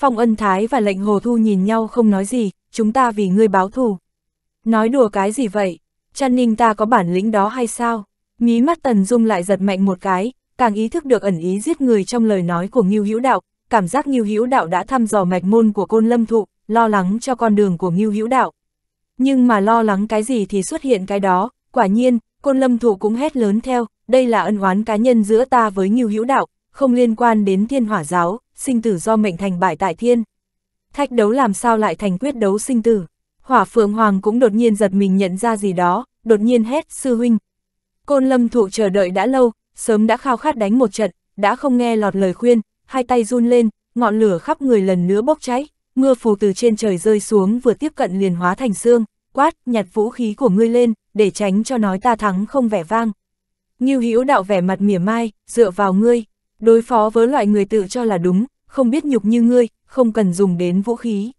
Phong ân thái và lệnh hồ thu nhìn nhau không nói gì, chúng ta vì ngươi báo thù. Nói đùa cái gì vậy? Chăn ninh ta có bản lĩnh đó hay sao? Mí mắt tần dung lại giật mạnh một cái, càng ý thức được ẩn ý giết người trong lời nói của Ngưu Hữu Đạo, cảm giác Ngưu Hữu Đạo đã thăm dò mạch môn của Côn Lâm Thụ, lo lắng cho con đường của Ngưu Hữu Đạo. Nhưng mà lo lắng cái gì thì xuất hiện cái đó, quả nhiên, Côn Lâm Thụ cũng hét lớn theo, đây là ân oán cá nhân giữa ta với Ngưu Hữu Đạo, không liên quan đến Thiên Hỏa giáo, sinh tử do mệnh thành bại tại thiên. Thách đấu làm sao lại thành quyết đấu sinh tử. Hỏa Phượng Hoàng cũng đột nhiên giật mình nhận ra gì đó, đột nhiên hét sư huynh. Côn lâm thụ chờ đợi đã lâu, sớm đã khao khát đánh một trận, đã không nghe lọt lời khuyên, hai tay run lên, ngọn lửa khắp người lần nữa bốc cháy, mưa phù từ trên trời rơi xuống vừa tiếp cận liền hóa thành xương, quát, nhặt vũ khí của ngươi lên, để tránh cho nói ta thắng không vẻ vang. Ngưu Hữu đạo vẻ mặt mỉa mai, dựa vào ngươi. Đối phó với loại người tự cho là đúng, không biết nhục như ngươi, không cần dùng đến vũ khí.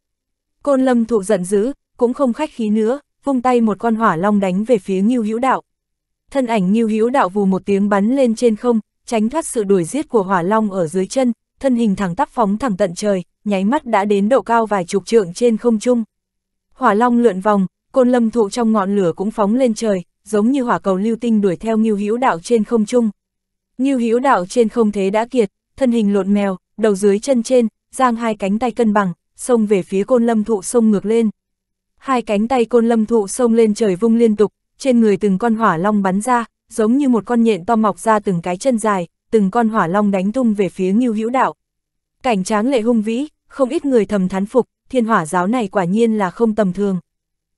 Côn lâm thụ giận dữ, cũng không khách khí nữa, vung tay một con hỏa long đánh về phía Ngưu Hữu Đạo. Thân ảnh Ngưu Hữu Đạo vù một tiếng bắn lên trên không, tránh thoát sự đuổi giết của hỏa long ở dưới chân, thân hình thẳng tắp phóng thẳng tận trời, nháy mắt đã đến độ cao vài chục trượng trên không trung. Hỏa long lượn vòng, côn lâm thụ trong ngọn lửa cũng phóng lên trời, giống như hỏa cầu lưu tinh đuổi theo Ngưu Hữu Đạo trên không trung. Ngưu Hữu Đạo trên không thế đã kiệt, thân hình lộn mèo, đầu dưới chân trên, giang hai cánh tay cân bằng, xông về phía côn lâm thụ xông ngược lên. Hai cánh tay côn lâm thụ xông lên trời vung liên tục, trên người từng con hỏa long bắn ra, giống như một con nhện to mọc ra từng cái chân dài, từng con hỏa long đánh tung về phía Ngưu Hữu Đạo. Cảnh tráng lệ hung vĩ, không ít người thầm thán phục, thiên hỏa giáo này quả nhiên là không tầm thường.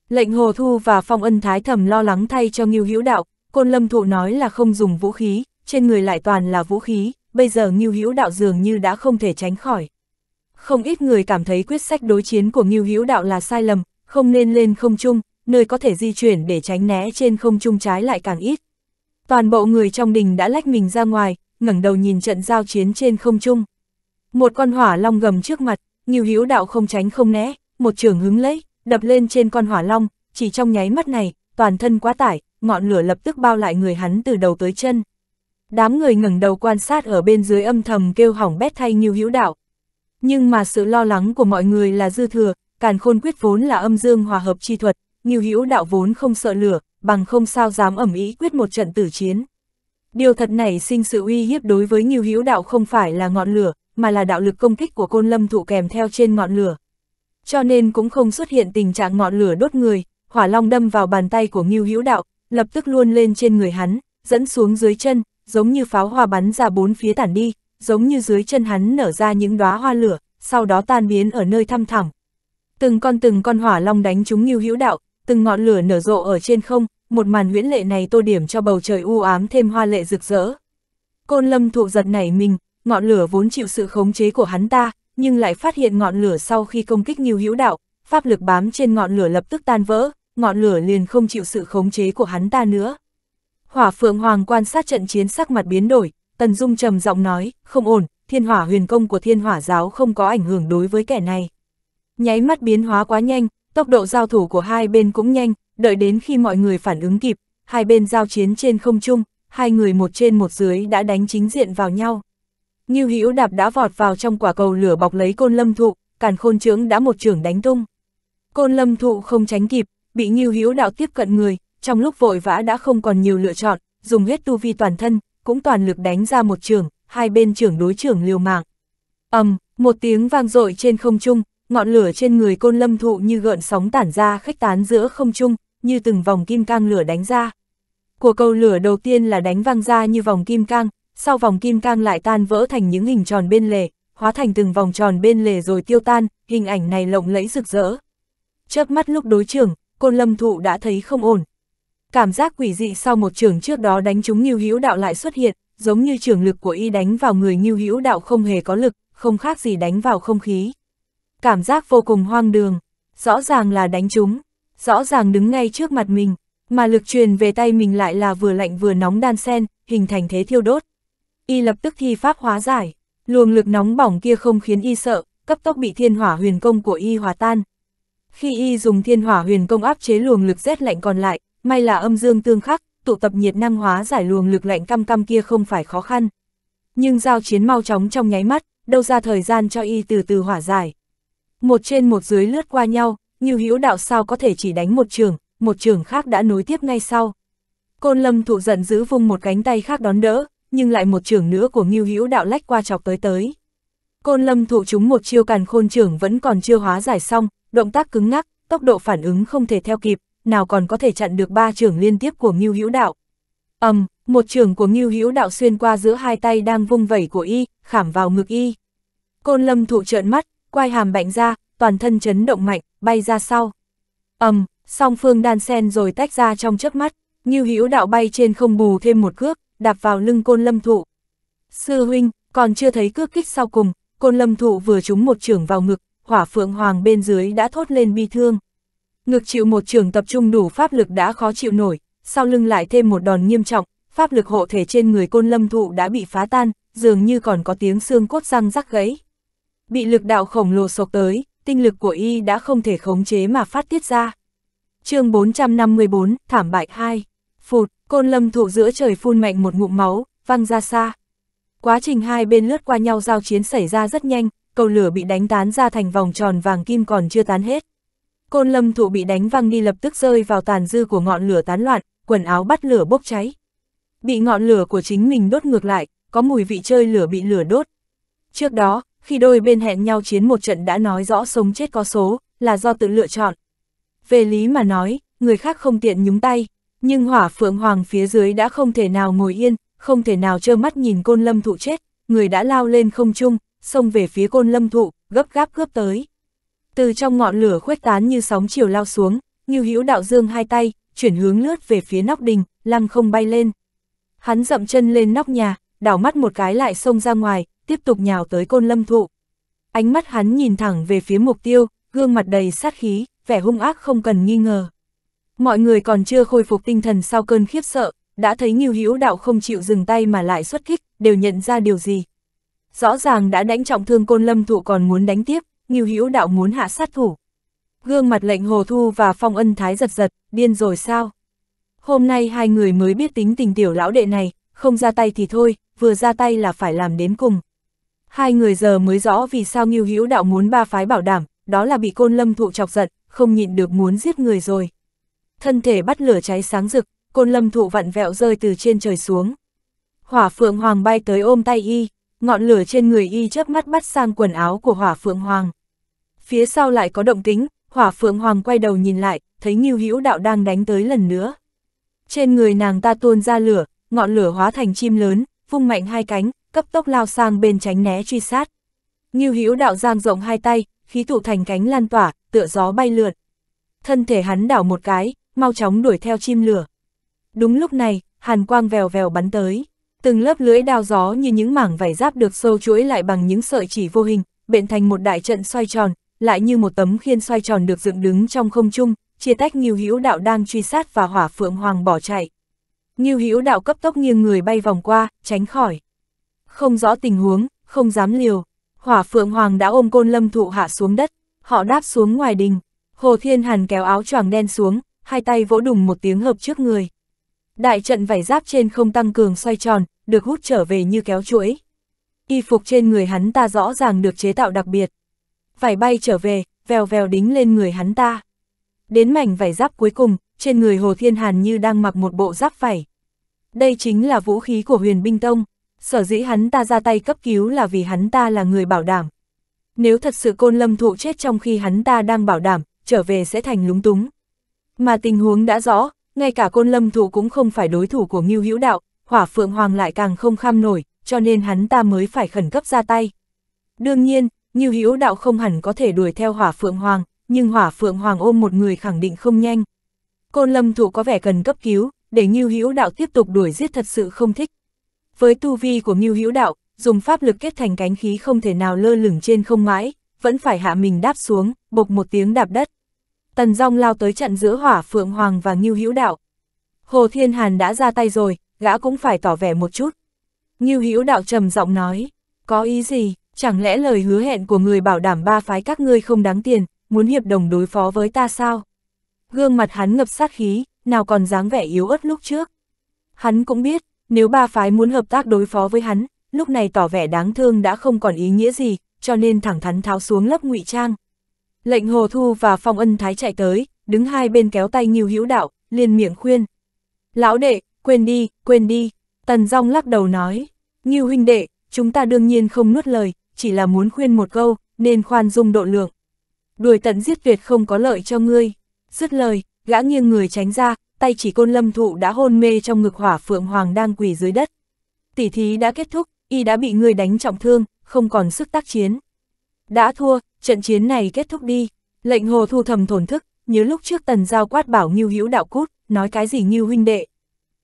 Lệnh Hồ Thu và Phong Ân Thái thầm lo lắng thay cho Ngưu Hữu Đạo, Côn Lâm Thụ nói là không dùng vũ khí, trên người lại toàn là vũ khí, bây giờ Ngưu Hữu Đạo dường như đã không thể tránh khỏi. Không ít người cảm thấy quyết sách đối chiến của Ngưu Hữu Đạo là sai lầm, không nên lên không trung, nơi có thể di chuyển để tránh né trên không trung trái lại càng ít. Toàn bộ người trong đình đã lách mình ra ngoài, ngẩng đầu nhìn trận giao chiến trên không trung. Một con hỏa long gầm trước mặt, Ngưu Hữu Đạo không tránh không né, một trường hứng lấy, đập lên trên con hỏa long, chỉ trong nháy mắt này, toàn thân quá tải, ngọn lửa lập tức bao lại người hắn từ đầu tới chân đám người ngẩng đầu quan sát ở bên dưới âm thầm kêu hỏng bét thay như hữu đạo. Nhưng mà sự lo lắng của mọi người là dư thừa, càn khôn quyết vốn là âm dương hòa hợp chi thuật, như hữu đạo vốn không sợ lửa, bằng không sao dám ẩm ý quyết một trận tử chiến. Điều thật này sinh sự uy hiếp đối với nhiều hữu đạo không phải là ngọn lửa, mà là đạo lực công kích của côn lâm thụ kèm theo trên ngọn lửa. Cho nên cũng không xuất hiện tình trạng ngọn lửa đốt người, hỏa long đâm vào bàn tay của Ngưu Hữu Đạo, lập tức luôn lên trên người hắn, dẫn xuống dưới chân, giống như pháo hoa bắn ra bốn phía tản đi, giống như dưới chân hắn nở ra những đóa hoa lửa, sau đó tan biến ở nơi thăm thẳm. Từng con từng con hỏa long đánh chúng như hữu đạo, từng ngọn lửa nở rộ ở trên không, một màn huyễn lệ này tô điểm cho bầu trời u ám thêm hoa lệ rực rỡ. Côn lâm thụ giật nảy mình, ngọn lửa vốn chịu sự khống chế của hắn ta, nhưng lại phát hiện ngọn lửa sau khi công kích nghiêu hữu đạo, pháp lực bám trên ngọn lửa lập tức tan vỡ, ngọn lửa liền không chịu sự khống chế của hắn ta nữa. Hỏa Phượng Hoàng quan sát trận chiến sắc mặt biến đổi, Tần Dung trầm giọng nói, không ổn, thiên hỏa huyền công của thiên hỏa giáo không có ảnh hưởng đối với kẻ này. Nháy mắt biến hóa quá nhanh, tốc độ giao thủ của hai bên cũng nhanh, đợi đến khi mọi người phản ứng kịp, hai bên giao chiến trên không trung, hai người một trên một dưới đã đánh chính diện vào nhau. Ngưu Hữu Đạp đã vọt vào trong quả cầu lửa bọc lấy côn lâm thụ, càn khôn trưởng đã một trưởng đánh tung. Côn lâm thụ không tránh kịp, bị Ngưu Hữu đạo tiếp cận người, trong lúc vội vã đã không còn nhiều lựa chọn, dùng hết tu vi toàn thân, cũng toàn lực đánh ra một trường, hai bên trưởng đối trưởng liều mạng. ầm, um, một tiếng vang dội trên không trung, ngọn lửa trên người côn lâm thụ như gợn sóng tản ra khách tán giữa không trung, như từng vòng kim cang lửa đánh ra. Của cầu lửa đầu tiên là đánh vang ra như vòng kim cang, sau vòng kim cang lại tan vỡ thành những hình tròn bên lề, hóa thành từng vòng tròn bên lề rồi tiêu tan, hình ảnh này lộng lẫy rực rỡ. Chớp mắt lúc đối trưởng, côn lâm thụ đã thấy không ổn, Cảm giác quỷ dị sau một trường trước đó đánh trúng Ngưu Hữu Đạo lại xuất hiện, giống như trường lực của y đánh vào người Ngưu Hữu Đạo không hề có lực, không khác gì đánh vào không khí. Cảm giác vô cùng hoang đường, rõ ràng là đánh trúng, rõ ràng đứng ngay trước mặt mình, mà lực truyền về tay mình lại là vừa lạnh vừa nóng đan sen, hình thành thế thiêu đốt. Y lập tức thi pháp hóa giải, luồng lực nóng bỏng kia không khiến y sợ, cấp tốc bị thiên hỏa huyền công của y hòa tan. Khi y dùng thiên hỏa huyền công áp chế luồng lực rét lạnh còn lại, May là âm dương tương khắc, tụ tập nhiệt năng hóa giải luồng lực lạnh căm căm kia không phải khó khăn. Nhưng giao chiến mau chóng trong nháy mắt, đâu ra thời gian cho y từ từ hỏa giải. Một trên một dưới lướt qua nhau, như hữu đạo sao có thể chỉ đánh một trường, một trường khác đã nối tiếp ngay sau. Côn lâm thụ giận giữ vùng một cánh tay khác đón đỡ, nhưng lại một trường nữa của Ngưu Hữu Đạo lách qua chọc tới tới. Côn Lâm thụ chúng một chiêu càn khôn trưởng vẫn còn chưa hóa giải xong, động tác cứng ngắc, tốc độ phản ứng không thể theo kịp, nào còn có thể chặn được ba trường liên tiếp của Ngưu Hữu Đạo. Ầm, um, một trường của Ngưu Hữu Đạo xuyên qua giữa hai tay đang vung vẩy của y, khảm vào ngực y. Côn Lâm thụ trợn mắt, quai hàm bạnh ra, toàn thân chấn động mạnh, bay ra sau. Ầm, um, song phương đan sen rồi tách ra trong chớp mắt, Ngưu Hữu Đạo bay trên không bù thêm một cước, đạp vào lưng Côn Lâm thụ. Sư huynh, còn chưa thấy cước kích sau cùng, Côn Lâm thụ vừa trúng một trường vào ngực, Hỏa Phượng Hoàng bên dưới đã thốt lên bi thương ngược chịu một trường tập trung đủ pháp lực đã khó chịu nổi, sau lưng lại thêm một đòn nghiêm trọng, pháp lực hộ thể trên người côn lâm thụ đã bị phá tan, dường như còn có tiếng xương cốt răng rắc gãy. Bị lực đạo khổng lồ sộc tới, tinh lực của y đã không thể khống chế mà phát tiết ra. chương 454, Thảm bại 2. Phụt, côn lâm thụ giữa trời phun mạnh một ngụm máu, văng ra xa. Quá trình hai bên lướt qua nhau giao chiến xảy ra rất nhanh, cầu lửa bị đánh tán ra thành vòng tròn vàng kim còn chưa tán hết. Côn lâm thụ bị đánh văng đi lập tức rơi vào tàn dư của ngọn lửa tán loạn, quần áo bắt lửa bốc cháy. Bị ngọn lửa của chính mình đốt ngược lại, có mùi vị chơi lửa bị lửa đốt. Trước đó, khi đôi bên hẹn nhau chiến một trận đã nói rõ sống chết có số, là do tự lựa chọn. Về lý mà nói, người khác không tiện nhúng tay, nhưng hỏa phượng hoàng phía dưới đã không thể nào ngồi yên, không thể nào trơ mắt nhìn côn lâm thụ chết, người đã lao lên không trung, xông về phía côn lâm thụ, gấp gáp cướp tới. Từ trong ngọn lửa khuếch tán như sóng chiều lao xuống, Ngưu Hữu Đạo Dương hai tay, chuyển hướng lướt về phía nóc đình, lăng không bay lên. Hắn dậm chân lên nóc nhà, đảo mắt một cái lại xông ra ngoài, tiếp tục nhào tới côn lâm thụ. Ánh mắt hắn nhìn thẳng về phía mục tiêu, gương mặt đầy sát khí, vẻ hung ác không cần nghi ngờ. Mọi người còn chưa khôi phục tinh thần sau cơn khiếp sợ, đã thấy Ngưu Hữu Đạo không chịu dừng tay mà lại xuất kích, đều nhận ra điều gì. Rõ ràng đã đánh trọng thương côn lâm thụ còn muốn đánh tiếp, Ngưu Hữu Đạo muốn hạ sát thủ. Gương mặt lệnh Hồ Thu và Phong Ân Thái giật giật, điên rồi sao? Hôm nay hai người mới biết tính tình tiểu lão đệ này, không ra tay thì thôi, vừa ra tay là phải làm đến cùng. Hai người giờ mới rõ vì sao Ngưu Hữu Đạo muốn ba phái bảo đảm, đó là bị Côn Lâm Thụ chọc giận, không nhịn được muốn giết người rồi. Thân thể bắt lửa cháy sáng rực, Côn Lâm Thụ vặn vẹo rơi từ trên trời xuống. Hỏa Phượng Hoàng bay tới ôm tay y, ngọn lửa trên người y chớp mắt bắt sang quần áo của Hỏa Phượng Hoàng. Phía sau lại có động tính, hỏa phượng hoàng quay đầu nhìn lại, thấy Nghiêu Hữu đạo đang đánh tới lần nữa. Trên người nàng ta tuôn ra lửa, ngọn lửa hóa thành chim lớn, vung mạnh hai cánh, cấp tốc lao sang bên tránh né truy sát. Nghiêu Hữu đạo giang rộng hai tay, khí tụ thành cánh lan tỏa, tựa gió bay lượn. Thân thể hắn đảo một cái, mau chóng đuổi theo chim lửa. Đúng lúc này, hàn quang vèo vèo bắn tới, từng lớp lưỡi đao gió như những mảng vải giáp được sâu chuỗi lại bằng những sợi chỉ vô hình, bện thành một đại trận xoay tròn, lại như một tấm khiên xoay tròn được dựng đứng trong không trung, chia tách Ngưu Hữu Đạo đang truy sát và Hỏa Phượng Hoàng bỏ chạy. Ngưu Hữu Đạo cấp tốc nghiêng người bay vòng qua, tránh khỏi. Không rõ tình huống, không dám liều. Hỏa Phượng Hoàng đã ôm côn lâm thụ hạ xuống đất, họ đáp xuống ngoài đình. Hồ Thiên Hàn kéo áo choàng đen xuống, hai tay vỗ đùng một tiếng hợp trước người. Đại trận vảy giáp trên không tăng cường xoay tròn, được hút trở về như kéo chuỗi. Y phục trên người hắn ta rõ ràng được chế tạo đặc biệt vải bay trở về, vèo vèo đính lên người hắn ta. Đến mảnh vải giáp cuối cùng, trên người Hồ Thiên Hàn như đang mặc một bộ giáp vải. Đây chính là vũ khí của huyền binh tông, sở dĩ hắn ta ra tay cấp cứu là vì hắn ta là người bảo đảm. Nếu thật sự côn lâm thụ chết trong khi hắn ta đang bảo đảm, trở về sẽ thành lúng túng. Mà tình huống đã rõ, ngay cả côn lâm thụ cũng không phải đối thủ của Ngưu Hữu Đạo, hỏa phượng hoàng lại càng không kham nổi, cho nên hắn ta mới phải khẩn cấp ra tay. Đương nhiên, như Hữu Đạo không hẳn có thể đuổi theo Hỏa Phượng Hoàng, nhưng Hỏa Phượng Hoàng ôm một người khẳng định không nhanh. Côn Lâm Thụ có vẻ cần cấp cứu, để Như Hữu Đạo tiếp tục đuổi giết thật sự không thích. Với tu vi của Như Hữu Đạo, dùng pháp lực kết thành cánh khí không thể nào lơ lửng trên không mãi, vẫn phải hạ mình đáp xuống, bộc một tiếng đạp đất. Tần Dong lao tới trận giữa Hỏa Phượng Hoàng và Ngưu Hữu Đạo. Hồ Thiên Hàn đã ra tay rồi, gã cũng phải tỏ vẻ một chút. Ngưu Hữu Đạo trầm giọng nói, có ý gì? Chẳng lẽ lời hứa hẹn của người bảo đảm ba phái các ngươi không đáng tiền, muốn hiệp đồng đối phó với ta sao? Gương mặt hắn ngập sát khí, nào còn dáng vẻ yếu ớt lúc trước. Hắn cũng biết, nếu ba phái muốn hợp tác đối phó với hắn, lúc này tỏ vẻ đáng thương đã không còn ý nghĩa gì, cho nên thẳng thắn tháo xuống lớp ngụy trang. Lệnh Hồ Thu và Phong Ân Thái chạy tới, đứng hai bên kéo tay Nghiêu Hữu Đạo, liền miệng khuyên. Lão đệ, quên đi, quên đi. Tần Dong lắc đầu nói, Nghiêu huynh đệ, chúng ta đương nhiên không nuốt lời, chỉ là muốn khuyên một câu, nên khoan dung độ lượng. Đuổi tận giết tuyệt không có lợi cho ngươi. Dứt lời, gã nghiêng người tránh ra, tay chỉ côn lâm thụ đã hôn mê trong ngực hỏa phượng hoàng đang quỳ dưới đất. Tỷ thí đã kết thúc, y đã bị ngươi đánh trọng thương, không còn sức tác chiến. Đã thua, trận chiến này kết thúc đi. Lệnh hồ thu thầm thổn thức, nhớ lúc trước tần giao quát bảo nghiêu hữu đạo cút, nói cái gì nghiêu huynh đệ.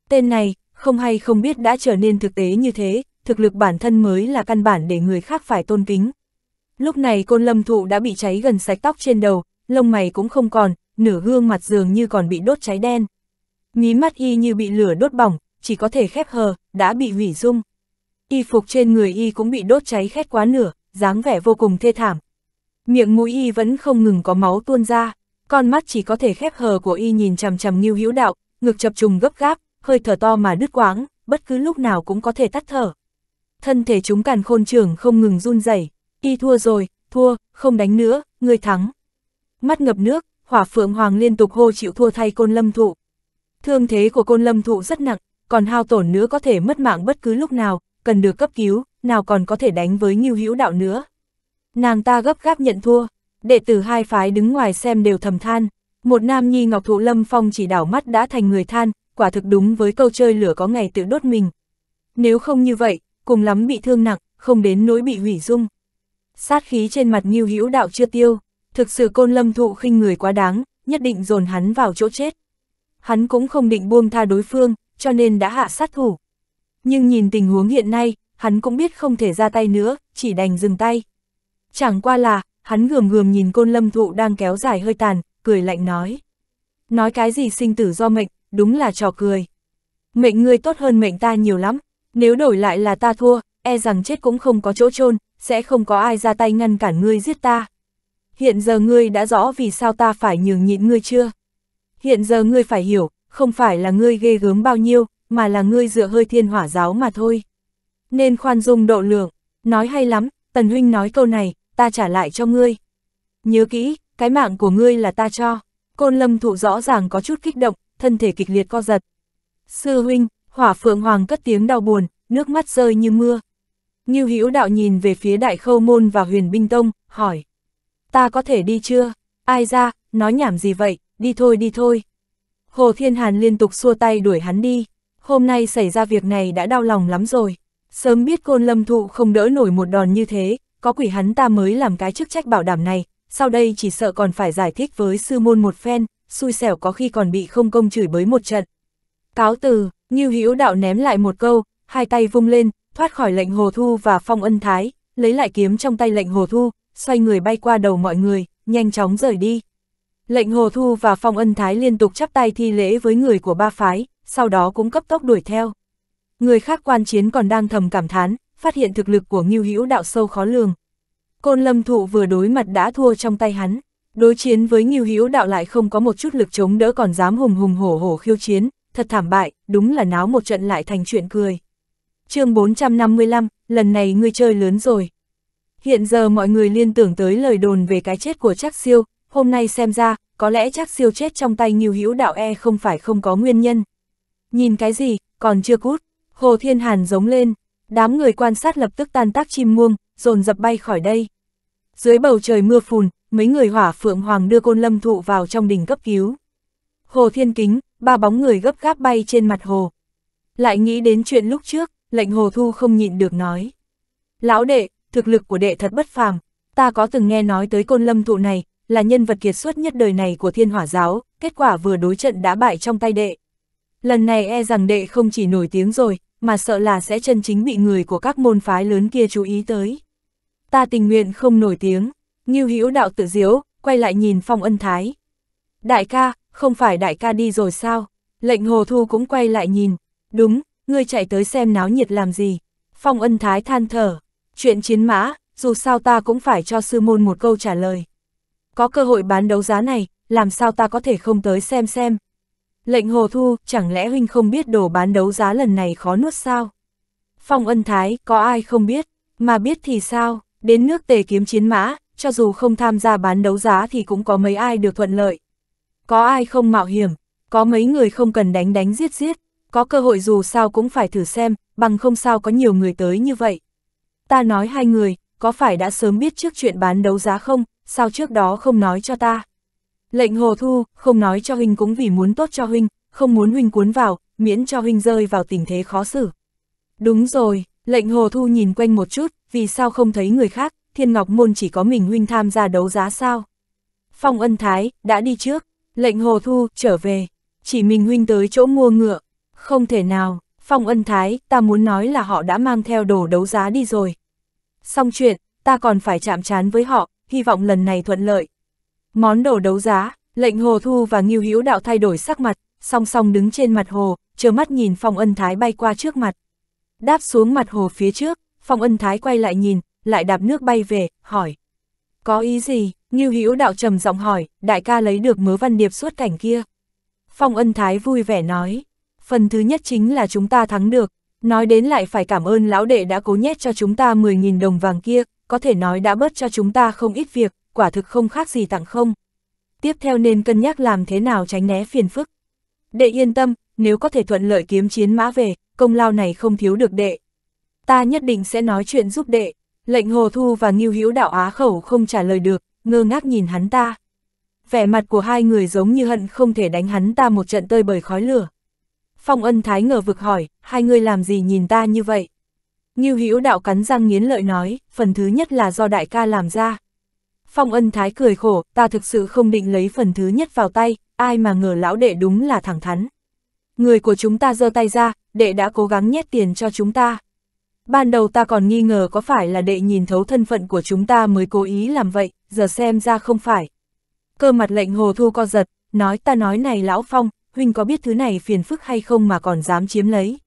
Tên này, không hay không biết đã trở nên thực tế như thế, thực lực bản thân mới là căn bản để người khác phải tôn kính. Lúc này côn lâm thụ đã bị cháy gần sạch tóc trên đầu, lông mày cũng không còn, nửa gương mặt dường như còn bị đốt cháy đen. Mí mắt y như bị lửa đốt bỏng, chỉ có thể khép hờ, đã bị hủy dung. Y phục trên người y cũng bị đốt cháy khét quá nửa, dáng vẻ vô cùng thê thảm. Miệng mũi y vẫn không ngừng có máu tuôn ra, con mắt chỉ có thể khép hờ của y nhìn chằm chằm Ngưu Hữu Đạo, ngực chập trùng gấp gáp, hơi thở to mà đứt quãng, bất cứ lúc nào cũng có thể tắt thở thân thể chúng càn khôn trưởng không ngừng run rẩy y thua rồi, thua, không đánh nữa, ngươi thắng. Mắt ngập nước, hỏa phượng hoàng liên tục hô chịu thua thay côn lâm thụ. Thương thế của côn lâm thụ rất nặng, còn hao tổn nữa có thể mất mạng bất cứ lúc nào, cần được cấp cứu, nào còn có thể đánh với nghiêu hữu đạo nữa. Nàng ta gấp gáp nhận thua, đệ tử hai phái đứng ngoài xem đều thầm than, một nam nhi ngọc thụ lâm phong chỉ đảo mắt đã thành người than, quả thực đúng với câu chơi lửa có ngày tự đốt mình. Nếu không như vậy, cùng lắm bị thương nặng, không đến nỗi bị hủy dung. Sát khí trên mặt Ngưu Hữu Đạo chưa tiêu, thực sự côn lâm thụ khinh người quá đáng, nhất định dồn hắn vào chỗ chết. Hắn cũng không định buông tha đối phương, cho nên đã hạ sát thủ. Nhưng nhìn tình huống hiện nay, hắn cũng biết không thể ra tay nữa, chỉ đành dừng tay. Chẳng qua là, hắn gườm gườm nhìn côn lâm thụ đang kéo dài hơi tàn, cười lạnh nói. Nói cái gì sinh tử do mệnh, đúng là trò cười. Mệnh ngươi tốt hơn mệnh ta nhiều lắm, nếu đổi lại là ta thua, e rằng chết cũng không có chỗ chôn sẽ không có ai ra tay ngăn cản ngươi giết ta. Hiện giờ ngươi đã rõ vì sao ta phải nhường nhịn ngươi chưa? Hiện giờ ngươi phải hiểu, không phải là ngươi ghê gớm bao nhiêu, mà là ngươi dựa hơi thiên hỏa giáo mà thôi. Nên khoan dung độ lượng, nói hay lắm, Tần Huynh nói câu này, ta trả lại cho ngươi. Nhớ kỹ, cái mạng của ngươi là ta cho. Côn lâm thụ rõ ràng có chút kích động, thân thể kịch liệt co giật. Sư Huynh, Hỏa Phượng Hoàng cất tiếng đau buồn, nước mắt rơi như mưa. Ngưu Hữu Đạo nhìn về phía Đại Khâu Môn và Huyền Binh Tông, hỏi. Ta có thể đi chưa? Ai ra, nói nhảm gì vậy, đi thôi đi thôi. Hồ Thiên Hàn liên tục xua tay đuổi hắn đi. Hôm nay xảy ra việc này đã đau lòng lắm rồi. Sớm biết côn lâm thụ không đỡ nổi một đòn như thế, có quỷ hắn ta mới làm cái chức trách bảo đảm này. Sau đây chỉ sợ còn phải giải thích với sư môn một phen, xui xẻo có khi còn bị không công chửi bới một trận. Cáo từ, Như Hữu Đạo ném lại một câu, hai tay vung lên, thoát khỏi lệnh Hồ Thu và Phong Ân Thái, lấy lại kiếm trong tay lệnh Hồ Thu, xoay người bay qua đầu mọi người, nhanh chóng rời đi. Lệnh Hồ Thu và Phong Ân Thái liên tục chắp tay thi lễ với người của ba phái, sau đó cũng cấp tốc đuổi theo. Người khác quan chiến còn đang thầm cảm thán, phát hiện thực lực của Ngưu Hữu Đạo sâu khó lường. Côn Lâm Thụ vừa đối mặt đã thua trong tay hắn, đối chiến với Ngưu Hữu Đạo lại không có một chút lực chống đỡ còn dám hùng hùng hổ hổ khiêu chiến, thật thảm bại, đúng là náo một trận lại thành chuyện cười. chương 455, lần này ngươi chơi lớn rồi. Hiện giờ mọi người liên tưởng tới lời đồn về cái chết của Trác siêu, hôm nay xem ra, có lẽ Trác siêu chết trong tay nghiêu hữu đạo e không phải không có nguyên nhân. Nhìn cái gì, còn chưa cút, Hồ Thiên Hàn giống lên, đám người quan sát lập tức tan tác chim muông, dồn dập bay khỏi đây. Dưới bầu trời mưa phùn, mấy người hỏa phượng hoàng đưa côn lâm thụ vào trong đỉnh cấp cứu. Hồ Thiên Kính, ba bóng người gấp gáp bay trên mặt hồ. Lại nghĩ đến chuyện lúc trước, lệnh hồ thu không nhịn được nói. Lão đệ, thực lực của đệ thật bất phàm, ta có từng nghe nói tới côn lâm thụ này, là nhân vật kiệt xuất nhất đời này của thiên hỏa giáo, kết quả vừa đối trận đã bại trong tay đệ. Lần này e rằng đệ không chỉ nổi tiếng rồi, mà sợ là sẽ chân chính bị người của các môn phái lớn kia chú ý tới. Ta tình nguyện không nổi tiếng, Ngưu Hữu đạo tự diếu, quay lại nhìn Phong Ân Thái. Đại ca, không phải đại ca đi rồi sao? Lệnh Hồ Thu cũng quay lại nhìn, đúng, ngươi chạy tới xem náo nhiệt làm gì? Phong ân thái than thở, chuyện chiến mã, dù sao ta cũng phải cho sư môn một câu trả lời. Có cơ hội bán đấu giá này, làm sao ta có thể không tới xem xem? Lệnh Hồ Thu, chẳng lẽ huynh không biết đồ bán đấu giá lần này khó nuốt sao? Phong ân thái, có ai không biết, mà biết thì sao, đến nước tề kiếm chiến mã, cho dù không tham gia bán đấu giá thì cũng có mấy ai được thuận lợi có ai không mạo hiểm, có mấy người không cần đánh đánh giết giết, có cơ hội dù sao cũng phải thử xem, bằng không sao có nhiều người tới như vậy. Ta nói hai người, có phải đã sớm biết trước chuyện bán đấu giá không, sao trước đó không nói cho ta. Lệnh hồ thu, không nói cho huynh cũng vì muốn tốt cho huynh, không muốn huynh cuốn vào, miễn cho huynh rơi vào tình thế khó xử. Đúng rồi, lệnh hồ thu nhìn quanh một chút, vì sao không thấy người khác, thiên ngọc môn chỉ có mình huynh tham gia đấu giá sao. Phong ân thái, đã đi trước, Lệnh Hồ Thu, trở về. Chỉ mình huynh tới chỗ mua ngựa. Không thể nào, Phong Ân Thái, ta muốn nói là họ đã mang theo đồ đấu giá đi rồi. Xong chuyện, ta còn phải chạm chán với họ, hy vọng lần này thuận lợi. Món đồ đấu giá, lệnh Hồ Thu và nghiêu Hữu Đạo thay đổi sắc mặt, song song đứng trên mặt hồ, chờ mắt nhìn Phong Ân Thái bay qua trước mặt. Đáp xuống mặt hồ phía trước, Phong Ân Thái quay lại nhìn, lại đạp nước bay về, hỏi. Có ý gì? Ngưu Hữu đạo trầm giọng hỏi, đại ca lấy được mớ văn điệp suốt cảnh kia. Phong ân thái vui vẻ nói, phần thứ nhất chính là chúng ta thắng được, nói đến lại phải cảm ơn lão đệ đã cố nhét cho chúng ta 10.000 đồng vàng kia, có thể nói đã bớt cho chúng ta không ít việc, quả thực không khác gì tặng không. Tiếp theo nên cân nhắc làm thế nào tránh né phiền phức. Đệ yên tâm, nếu có thể thuận lợi kiếm chiến mã về, công lao này không thiếu được đệ. Ta nhất định sẽ nói chuyện giúp đệ. Lệnh Hồ Thu và Ngưu Hữu Đạo Á Khẩu không trả lời được, ngơ ngác nhìn hắn ta. Vẻ mặt của hai người giống như hận không thể đánh hắn ta một trận tơi bởi khói lửa. Phong ân thái ngờ vực hỏi, hai người làm gì nhìn ta như vậy? Như Hữu đạo cắn răng nghiến lợi nói, phần thứ nhất là do đại ca làm ra. Phong ân thái cười khổ, ta thực sự không định lấy phần thứ nhất vào tay, ai mà ngờ lão đệ đúng là thẳng thắn. Người của chúng ta giơ tay ra, đệ đã cố gắng nhét tiền cho chúng ta. Ban đầu ta còn nghi ngờ có phải là đệ nhìn thấu thân phận của chúng ta mới cố ý làm vậy, giờ xem ra không phải. Cơ mặt lệnh hồ thu co giật, nói ta nói này lão Phong, huynh có biết thứ này phiền phức hay không mà còn dám chiếm lấy.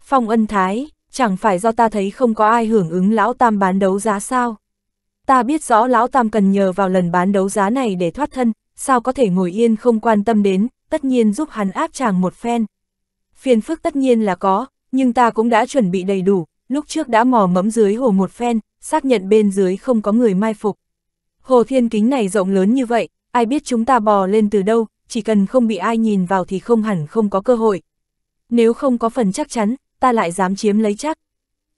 Phong ân thái, chẳng phải do ta thấy không có ai hưởng ứng lão tam bán đấu giá sao. Ta biết rõ lão tam cần nhờ vào lần bán đấu giá này để thoát thân, sao có thể ngồi yên không quan tâm đến, tất nhiên giúp hắn áp chàng một phen. Phiền phức tất nhiên là có, nhưng ta cũng đã chuẩn bị đầy đủ, lúc trước đã mò mẫm dưới hồ một phen, xác nhận bên dưới không có người mai phục. Hồ thiên kính này rộng lớn như vậy, ai biết chúng ta bò lên từ đâu, chỉ cần không bị ai nhìn vào thì không hẳn không có cơ hội. Nếu không có phần chắc chắn, ta lại dám chiếm lấy chắc.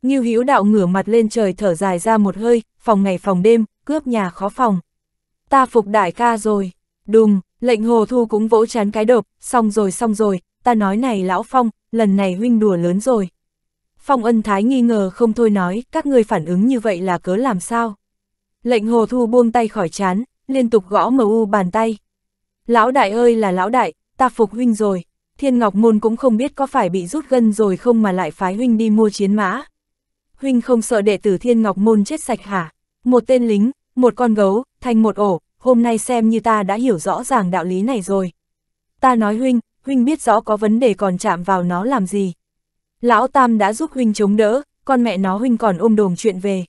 Ngưu Hữu đạo ngửa mặt lên trời thở dài ra một hơi, phòng ngày phòng đêm, cướp nhà khó phòng. Ta phục đại ca rồi. Đùng, lệnh hồ thu cũng vỗ chán cái độc, xong rồi xong rồi, ta nói này lão Phong, lần này huynh đùa lớn rồi. Phong ân thái nghi ngờ không thôi nói, các ngươi phản ứng như vậy là cớ làm sao? Lệnh hồ thu buông tay khỏi chán, liên tục gõ mu bàn tay. Lão đại ơi là lão đại, ta phục huynh rồi, thiên ngọc môn cũng không biết có phải bị rút gân rồi không mà lại phái huynh đi mua chiến mã. Huynh không sợ đệ tử thiên ngọc môn chết sạch hả? Một tên lính, một con gấu, thành một ổ, hôm nay xem như ta đã hiểu rõ ràng đạo lý này rồi. Ta nói huynh, huynh biết rõ có vấn đề còn chạm vào nó làm gì. Lão Tam đã giúp huynh chống đỡ, con mẹ nó huynh còn ôm đồm chuyện về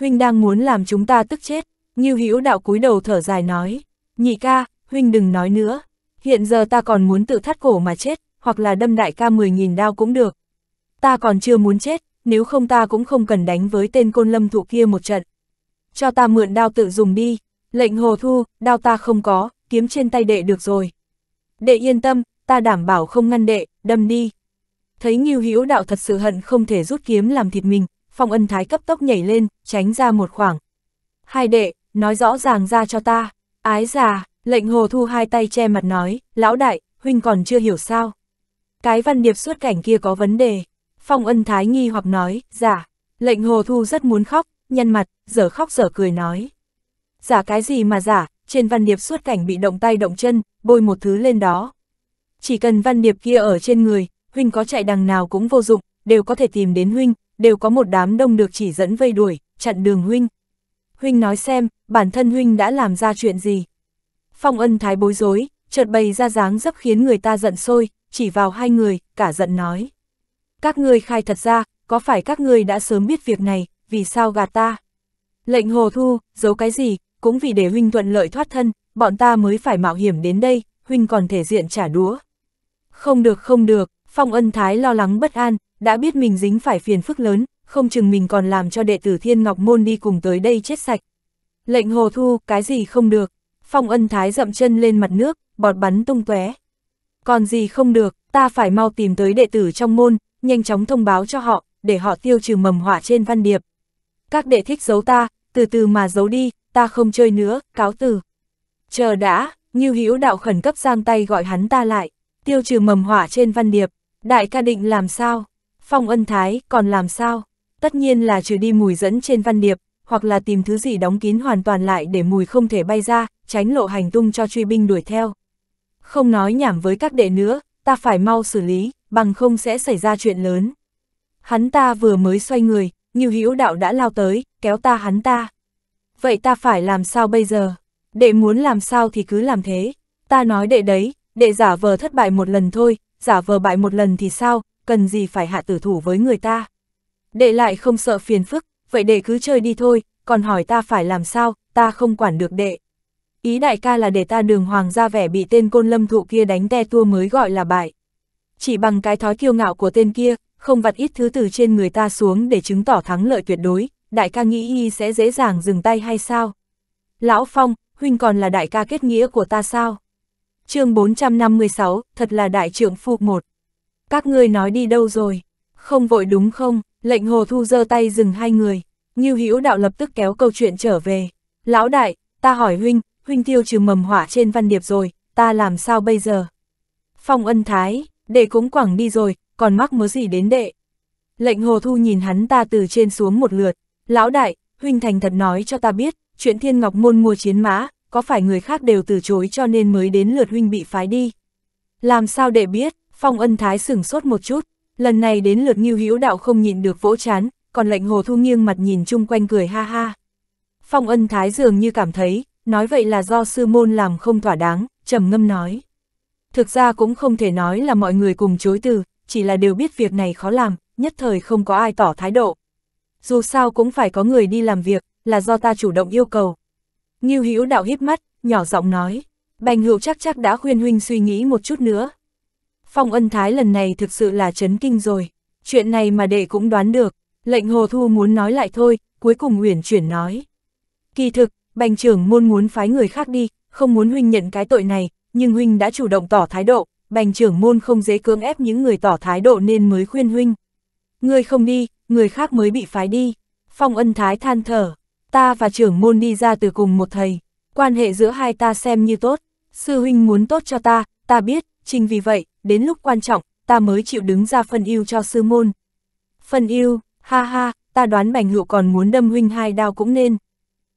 huynh đang muốn làm chúng ta tức chết, Ngưu Hữu đạo cúi đầu thở dài nói, nhị ca, huynh đừng nói nữa, hiện giờ ta còn muốn tự thắt cổ mà chết, hoặc là đâm đại ca 10.000 đao cũng được. Ta còn chưa muốn chết, nếu không ta cũng không cần đánh với tên côn lâm thụ kia một trận. Cho ta mượn đao tự dùng đi, lệnh hồ thu, đao ta không có, kiếm trên tay đệ được rồi. Đệ yên tâm, ta đảm bảo không ngăn đệ, đâm đi. Thấy Ngưu Hữu đạo thật sự hận không thể rút kiếm làm thịt mình, phong ân thái cấp tốc nhảy lên, tránh ra một khoảng. Hai đệ, nói rõ ràng ra cho ta, ái già, lệnh hồ thu hai tay che mặt nói, lão đại, huynh còn chưa hiểu sao. Cái văn điệp suốt cảnh kia có vấn đề, phong ân thái nghi hoặc nói, giả, dạ. lệnh hồ thu rất muốn khóc, nhăn mặt, giờ khóc giờ cười nói. Giả cái gì mà giả, trên văn điệp suốt cảnh bị động tay động chân, bôi một thứ lên đó. Chỉ cần văn điệp kia ở trên người, huynh có chạy đằng nào cũng vô dụng, đều có thể tìm đến huynh, đều có một đám đông được chỉ dẫn vây đuổi, chặn đường huynh. Huynh nói xem, bản thân huynh đã làm ra chuyện gì? Phong ân thái bối rối, chợt bày ra dáng dấp khiến người ta giận sôi, chỉ vào hai người, cả giận nói. Các ngươi khai thật ra, có phải các ngươi đã sớm biết việc này, vì sao gạt ta? Lệnh hồ thu, giấu cái gì, cũng vì để huynh thuận lợi thoát thân, bọn ta mới phải mạo hiểm đến đây, huynh còn thể diện trả đũa. Không được không được, Phong ân thái lo lắng bất an, đã biết mình dính phải phiền phức lớn, không chừng mình còn làm cho đệ tử Thiên Ngọc Môn đi cùng tới đây chết sạch. Lệnh hồ thu, cái gì không được. Phong ân thái dậm chân lên mặt nước, bọt bắn tung tóe. Còn gì không được, ta phải mau tìm tới đệ tử trong môn, nhanh chóng thông báo cho họ, để họ tiêu trừ mầm họa trên văn điệp. Các đệ thích giấu ta, từ từ mà giấu đi, ta không chơi nữa, cáo từ. Chờ đã, như Hữu đạo khẩn cấp giang tay gọi hắn ta lại, tiêu trừ mầm họa trên văn điệp, đại ca định làm sao? Phong ân thái, còn làm sao? Tất nhiên là trừ đi mùi dẫn trên văn điệp, hoặc là tìm thứ gì đóng kín hoàn toàn lại để mùi không thể bay ra, tránh lộ hành tung cho truy binh đuổi theo. Không nói nhảm với các đệ nữa, ta phải mau xử lý, bằng không sẽ xảy ra chuyện lớn. Hắn ta vừa mới xoay người, như hữu đạo đã lao tới, kéo ta hắn ta. Vậy ta phải làm sao bây giờ? Đệ muốn làm sao thì cứ làm thế. Ta nói đệ đấy, đệ giả vờ thất bại một lần thôi, giả vờ bại một lần thì sao, cần gì phải hạ tử thủ với người ta. Đệ lại không sợ phiền phức, vậy đệ cứ chơi đi thôi, còn hỏi ta phải làm sao, ta không quản được đệ. Ý đại ca là để ta đường hoàng ra vẻ bị tên côn lâm thụ kia đánh te tua mới gọi là bại. Chỉ bằng cái thói kiêu ngạo của tên kia, không vặt ít thứ từ trên người ta xuống để chứng tỏ thắng lợi tuyệt đối, đại ca nghĩ y sẽ dễ dàng dừng tay hay sao? Lão Phong, huynh còn là đại ca kết nghĩa của ta sao? chương 456, thật là đại trưởng phu một các ngươi nói đi đâu rồi? Không vội đúng không? Lệnh hồ thu giơ tay dừng hai người, như Hữu đạo lập tức kéo câu chuyện trở về. Lão đại, ta hỏi huynh, huynh tiêu trừ mầm hỏa trên văn điệp rồi, ta làm sao bây giờ? Phong ân thái, đệ cũng quẳng đi rồi, còn mắc mớ gì đến đệ. Lệnh hồ thu nhìn hắn ta từ trên xuống một lượt. Lão đại, huynh thành thật nói cho ta biết, chuyện thiên ngọc môn mua chiến mã, có phải người khác đều từ chối cho nên mới đến lượt huynh bị phái đi. Làm sao đệ biết, Phong ân thái sửng sốt một chút, lần này đến lượt nghiêu hữu đạo không nhịn được vỗ chán, còn lệnh hồ thu nghiêng mặt nhìn chung quanh cười ha ha. Phong ân thái dường như cảm thấy, nói vậy là do sư môn làm không thỏa đáng, trầm ngâm nói. Thực ra cũng không thể nói là mọi người cùng chối từ, chỉ là đều biết việc này khó làm, nhất thời không có ai tỏ thái độ. Dù sao cũng phải có người đi làm việc, là do ta chủ động yêu cầu. Nghiêu hữu đạo híp mắt, nhỏ giọng nói, bành hữu chắc chắc đã khuyên huynh suy nghĩ một chút nữa, Phong ân thái lần này thực sự là chấn kinh rồi, chuyện này mà đệ cũng đoán được, lệnh hồ thu muốn nói lại thôi, cuối cùng Nguyễn chuyển nói. Kỳ thực, bành trưởng môn muốn phái người khác đi, không muốn huynh nhận cái tội này, nhưng huynh đã chủ động tỏ thái độ, bành trưởng môn không dễ cưỡng ép những người tỏ thái độ nên mới khuyên huynh. Người không đi, người khác mới bị phái đi. Phong ân thái than thở, ta và trưởng môn đi ra từ cùng một thầy, quan hệ giữa hai ta xem như tốt, sư huynh muốn tốt cho ta, ta biết, chính vì vậy, đến lúc quan trọng, ta mới chịu đứng ra phân ưu cho sư môn. Phân ưu ha ha, ta đoán bành hữu còn muốn đâm huynh hai đao cũng nên.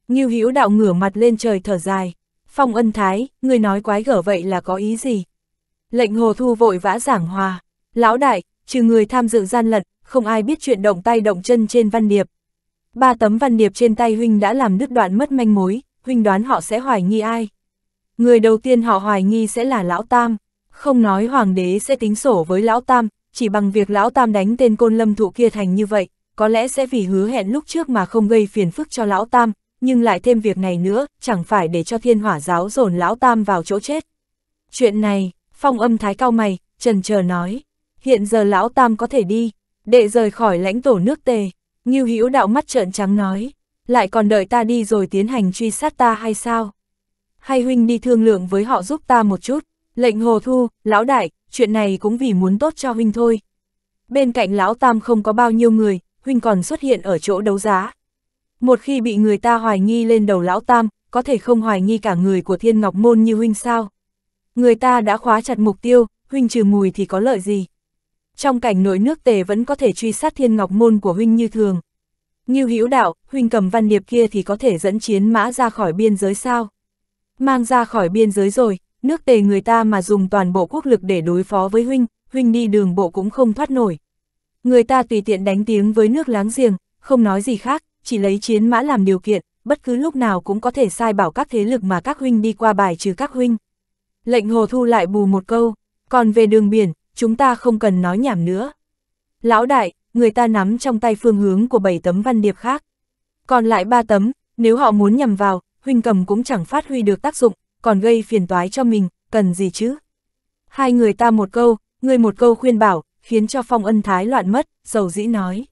Ngưu hữu đạo ngửa mặt lên trời thở dài. Phong ân thái, người nói quái gở vậy là có ý gì? Lệnh hồ thu vội vã giảng hòa. Lão đại, trừ người tham dự gian lận, không ai biết chuyện động tay động chân trên văn điệp. Ba tấm văn điệp trên tay huynh đã làm đứt đoạn mất manh mối, huynh đoán họ sẽ hoài nghi ai. Người đầu tiên họ hoài nghi sẽ là lão tam, không nói hoàng đế sẽ tính sổ với lão tam, chỉ bằng việc lão tam đánh tên côn lâm thụ kia thành như vậy, có lẽ sẽ vì hứa hẹn lúc trước mà không gây phiền phức cho lão tam, nhưng lại thêm việc này nữa, chẳng phải để cho thiên hỏa giáo dồn lão tam vào chỗ chết. Chuyện này, phong âm thái cao mày, trần chờ nói, hiện giờ lão tam có thể đi, đệ rời khỏi lãnh thổ nước tề, Ngưu Hữu đạo mắt trợn trắng nói, lại còn đợi ta đi rồi tiến hành truy sát ta hay sao? Hay huynh đi thương lượng với họ giúp ta một chút? Lệnh hồ thu, lão đại, chuyện này cũng vì muốn tốt cho huynh thôi. Bên cạnh lão tam không có bao nhiêu người, huynh còn xuất hiện ở chỗ đấu giá. Một khi bị người ta hoài nghi lên đầu lão tam, có thể không hoài nghi cả người của thiên ngọc môn như huynh sao. Người ta đã khóa chặt mục tiêu, huynh trừ mùi thì có lợi gì. Trong cảnh nội nước tề vẫn có thể truy sát thiên ngọc môn của huynh như thường. Như hữu đạo, huynh cầm văn điệp kia thì có thể dẫn chiến mã ra khỏi biên giới sao. Mang ra khỏi biên giới rồi, nước tề người ta mà dùng toàn bộ quốc lực để đối phó với huynh, huynh đi đường bộ cũng không thoát nổi. Người ta tùy tiện đánh tiếng với nước láng giềng, không nói gì khác, chỉ lấy chiến mã làm điều kiện, bất cứ lúc nào cũng có thể sai bảo các thế lực mà các huynh đi qua bài trừ các huynh. Lệnh hồ thu lại bù một câu, còn về đường biển, chúng ta không cần nói nhảm nữa. Lão đại, người ta nắm trong tay phương hướng của bảy tấm văn điệp khác. Còn lại ba tấm, nếu họ muốn nhằm vào, huynh cầm cũng chẳng phát huy được tác dụng, còn gây phiền toái cho mình, cần gì chứ? Hai người ta một câu, người một câu khuyên bảo, khiến cho phong ân thái loạn mất, sầu dĩ nói.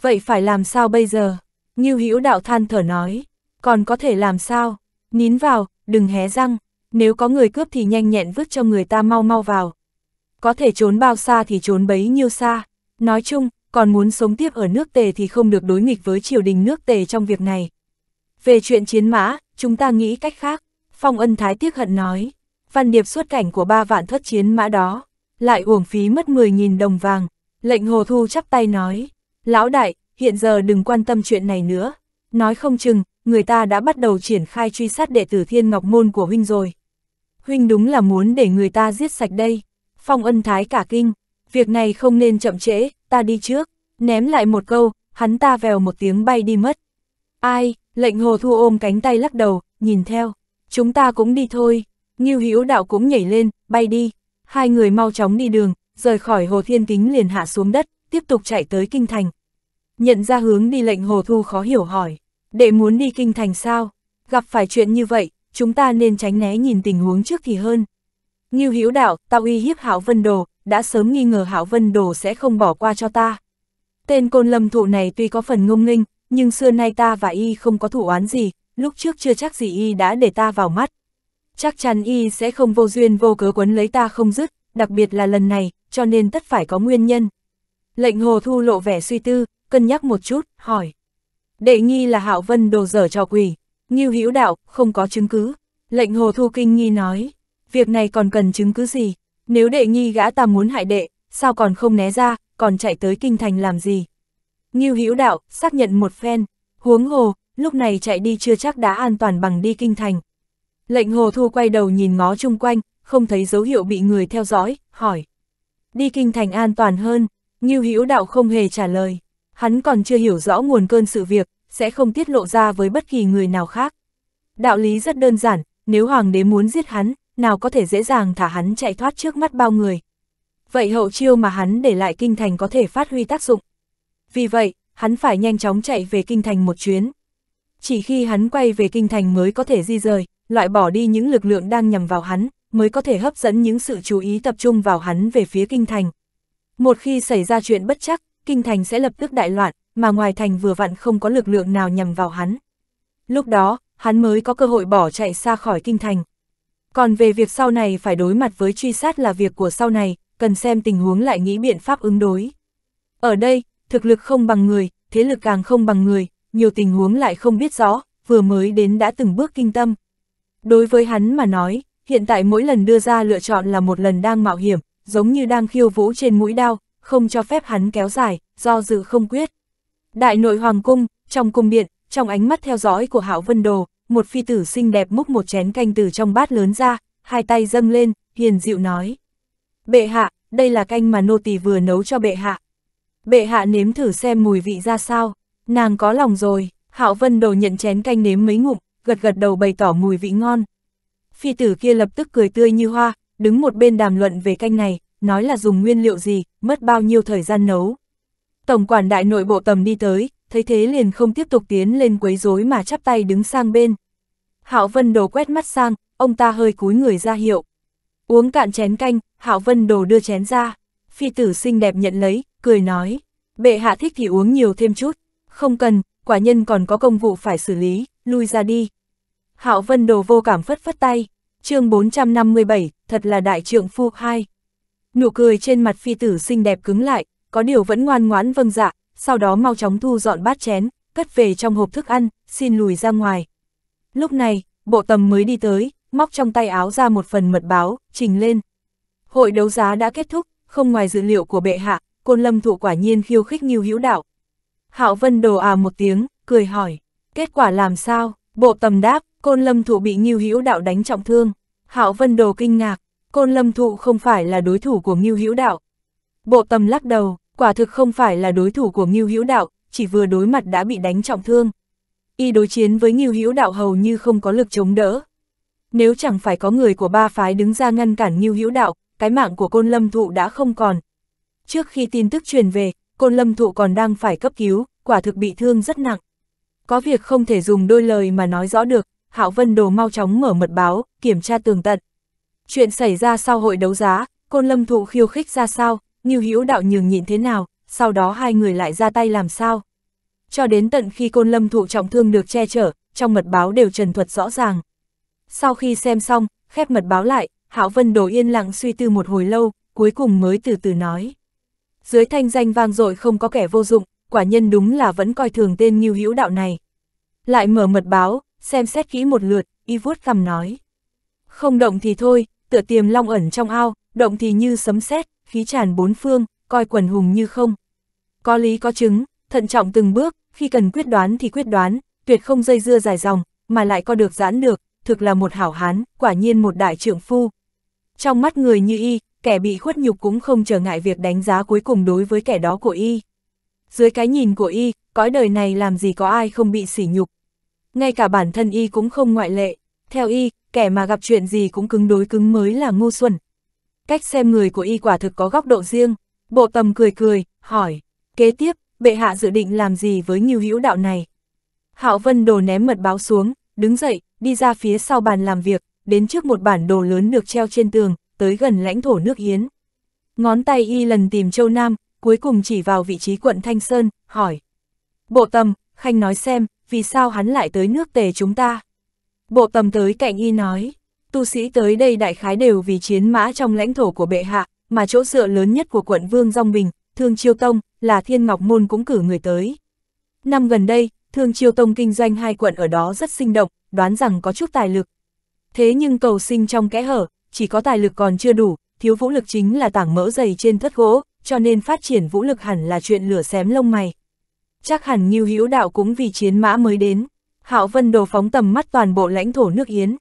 Vậy phải làm sao bây giờ? Như hữu đạo than thở nói, còn có thể làm sao? Nín vào, đừng hé răng, nếu có người cướp thì nhanh nhẹn vứt cho người ta mau mau vào. Có thể trốn bao xa thì trốn bấy nhiêu xa. Nói chung, còn muốn sống tiếp ở nước tề thì không được đối nghịch với triều đình nước tề trong việc này. Về chuyện chiến mã, chúng ta nghĩ cách khác. Phong ân thái tiếc hận nói, văn điệp xuất cảnh của ba vạn thất chiến mã đó, lại uổng phí mất 10.000 đồng vàng. Lệnh hồ thu chắp tay nói, lão đại, hiện giờ đừng quan tâm chuyện này nữa. Nói không chừng, người ta đã bắt đầu triển khai truy sát đệ tử thiên ngọc môn của huynh rồi. Huynh đúng là muốn để người ta giết sạch đây. Phong ân thái cả kinh, việc này không nên chậm trễ, ta đi trước. Ném lại một câu, hắn ta vèo một tiếng bay đi mất. Ai, lệnh hồ thu ôm cánh tay lắc đầu, nhìn theo. Chúng ta cũng đi thôi, Ngưu Hữu Đạo cũng nhảy lên, bay đi. Hai người mau chóng đi đường, rời khỏi Hồ Thiên Kính liền hạ xuống đất, tiếp tục chạy tới Kinh Thành. Nhận ra hướng đi lệnh Hồ Thu khó hiểu hỏi, đệ muốn đi Kinh Thành sao? Gặp phải chuyện như vậy, chúng ta nên tránh né nhìn tình huống trước thì hơn. Ngưu Hữu Đạo, tao uy hiếp Hảo Vân Đồ, đã sớm nghi ngờ Hảo Vân Đồ sẽ không bỏ qua cho ta. Tên côn lâm thụ này tuy có phần ngông nghênh, nhưng xưa nay ta và y không có thủ oán gì, lúc trước chưa chắc gì y đã để ta vào mắt. Chắc chắn y sẽ không vô duyên vô cớ quấn lấy ta không dứt, đặc biệt là lần này, cho nên tất phải có nguyên nhân. Lệnh hồ thu lộ vẻ suy tư, cân nhắc một chút, hỏi. Đệ nghi là Hạo Vân đồ dở trò quỷ, nghiêu hữu đạo, không có chứng cứ. Lệnh hồ thu kinh nghi nói, việc này còn cần chứng cứ gì, nếu đệ nghi gã ta muốn hại đệ, sao còn không né ra, còn chạy tới kinh thành làm gì. Nghiêu hữu đạo, xác nhận một phen, huống hồ, lúc này chạy đi chưa chắc đã an toàn bằng đi kinh thành. Lệnh hồ thu quay đầu nhìn ngó chung quanh, không thấy dấu hiệu bị người theo dõi, hỏi. Đi kinh thành an toàn hơn, Ngưu Hữu Đạo không hề trả lời. Hắn còn chưa hiểu rõ nguồn cơn sự việc, sẽ không tiết lộ ra với bất kỳ người nào khác. Đạo lý rất đơn giản, nếu hoàng đế muốn giết hắn, nào có thể dễ dàng thả hắn chạy thoát trước mắt bao người. Vậy hậu chiêu mà hắn để lại kinh thành có thể phát huy tác dụng. Vì vậy, hắn phải nhanh chóng chạy về kinh thành một chuyến, chỉ khi hắn quay về kinh thành mới có thể di rời, loại bỏ đi những lực lượng đang nhằm vào hắn, mới có thể hấp dẫn những sự chú ý tập trung vào hắn về phía kinh thành. Một khi xảy ra chuyện bất chắc, kinh thành sẽ lập tức đại loạn, mà ngoài thành vừa vặn không có lực lượng nào nhằm vào hắn. Lúc đó, hắn mới có cơ hội bỏ chạy xa khỏi kinh thành. Còn về việc sau này phải đối mặt với truy sát là việc của sau này, cần xem tình huống lại nghĩ biện pháp ứng đối. Ở đây, thực lực không bằng người, thế lực càng không bằng người, nhiều tình huống lại không biết rõ, vừa mới đến đã từng bước kinh tâm. Đối với hắn mà nói, hiện tại mỗi lần đưa ra lựa chọn là một lần đang mạo hiểm, giống như đang khiêu vũ trên mũi đao, không cho phép hắn kéo dài, do dự không quyết. Đại nội hoàng cung, trong cung điện, trong ánh mắt theo dõi của Hạo Vân Đồ, một phi tử xinh đẹp múc một chén canh từ trong bát lớn ra, hai tay dâng lên, hiền dịu nói. Bệ hạ, đây là canh mà nô tỳ vừa nấu cho bệ hạ. Bệ hạ nếm thử xem mùi vị ra sao. Nàng có lòng rồi, Hạo Vân đồ nhận chén canh nếm mấy ngụm, gật gật đầu bày tỏ mùi vị ngon. Phi tử kia lập tức cười tươi như hoa, đứng một bên đàm luận về canh này, nói là dùng nguyên liệu gì, mất bao nhiêu thời gian nấu. Tổng quản đại nội bộ tầm đi tới, thấy thế liền không tiếp tục tiến lên quấy rối mà chắp tay đứng sang bên. Hạo Vân Đồ quét mắt sang, ông ta hơi cúi người ra hiệu. Uống cạn chén canh, Hạo Vân Đồ đưa chén ra. Phi tử xinh đẹp nhận lấy, cười nói, bệ hạ thích thì uống nhiều thêm chút. Không cần, quả nhân còn có công vụ phải xử lý, lui ra đi. Hạo Vân Đồ vô cảm phất phất tay, chương 457, thật là đại trượng phu hai. Nụ cười trên mặt phi tử xinh đẹp cứng lại, có điều vẫn ngoan ngoãn vâng dạ, sau đó mau chóng thu dọn bát chén, cất về trong hộp thức ăn, xin lùi ra ngoài. Lúc này, bộ tầm mới đi tới, móc trong tay áo ra một phần mật báo, trình lên. Hội đấu giá đã kết thúc, không ngoài dữ liệu của bệ hạ, côn lâm thụ quả nhiên khiêu khích nghiêu hữu đạo, Hạo Vân đồ à một tiếng, cười hỏi, kết quả làm sao? Bộ tầm đáp, côn lâm thụ bị Ngưu Hữu Đạo đánh trọng thương. Hạo Vân đồ kinh ngạc, côn lâm thụ không phải là đối thủ của Ngưu Hữu Đạo. Bộ tầm lắc đầu, quả thực không phải là đối thủ của Ngưu Hữu Đạo, chỉ vừa đối mặt đã bị đánh trọng thương. Y đối chiến với Ngưu Hữu Đạo hầu như không có lực chống đỡ. Nếu chẳng phải có người của ba phái đứng ra ngăn cản Ngưu Hữu Đạo, cái mạng của Côn Lâm Thụ đã không còn. Trước khi tin tức truyền về, côn lâm thụ còn đang phải cấp cứu, quả thực bị thương rất nặng. Có việc không thể dùng đôi lời mà nói rõ được, Hạo Vân Đồ mau chóng mở mật báo, kiểm tra tường tận. Chuyện xảy ra sau hội đấu giá, côn lâm thụ khiêu khích ra sao, Ngưu Hữu Đạo nhường nhịn thế nào, sau đó hai người lại ra tay làm sao. Cho đến tận khi côn lâm thụ trọng thương được che chở, trong mật báo đều trần thuật rõ ràng. Sau khi xem xong, khép mật báo lại, Hạo Vân Đồ yên lặng suy tư một hồi lâu, cuối cùng mới từ từ nói dưới thanh danh vang dội không có kẻ vô dụng, quả nhân đúng là vẫn coi thường tên Ngưu Hữu đạo này. Lại mở mật báo, xem xét kỹ một lượt, y vuốt cằm nói. Không động thì thôi, tựa tiềm long ẩn trong ao, động thì như sấm sét, khí tràn bốn phương, coi quần hùng như không. Có lý có chứng, thận trọng từng bước, khi cần quyết đoán thì quyết đoán, tuyệt không dây dưa dài dòng, mà lại có được giãn được, thực là một hảo hán, quả nhiên một đại trưởng phu. Trong mắt người như y, kẻ bị khuất nhục cũng không trở ngại việc đánh giá cuối cùng đối với kẻ đó của y. Dưới cái nhìn của y, cõi đời này làm gì có ai không bị sỉ nhục. Ngay cả bản thân y cũng không ngoại lệ. Theo y, kẻ mà gặp chuyện gì cũng cứng đối cứng mới là ngu xuẩn. Cách xem người của y quả thực có góc độ riêng. Bộ tầm cười cười, hỏi. Kế tiếp, bệ hạ dự định làm gì với nhiều hữu đạo này? Hạo Vân đồ ném mật báo xuống, đứng dậy, đi ra phía sau bàn làm việc, đến trước một bản đồ lớn được treo trên tường, tới gần lãnh thổ nước Yến. Ngón tay y lần tìm châu Nam, cuối cùng chỉ vào vị trí quận Thanh Sơn, hỏi. Bộ tầm, Khanh nói xem, vì sao hắn lại tới nước tề chúng ta? Bộ tầm tới cạnh y nói, tu sĩ tới đây đại khái đều vì chiến mã trong lãnh thổ của bệ hạ, mà chỗ dựa lớn nhất của quận Vương Dòng Bình, Thương Chiêu Tông, là Thiên Ngọc Môn cũng cử người tới. Năm gần đây, Thương Chiêu Tông kinh doanh hai quận ở đó rất sinh động, đoán rằng có chút tài lực. Thế nhưng cầu sinh trong kẽ hở, chỉ có tài lực còn chưa đủ, thiếu vũ lực chính là tảng mỡ dày trên thất gỗ, cho nên phát triển vũ lực hẳn là chuyện lửa xém lông mày. Chắc hẳn Ngưu Hữu Đạo cũng vì chiến mã mới đến. Hạo Vân Đồ phóng tầm mắt toàn bộ lãnh thổ nước Yến.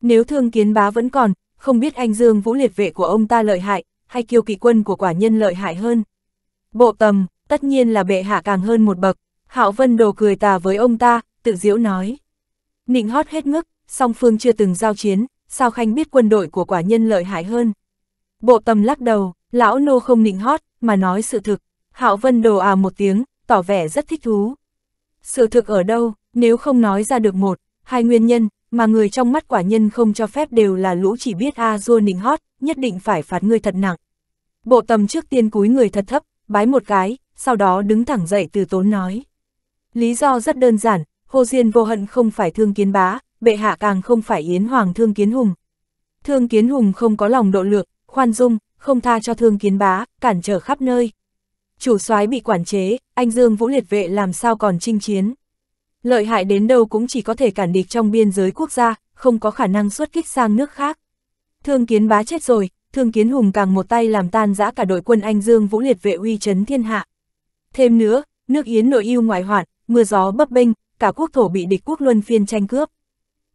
Nếu thương kiến bá vẫn còn, không biết anh Dương Vũ liệt vệ của ông ta lợi hại, hay kiêu kỳ quân của quả nhân lợi hại hơn. Bộ tầm, tất nhiên là bệ hạ càng hơn một bậc. Hạo Vân Đồ cười tà với ông ta, tự diễu nói. Nịnh hót hết mức, song phương chưa từng giao chiến, sao Khanh biết quân đội của quả nhân lợi hại hơn? Bộ tầm lắc đầu, lão nô không nịnh hót, mà nói sự thực. Hạo Vân đồ à một tiếng, tỏ vẻ rất thích thú. Sự thực ở đâu, nếu không nói ra được một, hai nguyên nhân, mà người trong mắt quả nhân không cho phép đều là lũ chỉ biết a à nịnh hót, nhất định phải phạt ngươi thật nặng. Bộ tầm trước tiên cúi người thật thấp, bái một cái, sau đó đứng thẳng dậy từ tốn nói. Lý do rất đơn giản, Hồ Diên vô hận không phải thương kiến bá, bệ hạ càng không phải Yến Hoàng Thương Kiến Hùng. Thương Kiến Hùng không có lòng độ lược, khoan dung, không tha cho Thương Kiến Bá, cản trở khắp nơi. Chủ soái bị quản chế, anh Dương Vũ Liệt Vệ làm sao còn chinh chiến. Lợi hại đến đâu cũng chỉ có thể cản địch trong biên giới quốc gia, không có khả năng xuất kích sang nước khác. Thương Kiến Bá chết rồi, Thương Kiến Hùng càng một tay làm tan rã cả đội quân anh Dương Vũ Liệt Vệ uy chấn thiên hạ. Thêm nữa, nước Yến nội ưu ngoại hoạn, mưa gió bấp bênh, cả quốc thổ bị địch quốc luân phiên tranh cướp.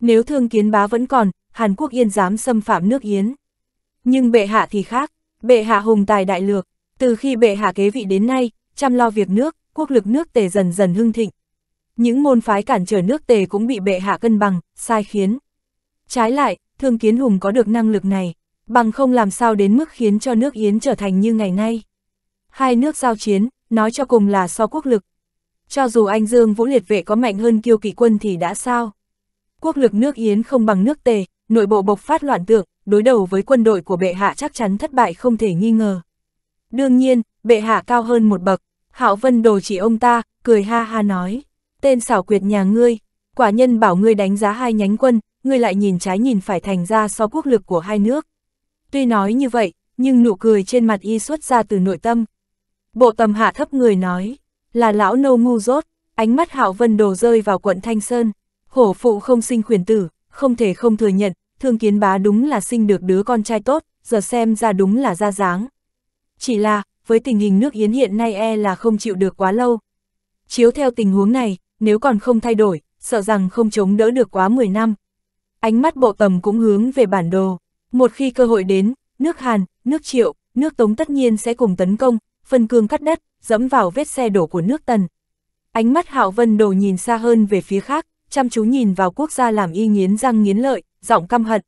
Nếu thương kiến bá vẫn còn, Hàn Quốc Yên dám xâm phạm nước Yến. Nhưng bệ hạ thì khác, bệ hạ hùng tài đại lược, từ khi bệ hạ kế vị đến nay, chăm lo việc nước, quốc lực nước tề dần dần hưng thịnh. Những môn phái cản trở nước tề cũng bị bệ hạ cân bằng, sai khiến. Trái lại, thương kiến hùng có được năng lực này, bằng không làm sao đến mức khiến cho nước Yến trở thành như ngày nay. Hai nước giao chiến, nói cho cùng là so quốc lực. Cho dù anh Dương Vũ Liệt Vệ có mạnh hơn kiêu kỵ quân thì đã sao? Quốc lực nước Yến không bằng nước Tề, nội bộ bộc phát loạn tượng, đối đầu với quân đội của bệ hạ chắc chắn thất bại không thể nghi ngờ. Đương nhiên, bệ hạ cao hơn một bậc, Hạo Vân đồ chỉ ông ta, cười ha ha nói, tên xảo quyệt nhà ngươi, quả nhân bảo ngươi đánh giá hai nhánh quân, ngươi lại nhìn trái nhìn phải thành ra so quốc lực của hai nước. Tuy nói như vậy, nhưng nụ cười trên mặt y xuất ra từ nội tâm. Bộ tầm hạ thấp người nói, là lão nô ngu dốt, ánh mắt Hạo Vân đồ rơi vào quận Thanh Sơn. Hổ phụ không sinh khuyển tử, không thể không thừa nhận, thương kiến bá đúng là sinh được đứa con trai tốt, giờ xem ra đúng là ra dáng. Chỉ là, với tình hình nước Yến hiện nay e là không chịu được quá lâu. Chiếu theo tình huống này, nếu còn không thay đổi, sợ rằng không chống đỡ được quá 10 năm. Ánh mắt bộ tầm cũng hướng về bản đồ. Một khi cơ hội đến, nước Hàn, nước Triệu, nước Tống tất nhiên sẽ cùng tấn công, phân cương cắt đất, dẫm vào vết xe đổ của nước Tần. Ánh mắt Hạo Vân Đồ nhìn xa hơn về phía khác, chăm chú nhìn vào quốc gia làm y nghiến răng nghiến lợi, giọng căm hận.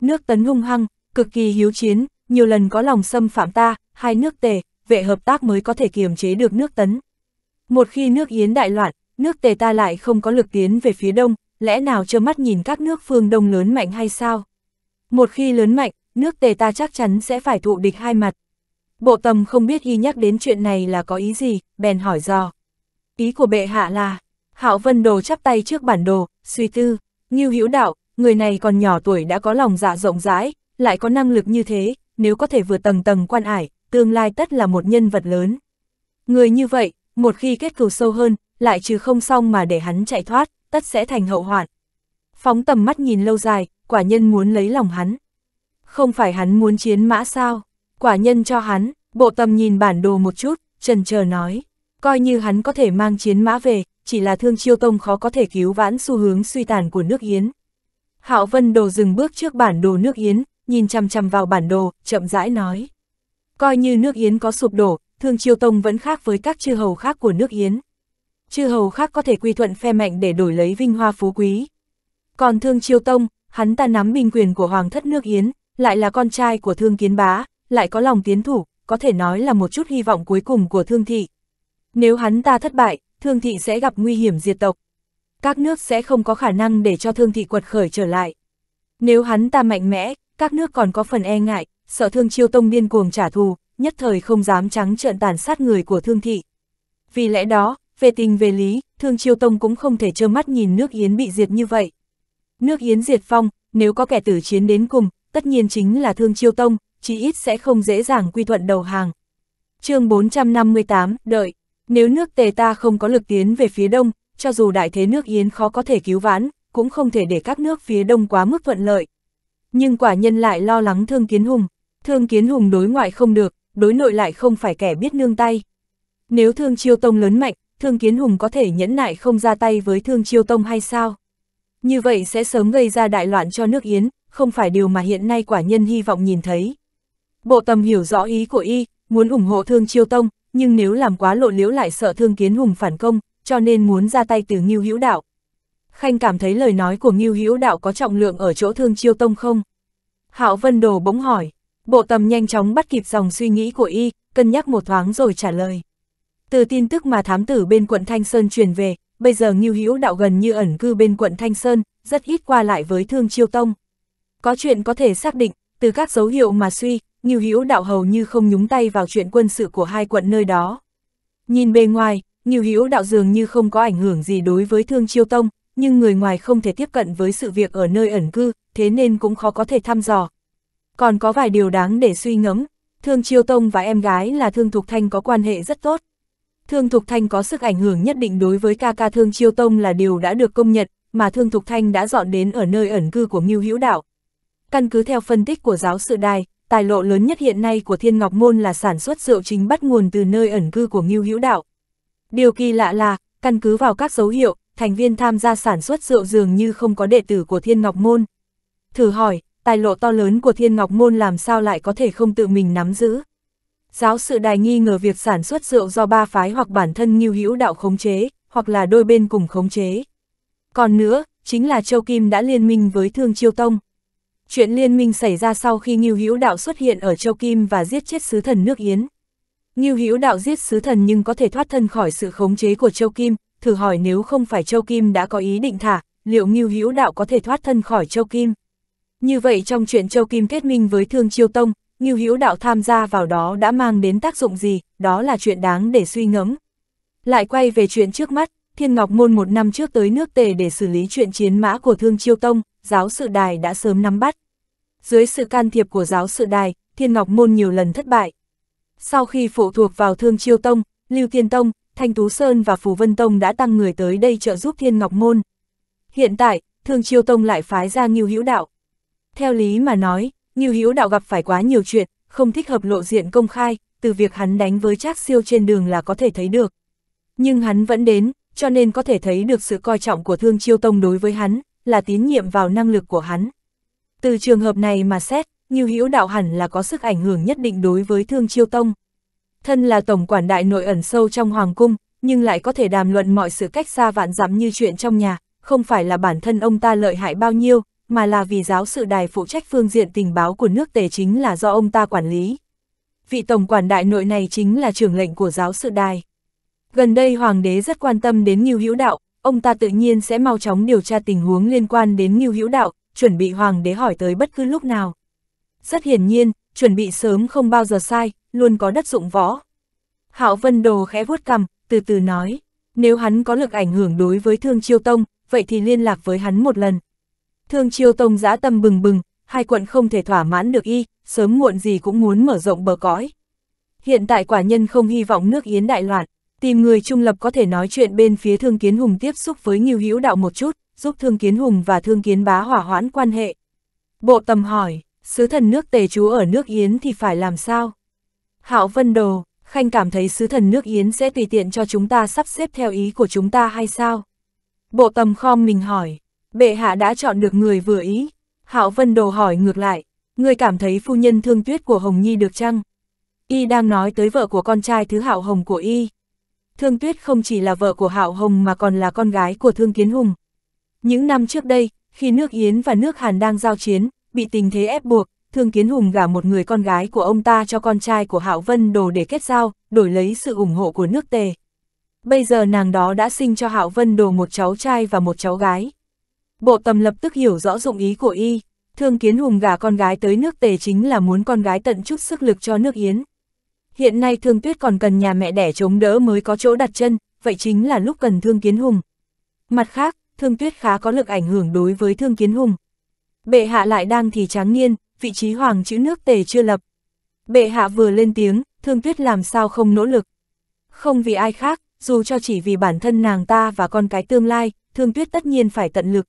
Nước tấn hung hăng, cực kỳ hiếu chiến, nhiều lần có lòng xâm phạm ta, hai nước tề, vệ hợp tác mới có thể kiềm chế được nước tấn. Một khi nước Yến đại loạn, nước tề ta lại không có lực tiến về phía đông, lẽ nào trơ mắt nhìn các nước phương đông lớn mạnh hay sao? Một khi lớn mạnh, nước tề ta chắc chắn sẽ phải thụ địch hai mặt. Bộ tầm không biết y nhắc đến chuyện này là có ý gì, bèn hỏi dò. Ý của bệ hạ là, Hạo Vân Đồ chắp tay trước bản đồ, suy tư, Ngưu Hữu Đạo, người này còn nhỏ tuổi đã có lòng dạ rộng rãi, lại có năng lực như thế, nếu có thể vượt tầng tầng quan ải, tương lai tất là một nhân vật lớn. Người như vậy, một khi kết cừu sâu hơn, lại trừ không xong mà để hắn chạy thoát, tất sẽ thành hậu hoạn. Phóng tầm mắt nhìn lâu dài, quả nhân muốn lấy lòng hắn. Không phải hắn muốn chiến mã sao, quả nhân cho hắn, bộ tầm nhìn bản đồ một chút, trần chờ nói. Coi như hắn có thể mang chiến mã về, chỉ là Thương Chiêu Tông khó có thể cứu vãn xu hướng suy tàn của nước Yến. Hạo Vân Đồ dừng bước trước bản đồ nước Yến, nhìn chăm chăm vào bản đồ, chậm rãi nói. Coi như nước Yến có sụp đổ, Thương Chiêu Tông vẫn khác với các chư hầu khác của nước Yến. Chư hầu khác có thể quy thuận phe mạnh để đổi lấy vinh hoa phú quý. Còn Thương Chiêu Tông, hắn ta nắm binh quyền của Hoàng thất nước Yến, lại là con trai của Thương Kiến Bá, lại có lòng tiến thủ, có thể nói là một chút hy vọng cuối cùng của Thương Thị. Nếu hắn ta thất bại, thương thị sẽ gặp nguy hiểm diệt tộc. Các nước sẽ không có khả năng để cho thương thị quật khởi trở lại. Nếu hắn ta mạnh mẽ, các nước còn có phần e ngại, sợ thương chiêu tông điên cuồng trả thù, nhất thời không dám trắng trợn tàn sát người của thương thị. Vì lẽ đó, về tình về lý, thương chiêu tông cũng không thể trơ mắt nhìn nước Yến bị diệt như vậy. Nước Yến diệt phong, nếu có kẻ tử chiến đến cùng, tất nhiên chính là thương chiêu tông, chỉ ít sẽ không dễ dàng quy thuận đầu hàng. chương 458, đợi. Nếu nước tề ta không có lực tiến về phía đông, cho dù đại thế nước Yến khó có thể cứu vãn, cũng không thể để các nước phía đông quá mức thuận lợi. Nhưng quả nhân lại lo lắng Thương Kiến Hùng, Thương Kiến Hùng đối ngoại không được, đối nội lại không phải kẻ biết nương tay. Nếu Thương Chiêu Tông lớn mạnh, Thương Kiến Hùng có thể nhẫn nại không ra tay với Thương Chiêu Tông hay sao? Như vậy sẽ sớm gây ra đại loạn cho nước Yến, không phải điều mà hiện nay quả nhân hy vọng nhìn thấy. Bộ tầm hiểu rõ ý của y, muốn ủng hộ Thương Chiêu Tông, nhưng nếu làm quá lộ liễu lại sợ thương kiến hùng phản công, cho nên muốn ra tay từ Ngưu Hữu Đạo. Khanh cảm thấy lời nói của Ngưu Hữu Đạo có trọng lượng ở chỗ thương chiêu tông không? Hạo Vân Đồ bỗng hỏi, bộ tầm nhanh chóng bắt kịp dòng suy nghĩ của y, cân nhắc một thoáng rồi trả lời. Từ tin tức mà thám tử bên quận Thanh Sơn truyền về, bây giờ Ngưu Hữu Đạo gần như ẩn cư bên quận Thanh Sơn, rất ít qua lại với Thương Chiêu Tông. Có chuyện có thể xác định, từ các dấu hiệu mà suy, Ngưu Hữu Đạo hầu như không nhúng tay vào chuyện quân sự của hai quận nơi đó. Nhìn bề ngoài, Ngưu Hữu Đạo dường như không có ảnh hưởng gì đối với Thương Chiêu Tông, nhưng người ngoài không thể tiếp cận với sự việc ở nơi ẩn cư, thế nên cũng khó có thể thăm dò. Còn có vài điều đáng để suy ngẫm, Thương Chiêu Tông và em gái là Thương Thục Thanh có quan hệ rất tốt. Thương Thục Thanh có sức ảnh hưởng nhất định đối với ca ca Thương Chiêu Tông là điều đã được công nhận, mà Thương Thục Thanh đã dọn đến ở nơi ẩn cư của Ngưu Hữu Đạo. Căn cứ theo phân tích của giáo sư đài, tài lộ lớn nhất hiện nay của Thiên Ngọc Môn là sản xuất rượu chính bắt nguồn từ nơi ẩn cư của Ngưu Hữu Đạo. Điều kỳ lạ là, căn cứ vào các dấu hiệu, thành viên tham gia sản xuất rượu dường như không có đệ tử của Thiên Ngọc Môn. Thử hỏi, tài lộ to lớn của Thiên Ngọc Môn làm sao lại có thể không tự mình nắm giữ? Giáo sự đài nghi ngờ việc sản xuất rượu do ba phái hoặc bản thân Ngưu Hữu Đạo khống chế, hoặc là đôi bên cùng khống chế. Còn nữa, chính là Châu Kim đã liên minh với Thương Chiêu Tông. Chuyện liên minh xảy ra sau khi Ngưu Hữu Đạo xuất hiện ở Châu Kim và giết chết sứ thần nước Yến. Ngưu Hữu Đạo giết sứ thần nhưng có thể thoát thân khỏi sự khống chế của Châu Kim, thử hỏi nếu không phải Châu Kim đã có ý định thả, liệu Ngưu Hữu Đạo có thể thoát thân khỏi Châu Kim? Như vậy trong chuyện Châu Kim kết minh với Thương Chiêu Tông, Ngưu Hữu Đạo tham gia vào đó đã mang đến tác dụng gì, đó là chuyện đáng để suy ngẫm. Lại quay về chuyện trước mắt, Thiên Ngọc Môn một năm trước tới nước tề để xử lý chuyện chiến mã của Thương Chiêu Tông, giáo sự đài đã sớm nắm bắt. Dưới sự can thiệp của giáo sự đài, Thiên Ngọc Môn nhiều lần thất bại. Sau khi phụ thuộc vào Thương Chiêu Tông, Lưu Tiên Tông, Thanh Tú Sơn và Phù Vân Tông đã tăng người tới đây trợ giúp Thiên Ngọc Môn. Hiện tại, Thương Chiêu Tông lại phái ra Ngưu Hữu Đạo. Theo lý mà nói, Ngưu Hữu Đạo gặp phải quá nhiều chuyện, không thích hợp lộ diện công khai, từ việc hắn đánh với Trác Siêu trên đường là có thể thấy được. Nhưng hắn vẫn đến, cho nên có thể thấy được sự coi trọng của Thương Chiêu Tông đối với hắn, là tín nhiệm vào năng lực của hắn. Từ trường hợp này mà xét, Như Hữu Đạo hẳn là có sức ảnh hưởng nhất định đối với Thương Chiêu Tông. Thân là tổng quản đại nội ẩn sâu trong hoàng cung, nhưng lại có thể đàm luận mọi sự cách xa vạn dặm như chuyện trong nhà, không phải là bản thân ông ta lợi hại bao nhiêu, mà là vì giáo sự đài phụ trách phương diện tình báo của nước tề chính là do ông ta quản lý. Vị tổng quản đại nội này chính là trưởng lệnh của giáo sự đài. Gần đây hoàng đế rất quan tâm đến Ngưu Hữu Đạo, ông ta tự nhiên sẽ mau chóng điều tra tình huống liên quan đến Ngưu Hữu Đạo, chuẩn bị hoàng đế hỏi tới bất cứ lúc nào. Rất hiển nhiên, chuẩn bị sớm không bao giờ sai, luôn có đất dụng võ. Hạo Vân Đồ khẽ vuốt cằm, từ từ nói, nếu hắn có lực ảnh hưởng đối với Thương Chiêu Tông, vậy thì liên lạc với hắn một lần. Thương Chiêu Tông giã tâm bừng bừng, hai quận không thể thỏa mãn được y, sớm muộn gì cũng muốn mở rộng bờ cõi. Hiện tại quả nhân không hy vọng nước Yến đại loạn. Tìm người trung lập có thể nói chuyện bên phía Thương Kiến Hùng tiếp xúc với Ngưu Hữu Đạo một chút, giúp Thương Kiến Hùng và Thương Kiến Bá hỏa hoãn quan hệ. Bộ tầm hỏi, sứ thần nước Tề chú ở nước Yến thì phải làm sao? Hạo Vân Đồ, Khanh cảm thấy sứ thần nước Yến sẽ tùy tiện cho chúng ta sắp xếp theo ý của chúng ta hay sao? Bộ tầm khom mình hỏi, bệ hạ đã chọn được người vừa ý. Hạo Vân Đồ hỏi ngược lại, người cảm thấy phu nhân thương tuyết của Hồng Nhi được chăng? Y đang nói tới vợ của con trai thứ Hạo Hồng của Y. Thương Tuyết không chỉ là vợ của Hạo Hồng mà còn là con gái của Thương Kiến Hùng. Những năm trước đây, khi nước Yến và nước Hàn đang giao chiến, bị tình thế ép buộc, Thương Kiến Hùng gả một người con gái của ông ta cho con trai của Hạo Vân Đồ để kết giao, đổi lấy sự ủng hộ của nước Tề. Bây giờ nàng đó đã sinh cho Hạo Vân Đồ một cháu trai và một cháu gái. Bộ tầm lập tức hiểu rõ dụng ý của y, Thương Kiến Hùng gả con gái tới nước Tề chính là muốn con gái tận chút sức lực cho nước Yến, Hiện nay Thương Tuyết còn cần nhà mẹ đẻ chống đỡ mới có chỗ đặt chân, vậy chính là lúc cần Thương Kiến Hùng. Mặt khác, Thương Tuyết khá có lực ảnh hưởng đối với Thương Kiến Hùng. Bệ hạ lại đang thì tráng niên, vị trí hoàng chữ nước tề chưa lập. Bệ hạ vừa lên tiếng, Thương Tuyết làm sao không nỗ lực. Không vì ai khác, dù cho chỉ vì bản thân nàng ta và con cái tương lai, Thương Tuyết tất nhiên phải tận lực.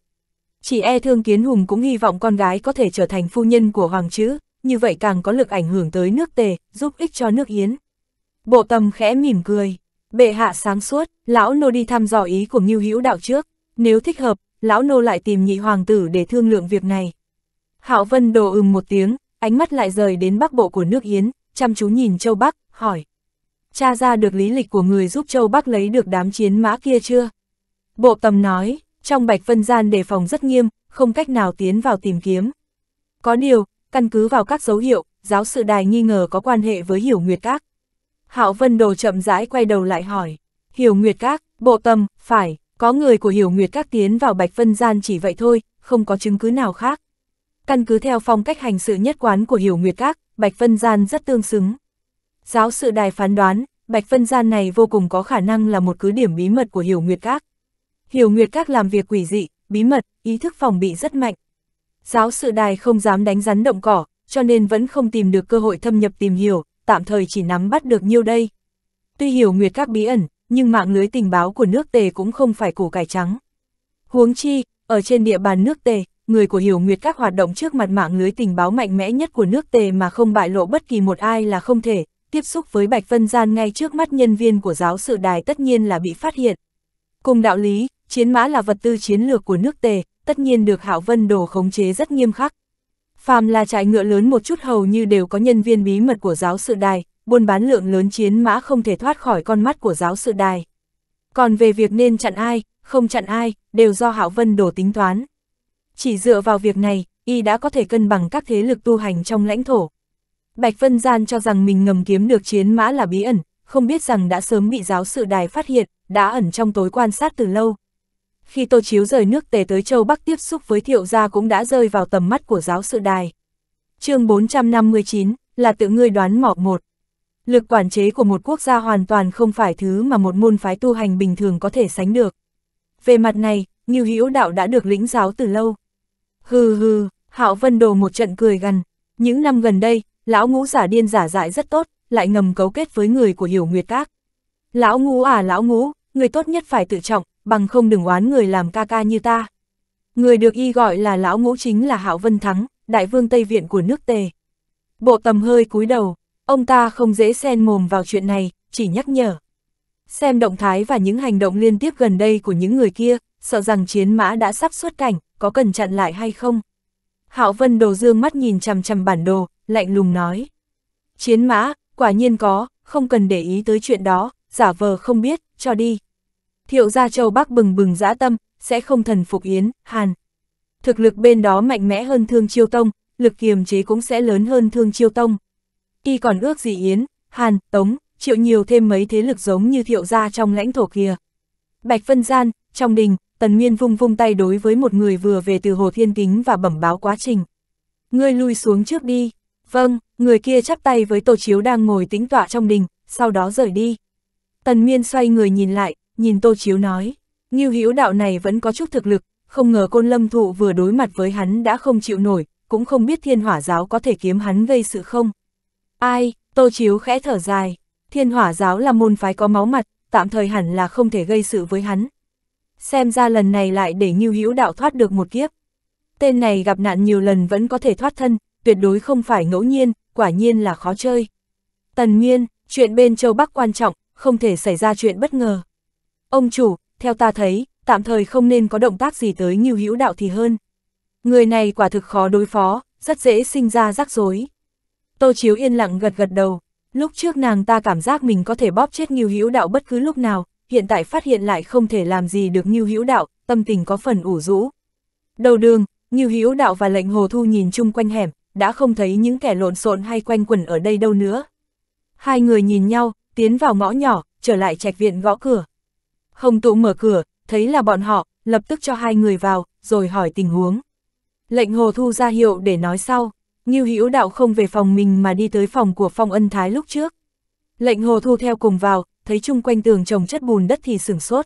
Chỉ e Thương Kiến Hùng cũng hy vọng con gái có thể trở thành phu nhân của hoàng chữ, như vậy càng có lực ảnh hưởng tới nước tề, giúp ích cho nước Yến. Bộ tầm khẽ mỉm cười, bệ hạ sáng suốt, lão nô đi thăm dò ý của Ngưu Hữu đạo trước, nếu thích hợp, lão nô lại tìm nhị hoàng tử để thương lượng việc này. Hạo Vân đồ ừm một tiếng, ánh mắt lại rời đến bắc bộ của nước Yến, chăm chú nhìn Châu Bắc, hỏi. Cha ra được lý lịch của người giúp Châu Bắc lấy được đám chiến mã kia chưa? Bộ tầm nói, trong bạch vân gian đề phòng rất nghiêm, không cách nào tiến vào tìm kiếm. Có điều, căn cứ vào các dấu hiệu, giáo sư đài nghi ngờ có quan hệ với hiểu nguyệt các. Hạo Vân Đồ chậm rãi quay đầu lại hỏi, hiểu nguyệt các, bộ tâm, phải, có người của hiểu nguyệt các tiến vào Bạch Vân Gian chỉ vậy thôi, không có chứng cứ nào khác. Căn cứ theo phong cách hành sự nhất quán của hiểu nguyệt các, Bạch Vân Gian rất tương xứng. Giáo sư đài phán đoán, Bạch Vân Gian này vô cùng có khả năng là một cứ điểm bí mật của Hiểu Nguyệt Các. Hiểu Nguyệt Các làm việc quỷ dị, bí mật, ý thức phòng bị rất mạnh, Giáo sự đài không dám đánh rắn động cỏ, cho nên vẫn không tìm được cơ hội thâm nhập tìm hiểu, tạm thời chỉ nắm bắt được nhiêu đây. Tuy hiểu nguyệt các bí ẩn, nhưng mạng lưới tình báo của nước tề cũng không phải củ cải trắng. Huống chi, ở trên địa bàn nước tề, người của hiểu nguyệt các hoạt động trước mặt mạng lưới tình báo mạnh mẽ nhất của nước tề mà không bại lộ bất kỳ một ai là không thể, tiếp xúc với Bạch Vân Gian ngay trước mắt nhân viên của giáo sự đài tất nhiên là bị phát hiện. Cùng đạo lý, chiến mã là vật tư chiến lược của nước tề, tất nhiên được Hạo Vân Đồ khống chế rất nghiêm khắc. Phàm là trại ngựa lớn một chút hầu như đều có nhân viên bí mật của giáo sự đài, buôn bán lượng lớn chiến mã không thể thoát khỏi con mắt của giáo sự đài. Còn về việc nên chặn ai, không chặn ai, đều do Hạo Vân Đồ tính toán. Chỉ dựa vào việc này, y đã có thể cân bằng các thế lực tu hành trong lãnh thổ. Bạch Vân Gian cho rằng mình ngầm kiếm được chiến mã là bí ẩn, không biết rằng đã sớm bị giáo sự đài phát hiện, đã ẩn trong tối quan sát từ lâu khi Tô Chiếu rời nước tề tới châu Bắc tiếp xúc với thiệu gia cũng đã rơi vào tầm mắt của giáo sự đài. chương 459, là tự ngươi đoán mọt một. Lực quản chế của một quốc gia hoàn toàn không phải thứ mà một môn phái tu hành bình thường có thể sánh được. Về mặt này, Nghiêu Hữu Đạo đã được lĩnh giáo từ lâu. Hừ hừ, Hạo Vân Đồ một trận cười gần. Những năm gần đây, lão ngũ giả điên giả dại rất tốt, lại ngầm cấu kết với người của Hiểu Nguyệt Các. Lão ngũ à lão ngũ, người tốt nhất phải tự trọng, bằng không đừng oán người làm ca ca như ta. Người được y gọi là lão ngũ chính là Hạo Vân Thắng, đại vương Tây Viện của nước Tề. Bộ tầm hơi cúi đầu, ông ta không dễ xen mồm vào chuyện này, chỉ nhắc nhở. Xem động thái và những hành động liên tiếp gần đây của những người kia, sợ rằng chiến mã đã sắp xuất cảnh, có cần chặn lại hay không? Hạo Vân Đồ dương mắt nhìn chằm chằm bản đồ, lạnh lùng nói. Chiến mã, quả nhiên có, không cần để ý tới chuyện đó, giả vờ không biết, cho đi thiệu gia châu Bắc bừng bừng dã tâm, sẽ không thần phục Yến, Hàn. Thực lực bên đó mạnh mẽ hơn Thương Chiêu Tông, lực kiềm chế cũng sẽ lớn hơn Thương Chiêu Tông. Y còn ước gì Yến, Hàn, Tống, triệu nhiều thêm mấy thế lực giống như thiệu gia trong lãnh thổ kia. Bạch phân Gian, trong đình, Tần Nguyên vung vung tay đối với một người vừa về từ Hồ Thiên Kính và bẩm báo quá trình. Ngươi lui xuống trước đi. Vâng, người kia chắp tay với Tô Chiếu đang ngồi tĩnh tọa trong đình, sau đó rời đi. Tần nguyên xoay người nhìn lại, nhìn Tô Chiếu nói, Ngưu Hữu đạo này vẫn có chút thực lực, không ngờ Côn Lâm Thụ vừa đối mặt với hắn đã không chịu nổi, cũng không biết Thiên Hỏa giáo có thể kiếm hắn gây sự không. Ai, Tô Chiếu khẽ thở dài, Thiên Hỏa giáo là môn phái có máu mặt, tạm thời hẳn là không thể gây sự với hắn. Xem ra lần này lại để Ngưu Hữu đạo thoát được một kiếp. Tên này gặp nạn nhiều lần vẫn có thể thoát thân, tuyệt đối không phải ngẫu nhiên, quả nhiên là khó chơi. Tần nguyên, chuyện bên châu Bắc quan trọng, không thể xảy ra chuyện bất ngờ. Ông chủ, theo ta thấy, tạm thời không nên có động tác gì tới Ngưu Hữu Đạo thì hơn. Người này quả thực khó đối phó, rất dễ sinh ra rắc rối. Tô Chiếu yên lặng gật gật đầu, lúc trước nàng ta cảm giác mình có thể bóp chết Ngưu Hữu Đạo bất cứ lúc nào, hiện tại phát hiện lại không thể làm gì được Ngưu Hữu Đạo, tâm tình có phần ủ rũ. Đầu đường, Ngưu Hữu Đạo và Lệnh Hồ Thu nhìn chung quanh hẻm, đã không thấy những kẻ lộn xộn hay quanh quẩn ở đây đâu nữa. Hai người nhìn nhau, tiến vào ngõ nhỏ, trở lại trạch viện gõ cửa. Hồng tụ mở cửa, thấy là bọn họ, lập tức cho hai người vào, rồi hỏi tình huống. Lệnh hồ thu ra hiệu để nói sau, Ngưu Hữu đạo không về phòng mình mà đi tới phòng của Phong Ân Thái lúc trước. Lệnh hồ thu theo cùng vào, thấy chung quanh tường trồng chất bùn đất thì sửng sốt.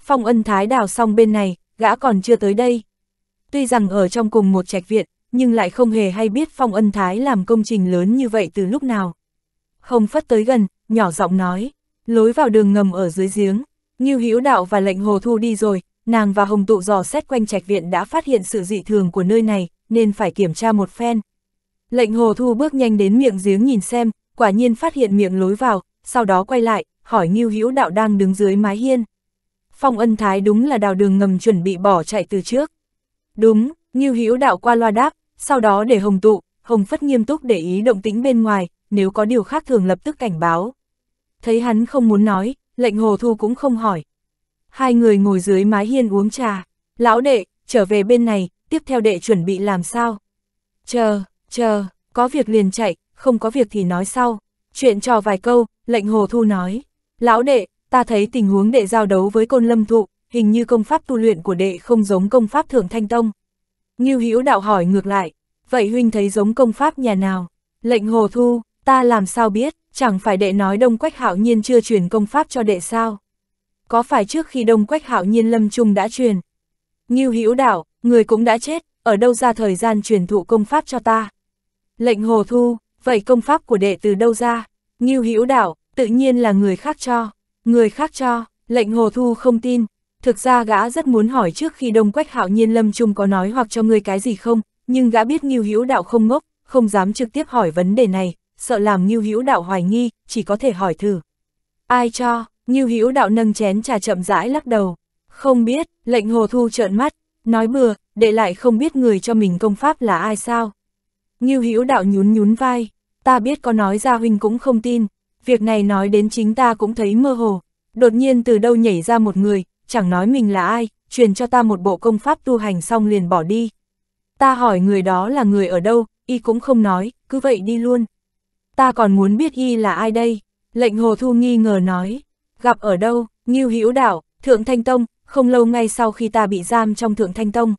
Phong Ân Thái đào xong bên này, gã còn chưa tới đây. Tuy rằng ở trong cùng một trạch viện, nhưng lại không hề hay biết Phong Ân Thái làm công trình lớn như vậy từ lúc nào. Không phất tới gần, nhỏ giọng nói, lối vào đường ngầm ở dưới giếng, Ngưu Hữu Đạo và lệnh Hồ Thu đi rồi, nàng và Hồng Tụ dò xét quanh trạch viện đã phát hiện sự dị thường của nơi này, nên phải kiểm tra một phen. Lệnh Hồ Thu bước nhanh đến miệng giếng nhìn xem, quả nhiên phát hiện miệng lối vào, sau đó quay lại, hỏi Ngưu Hữu Đạo đang đứng dưới mái hiên. Phong Ân Thái đúng là đào đường ngầm chuẩn bị bỏ chạy từ trước. Đúng, Ngưu Hữu Đạo qua loa đáp, sau đó để Hồng Tụ, Hồng Phất nghiêm túc để ý động tĩnh bên ngoài, nếu có điều khác thường lập tức cảnh báo. Thấy hắn không muốn nói, lệnh hồ thu cũng không hỏi. Hai người ngồi dưới mái hiên uống trà, lão đệ, trở về bên này, tiếp theo đệ chuẩn bị làm sao? Chờ, chờ, có việc liền chạy, không có việc thì nói sau. Chuyện trò vài câu, lệnh hồ thu nói, lão đệ, ta thấy tình huống đệ giao đấu với côn lâm thụ, hình như công pháp tu luyện của đệ không giống công pháp thường thanh tông. Ngưu Hữu đạo hỏi ngược lại, vậy huynh thấy giống công pháp nhà nào? Lệnh hồ thu, ta làm sao biết, chẳng phải đệ nói Đông Quách Hạo Nhiên chưa truyền công pháp cho đệ sao? Có phải trước khi Đông Quách Hạo Nhiên lâm trung đã truyền? Ngưu Hữu Đảo, người cũng đã chết, ở đâu ra thời gian truyền thụ công pháp cho ta? Lệnh Hồ Thu, vậy công pháp của đệ từ đâu ra? Ngưu Hữu Đảo, tự nhiên là người khác cho, người khác cho, lệnh Hồ Thu không tin. Thực ra gã rất muốn hỏi trước khi Đông Quách Hạo Nhiên Lâm Trung có nói hoặc cho ngươi cái gì không, nhưng gã biết Ngưu Hữu Đạo không ngốc, không dám trực tiếp hỏi vấn đề này, sợ làm Ngưu Hữu Đạo hoài nghi, chỉ có thể hỏi thử. Ai cho? Ngưu Hữu Đạo nâng chén trà chậm rãi lắc đầu. Không biết, lệnh Hồ Thu trợn mắt, nói bừa, để lại không biết người cho mình công pháp là ai sao? Ngưu Hữu Đạo nhún nhún vai, ta biết có nói ra huynh cũng không tin, việc này nói đến chính ta cũng thấy mơ hồ. Đột nhiên từ đâu nhảy ra một người, chẳng nói mình là ai, truyền cho ta một bộ công pháp tu hành xong liền bỏ đi. Ta hỏi người đó là người ở đâu, y cũng không nói, cứ vậy đi luôn ta còn muốn biết y là ai đây? Lệnh Hồ Thu nghi ngờ nói, gặp ở đâu, Ngưu Hữu Đảo, Thượng Thanh Tông, không lâu ngay sau khi ta bị giam trong Thượng Thanh Tông.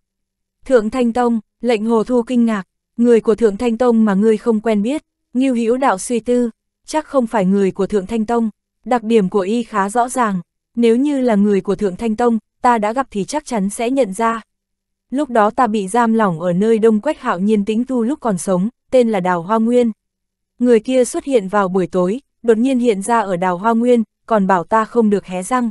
Thượng Thanh Tông, lệnh Hồ Thu kinh ngạc, người của Thượng Thanh Tông mà ngươi không quen biết, Ngưu Hữu Đạo suy tư, chắc không phải người của Thượng Thanh Tông, đặc điểm của y khá rõ ràng, nếu như là người của Thượng Thanh Tông, ta đã gặp thì chắc chắn sẽ nhận ra. Lúc đó ta bị giam lỏng ở nơi đông quách hạo nhiên tĩnh tu lúc còn sống, tên là Đào Hoa Nguyên. Người kia xuất hiện vào buổi tối, đột nhiên hiện ra ở đào hoa nguyên, còn bảo ta không được hé răng.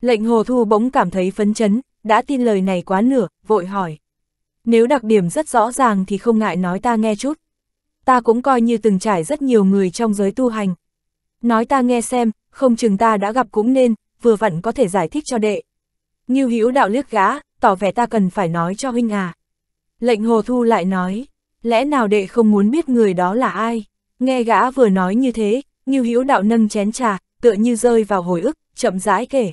Lệnh hồ thu bỗng cảm thấy phấn chấn, đã tin lời này quá nửa, vội hỏi. Nếu đặc điểm rất rõ ràng thì không ngại nói ta nghe chút. Ta cũng coi như từng trải rất nhiều người trong giới tu hành. Nói ta nghe xem, không chừng ta đã gặp cũng nên, vừa vặn có thể giải thích cho đệ. Như Hữu đạo liếc gã, tỏ vẻ ta cần phải nói cho huynh à. Lệnh hồ thu lại nói, lẽ nào đệ không muốn biết người đó là ai? Nghe gã vừa nói như thế, Ngưu Hữu Đạo nâng chén trà, tựa như rơi vào hồi ức, chậm rãi kể.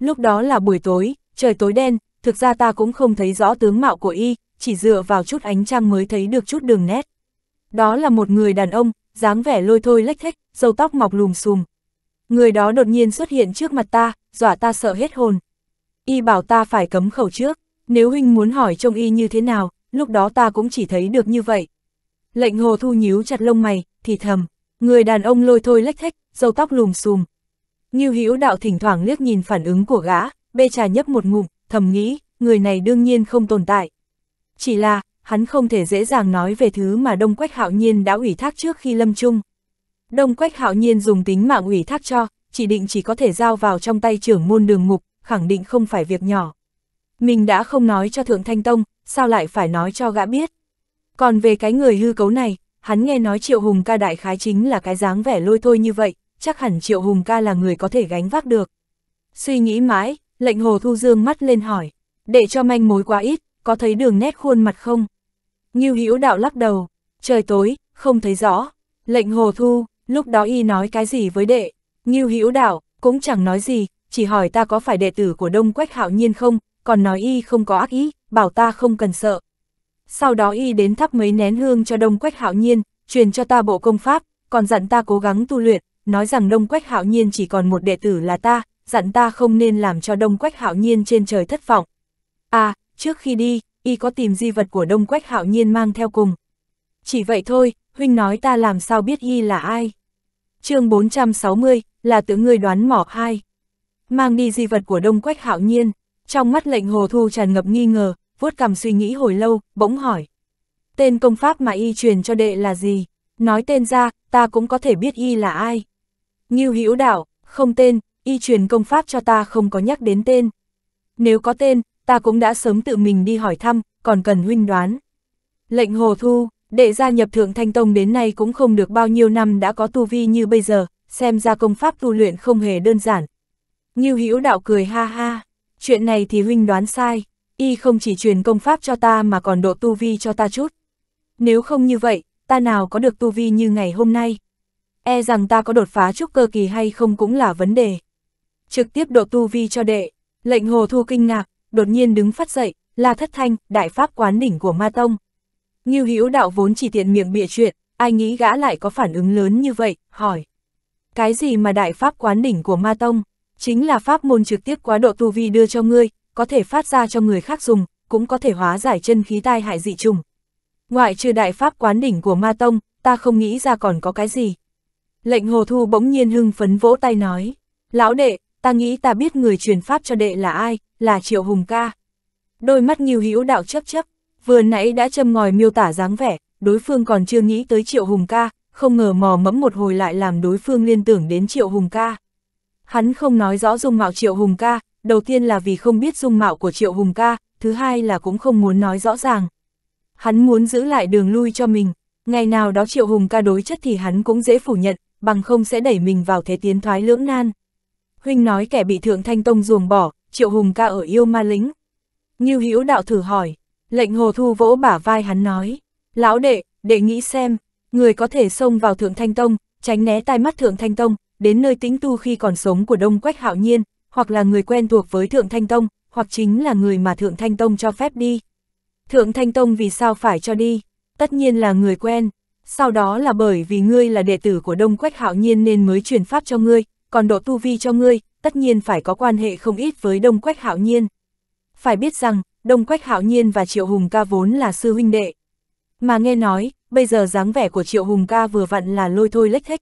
Lúc đó là buổi tối, trời tối đen, thực ra ta cũng không thấy rõ tướng mạo của y, chỉ dựa vào chút ánh trăng mới thấy được chút đường nét. Đó là một người đàn ông, dáng vẻ lôi thôi lếch thách, râu tóc mọc lùm xùm. Người đó đột nhiên xuất hiện trước mặt ta, dọa ta sợ hết hồn. Y bảo ta phải cấm khẩu trước, nếu huynh muốn hỏi trông y như thế nào, lúc đó ta cũng chỉ thấy được như vậy, Lệnh hồ thu nhíu chặt lông mày, thì thầm, người đàn ông lôi thôi lách thách, râu tóc lùm xùm. Nghiêu hữu đạo thỉnh thoảng liếc nhìn phản ứng của gã, bê trà nhấp một ngụm, thầm nghĩ, người này đương nhiên không tồn tại. Chỉ là, hắn không thể dễ dàng nói về thứ mà Đông Quách Hạo Nhiên đã ủy thác trước khi lâm chung. Đông Quách Hạo Nhiên dùng tính mạng ủy thác cho, chỉ định chỉ có thể giao vào trong tay trưởng môn đường ngục, khẳng định không phải việc nhỏ. Mình đã không nói cho Thượng Thanh Tông, sao lại phải nói cho gã biết. Còn về cái người hư cấu này, hắn nghe nói Triệu Hùng ca đại khái chính là cái dáng vẻ lôi thôi như vậy, chắc hẳn Triệu Hùng ca là người có thể gánh vác được. Suy nghĩ mãi, lệnh hồ thu dương mắt lên hỏi, để cho manh mối quá ít, có thấy đường nét khuôn mặt không? Ngưu Hữu đạo lắc đầu, trời tối, không thấy rõ. Lệnh hồ thu, lúc đó y nói cái gì với đệ? Ngưu Hữu đạo, cũng chẳng nói gì, chỉ hỏi ta có phải đệ tử của Đông Quách Hạo Nhiên không, còn nói y không có ác ý, bảo ta không cần sợ, sau đó y đến thắp mấy nén hương cho đông quách hạo nhiên, truyền cho ta bộ công pháp, còn dặn ta cố gắng tu luyện, nói rằng đông quách hạo nhiên chỉ còn một đệ tử là ta, dặn ta không nên làm cho đông quách hạo nhiên trên trời thất vọng. À, trước khi đi, y có tìm di vật của đông quách hạo nhiên mang theo cùng. Chỉ vậy thôi, huynh nói ta làm sao biết y là ai. chương 460, là tự ngươi đoán mỏ hai. Mang đi di vật của đông quách hạo nhiên, trong mắt lệnh hồ thu tràn ngập nghi ngờ, vuốt cằm suy nghĩ hồi lâu, bỗng hỏi. Tên công pháp mà y truyền cho đệ là gì? Nói tên ra, ta cũng có thể biết y là ai. Ngưu Hữu Đạo, không tên, y truyền công pháp cho ta không có nhắc đến tên. Nếu có tên, ta cũng đã sớm tự mình đi hỏi thăm, còn cần huynh đoán. Lệnh Hồ Thu, đệ gia nhập Thượng Thanh Tông đến nay cũng không được bao nhiêu năm đã có tu vi như bây giờ, xem ra công pháp tu luyện không hề đơn giản. Ngưu Hữu Đạo cười ha ha, chuyện này thì huynh đoán sai y không chỉ truyền công pháp cho ta mà còn độ tu vi cho ta chút. Nếu không như vậy, ta nào có được tu vi như ngày hôm nay? E rằng ta có đột phá trúc cơ kỳ hay không cũng là vấn đề. Trực tiếp độ tu vi cho đệ, lệnh hồ thu kinh ngạc, đột nhiên đứng phát dậy, là thất thanh, đại pháp quán đỉnh của ma tông. Ngưu Hữu đạo vốn chỉ tiện miệng bịa chuyện, ai nghĩ gã lại có phản ứng lớn như vậy, hỏi. Cái gì mà đại pháp quán đỉnh của ma tông? Chính là pháp môn trực tiếp quá độ tu vi đưa cho ngươi, có thể phát ra cho người khác dùng, cũng có thể hóa giải chân khí tai hại dị trùng. Ngoại trừ đại pháp quán đỉnh của Ma Tông, ta không nghĩ ra còn có cái gì. Lệnh Hồ Thu bỗng nhiên hưng phấn vỗ tay nói, lão đệ, ta nghĩ ta biết người truyền pháp cho đệ là ai, là Triệu Hùng ca. Đôi mắt nhiều hữu đạo chấp chấp, vừa nãy đã châm ngòi miêu tả dáng vẻ, đối phương còn chưa nghĩ tới Triệu Hùng ca, không ngờ mò mẫm một hồi lại làm đối phương liên tưởng đến Triệu Hùng ca. Hắn không nói rõ dung mạo Triệu Hùng ca, đầu tiên là vì không biết dung mạo của Triệu Hùng ca, thứ hai là cũng không muốn nói rõ ràng. Hắn muốn giữ lại đường lui cho mình, ngày nào đó Triệu Hùng ca đối chất thì hắn cũng dễ phủ nhận, bằng không sẽ đẩy mình vào thế tiến thoái lưỡng nan. Huynh nói kẻ bị Thượng Thanh Tông ruồng bỏ, Triệu Hùng ca ở yêu ma lính. Như Hữu đạo thử hỏi, lệnh hồ thu vỗ bả vai hắn nói, lão đệ, đệ nghĩ xem, người có thể xông vào Thượng Thanh Tông, tránh né tai mắt Thượng Thanh Tông, đến nơi tĩnh tu khi còn sống của Đông Quách Hạo Nhiên, hoặc là người quen thuộc với Thượng Thanh Tông, hoặc chính là người mà Thượng Thanh Tông cho phép đi. Thượng Thanh Tông vì sao phải cho đi? Tất nhiên là người quen. Sau đó là bởi vì ngươi là đệ tử của Đông Quách Hạo Nhiên nên mới truyền pháp cho ngươi, còn độ tu vi cho ngươi, tất nhiên phải có quan hệ không ít với Đông Quách Hạo Nhiên. Phải biết rằng, Đông Quách Hạo Nhiên và Triệu Hùng Ca vốn là sư huynh đệ. Mà nghe nói, bây giờ dáng vẻ của Triệu Hùng Ca vừa vặn là lôi thôi lếch thách.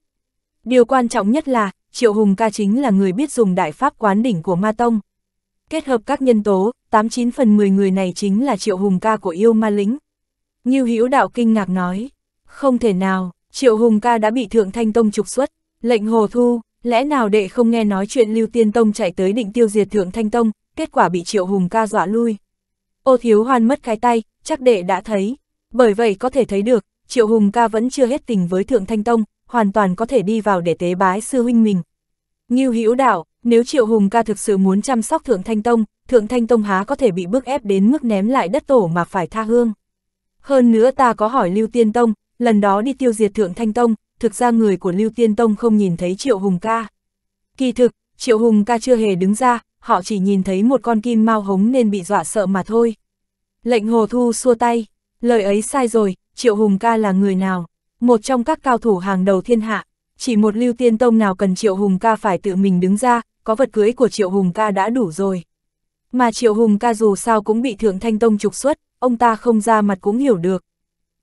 Điều quan trọng nhất là, Triệu Hùng ca chính là người biết dùng đại pháp quán đỉnh của Ma Tông. Kết hợp các nhân tố, 89 phần 10 người này chính là Triệu Hùng ca của yêu ma lính. Như Hữu Đạo kinh ngạc nói, không thể nào, Triệu Hùng ca đã bị Thượng Thanh Tông trục xuất, lệnh hồ thu, lẽ nào đệ không nghe nói chuyện Lưu Tiên Tông chạy tới định tiêu diệt Thượng Thanh Tông, kết quả bị Triệu Hùng ca dọa lui. Ô Thiếu Hoan mất cái tay, chắc đệ đã thấy, bởi vậy có thể thấy được, Triệu Hùng ca vẫn chưa hết tình với Thượng Thanh Tông, hoàn toàn có thể đi vào để tế bái sư huynh mình. Ngưu Hữu Đạo, nếu Triệu Hùng ca thực sự muốn chăm sóc Thượng Thanh Tông, Thượng Thanh Tông há có thể bị bức ép đến mức ném lại đất tổ mà phải tha hương. Hơn nữa ta có hỏi Lưu Tiên Tông, lần đó đi tiêu diệt Thượng Thanh Tông, thực ra người của Lưu Tiên Tông không nhìn thấy Triệu Hùng ca. Kỳ thực, Triệu Hùng ca chưa hề đứng ra, họ chỉ nhìn thấy một con kim mau hống nên bị dọa sợ mà thôi. Lệnh Hồ Thu xua tay, lời ấy sai rồi, Triệu Hùng ca là người nào? một trong các cao thủ hàng đầu thiên hạ, chỉ một lưu tiên tông nào cần Triệu Hùng ca phải tự mình đứng ra, có vật cưới của Triệu Hùng ca đã đủ rồi. Mà Triệu Hùng ca dù sao cũng bị Thượng Thanh Tông trục xuất, ông ta không ra mặt cũng hiểu được.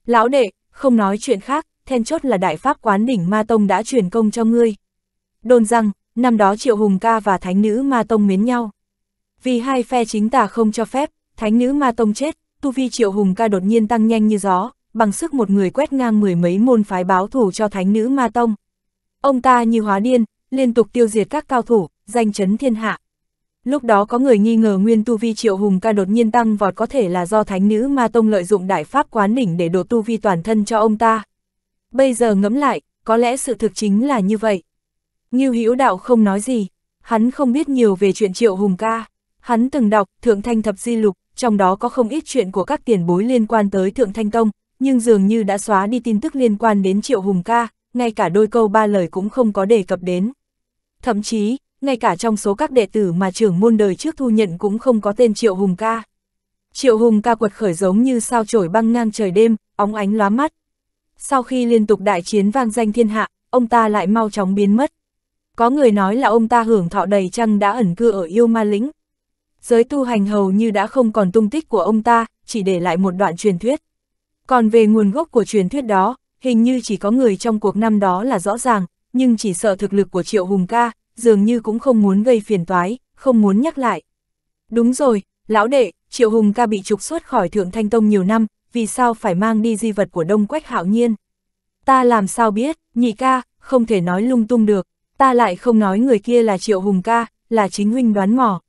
Lão đệ, không nói chuyện khác, then chốt là Đại Pháp Quán Đỉnh Ma Tông đã truyền công cho ngươi. Đồn rằng, năm đó Triệu Hùng ca và Thánh Nữ Ma Tông miến nhau. Vì hai phe chính tà không cho phép, Thánh Nữ Ma Tông chết, tu vi Triệu Hùng ca đột nhiên tăng nhanh như gió, bằng sức một người quét ngang mười mấy môn phái báo thủ cho thánh nữ Ma Tông. Ông ta như hóa điên, liên tục tiêu diệt các cao thủ, danh chấn thiên hạ. Lúc đó có người nghi ngờ nguyên tu vi triệu hùng ca đột nhiên tăng vọt có thể là do thánh nữ Ma Tông lợi dụng đại pháp quán đỉnh để đổ tu vi toàn thân cho ông ta. Bây giờ ngẫm lại, có lẽ sự thực chính là như vậy. Ngưu Hữu Đạo không nói gì, hắn không biết nhiều về chuyện Triệu Hùng ca. Hắn từng đọc Thượng Thanh Thập Di Lục, trong đó có không ít chuyện của các tiền bối liên quan tới Thượng Thanh Tông, nhưng dường như đã xóa đi tin tức liên quan đến Triệu Hùng ca, ngay cả đôi câu ba lời cũng không có đề cập đến. Thậm chí, ngay cả trong số các đệ tử mà trưởng môn đời trước thu nhận cũng không có tên Triệu Hùng ca. Triệu Hùng ca quật khởi giống như sao trổi băng ngang trời đêm, óng ánh lóa mắt. Sau khi liên tục đại chiến vang danh thiên hạ, ông ta lại mau chóng biến mất. Có người nói là ông ta hưởng thọ đầy trăng đã ẩn cư ở yêu ma lĩnh. Giới tu hành hầu như đã không còn tung tích của ông ta, chỉ để lại một đoạn truyền thuyết. Còn về nguồn gốc của truyền thuyết đó, hình như chỉ có người trong cuộc năm đó là rõ ràng, nhưng chỉ sợ thực lực của Triệu Hùng ca, dường như cũng không muốn gây phiền toái, không muốn nhắc lại. Đúng rồi, lão đệ, Triệu Hùng ca bị trục xuất khỏi Thượng Thanh Tông nhiều năm, vì sao phải mang đi di vật của Đông Quách Hạo Nhiên? Ta làm sao biết, nhị ca, không thể nói lung tung được, ta lại không nói người kia là Triệu Hùng ca, là chính huynh đoán mò.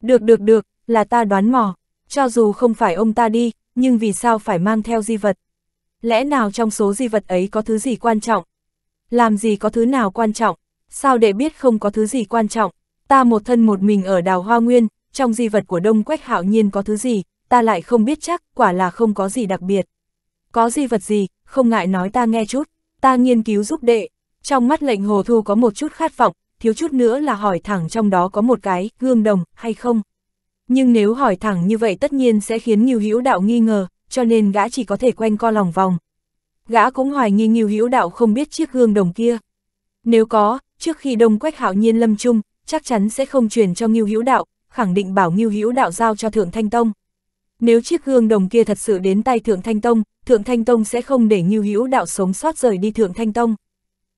Được được được, là ta đoán mò, cho dù không phải ông ta đi, nhưng vì sao phải mang theo di vật? Lẽ nào trong số di vật ấy có thứ gì quan trọng? Làm gì có thứ nào quan trọng? Sao để biết không có thứ gì quan trọng? Ta một thân một mình ở đào hoa nguyên, trong di vật của Đông Quách Hạo Nhiên có thứ gì, ta lại không biết chắc, quả là không có gì đặc biệt. Có di vật gì, không ngại nói ta nghe chút, ta nghiên cứu giúp đệ. Trong mắt lệnh hồ thu có một chút khát vọng, thiếu chút nữa là hỏi thẳng trong đó có một cái, gương đồng, hay không? Nhưng nếu hỏi thẳng như vậy tất nhiên sẽ khiến Ngưu Hữu Đạo nghi ngờ, cho nên gã chỉ có thể quanh co lòng vòng. Gã cũng hoài nghi Ngưu Hữu Đạo không biết chiếc gương đồng kia. Nếu có, trước khi Đông Quách Hạo Nhiên lâm chung, chắc chắn sẽ không truyền cho Ngưu Hữu Đạo, khẳng định bảo Ngưu Hữu Đạo giao cho Thượng Thanh Tông. Nếu chiếc gương đồng kia thật sự đến tay Thượng Thanh Tông, Thượng Thanh Tông sẽ không để Ngưu Hữu Đạo sống sót rời đi Thượng Thanh Tông.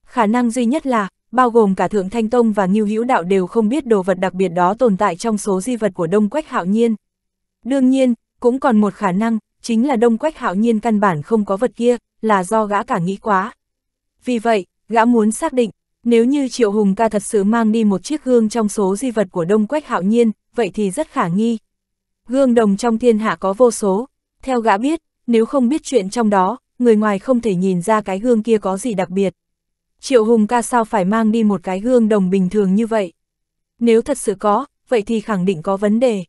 Khả năng duy nhất là bao gồm cả Thượng Thanh Tông và Ngưu Hữu Đạo đều không biết đồ vật đặc biệt đó tồn tại trong số di vật của Đông Quách Hạo Nhiên. Đương nhiên, cũng còn một khả năng, chính là Đông Quách Hạo Nhiên căn bản không có vật kia, là do gã cả nghĩ quá. Vì vậy, gã muốn xác định, nếu như Triệu Hùng ca thật sự mang đi một chiếc gương trong số di vật của Đông Quách Hạo Nhiên, vậy thì rất khả nghi. Gương đồng trong thiên hạ có vô số, theo gã biết, nếu không biết chuyện trong đó, người ngoài không thể nhìn ra cái gương kia có gì đặc biệt. Triệu Hùng ca sao phải mang đi một cái gương đồng bình thường như vậy? Nếu thật sự có, vậy thì khẳng định có vấn đề.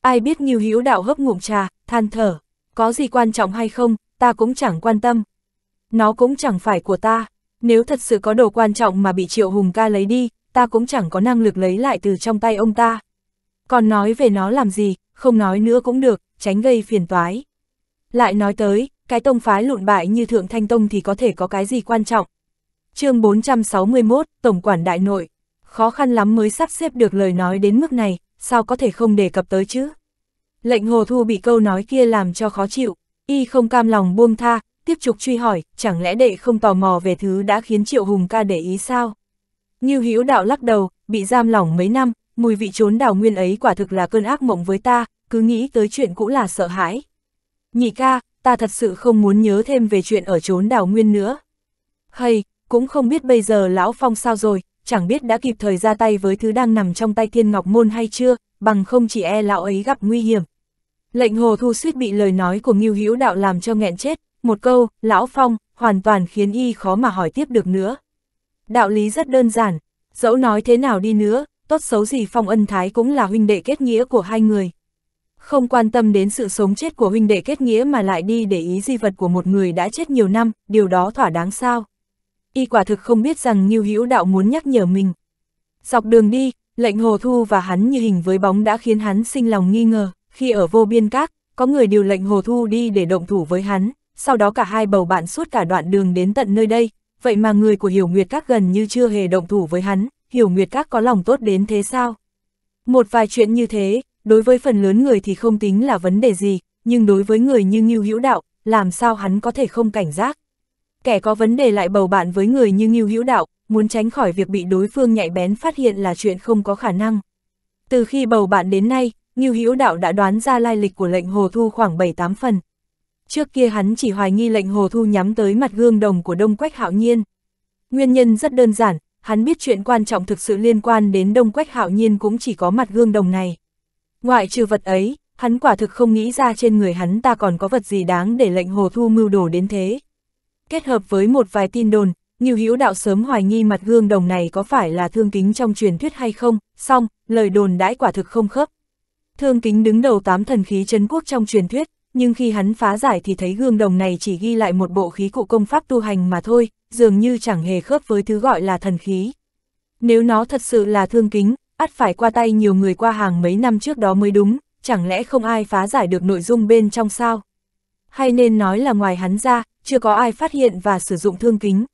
Ai biết Nghiêu Hữu Đạo hấp ngụm trà, than thở, có gì quan trọng hay không, ta cũng chẳng quan tâm. Nó cũng chẳng phải của ta, nếu thật sự có đồ quan trọng mà bị Triệu Hùng ca lấy đi, ta cũng chẳng có năng lực lấy lại từ trong tay ông ta. Còn nói về nó làm gì, không nói nữa cũng được, tránh gây phiền toái. Lại nói tới, cái tông phái lụn bại như Thượng Thanh Tông thì có thể có cái gì quan trọng, chương 461, Tổng quản đại nội. Khó khăn lắm mới sắp xếp được lời nói đến mức này, sao có thể không đề cập tới chứ? Lệnh hồ thu bị câu nói kia làm cho khó chịu, y không cam lòng buông tha, tiếp tục truy hỏi, chẳng lẽ đệ không tò mò về thứ đã khiến Triệu Hùng ca để ý sao? Như hữu đạo lắc đầu, bị giam lỏng mấy năm, mùi vị trốn đảo nguyên ấy quả thực là cơn ác mộng với ta, cứ nghĩ tới chuyện cũ là sợ hãi. Nhị ca, ta thật sự không muốn nhớ thêm về chuyện ở trốn đảo nguyên nữa. Hay, cũng không biết bây giờ Lão Phong sao rồi, chẳng biết đã kịp thời ra tay với thứ đang nằm trong tay thiên ngọc môn hay chưa, bằng không chỉ e lão ấy gặp nguy hiểm. Lệnh hồ thu suýt bị lời nói của Ngưu Hữu Đạo làm cho nghẹn chết, một câu, Lão Phong, hoàn toàn khiến y khó mà hỏi tiếp được nữa. Đạo lý rất đơn giản, dẫu nói thế nào đi nữa, tốt xấu gì Phong Ân Thái cũng là huynh đệ kết nghĩa của hai người. Không quan tâm đến sự sống chết của huynh đệ kết nghĩa mà lại đi để ý di vật của một người đã chết nhiều năm, điều đó thỏa đáng sao y quả thực không biết rằng Ngưu Hữu Đạo muốn nhắc nhở mình. Dọc đường đi, lệnh Hồ Thu và hắn như hình với bóng đã khiến hắn sinh lòng nghi ngờ, khi ở vô biên các, có người điều lệnh Hồ Thu đi để động thủ với hắn, sau đó cả hai bầu bạn suốt cả đoạn đường đến tận nơi đây, vậy mà người của Hiểu Nguyệt Các gần như chưa hề động thủ với hắn, Hiểu Nguyệt Các có lòng tốt đến thế sao? Một vài chuyện như thế, đối với phần lớn người thì không tính là vấn đề gì, nhưng đối với người như Ngưu Hữu Đạo, làm sao hắn có thể không cảnh giác? Kẻ có vấn đề lại bầu bạn với người như Ngưu Hữu Đạo, muốn tránh khỏi việc bị đối phương nhạy bén phát hiện là chuyện không có khả năng. Từ khi bầu bạn đến nay, Ngưu Hữu Đạo đã đoán ra lai lịch của lệnh Hồ Thu khoảng 7-8 phần. Trước kia hắn chỉ hoài nghi lệnh Hồ Thu nhắm tới mặt gương đồng của Đông Quách Hạo Nhiên. Nguyên nhân rất đơn giản, hắn biết chuyện quan trọng thực sự liên quan đến Đông Quách Hạo Nhiên cũng chỉ có mặt gương đồng này. Ngoại trừ vật ấy, hắn quả thực không nghĩ ra trên người hắn ta còn có vật gì đáng để lệnh Hồ Thu mưu đồ đến thế kết hợp với một vài tin đồn, Nghiêu Hữu Đạo sớm hoài nghi mặt gương đồng này có phải là thương kính trong truyền thuyết hay không, song, lời đồn đãi quả thực không khớp. Thương kính đứng đầu tám thần khí chấn quốc trong truyền thuyết, nhưng khi hắn phá giải thì thấy gương đồng này chỉ ghi lại một bộ khí cụ công pháp tu hành mà thôi, dường như chẳng hề khớp với thứ gọi là thần khí. Nếu nó thật sự là thương kính, ắt phải qua tay nhiều người qua hàng mấy năm trước đó mới đúng, chẳng lẽ không ai phá giải được nội dung bên trong sao? Hay nên nói là ngoài hắn ra, chưa có ai phát hiện và sử dụng thương kính.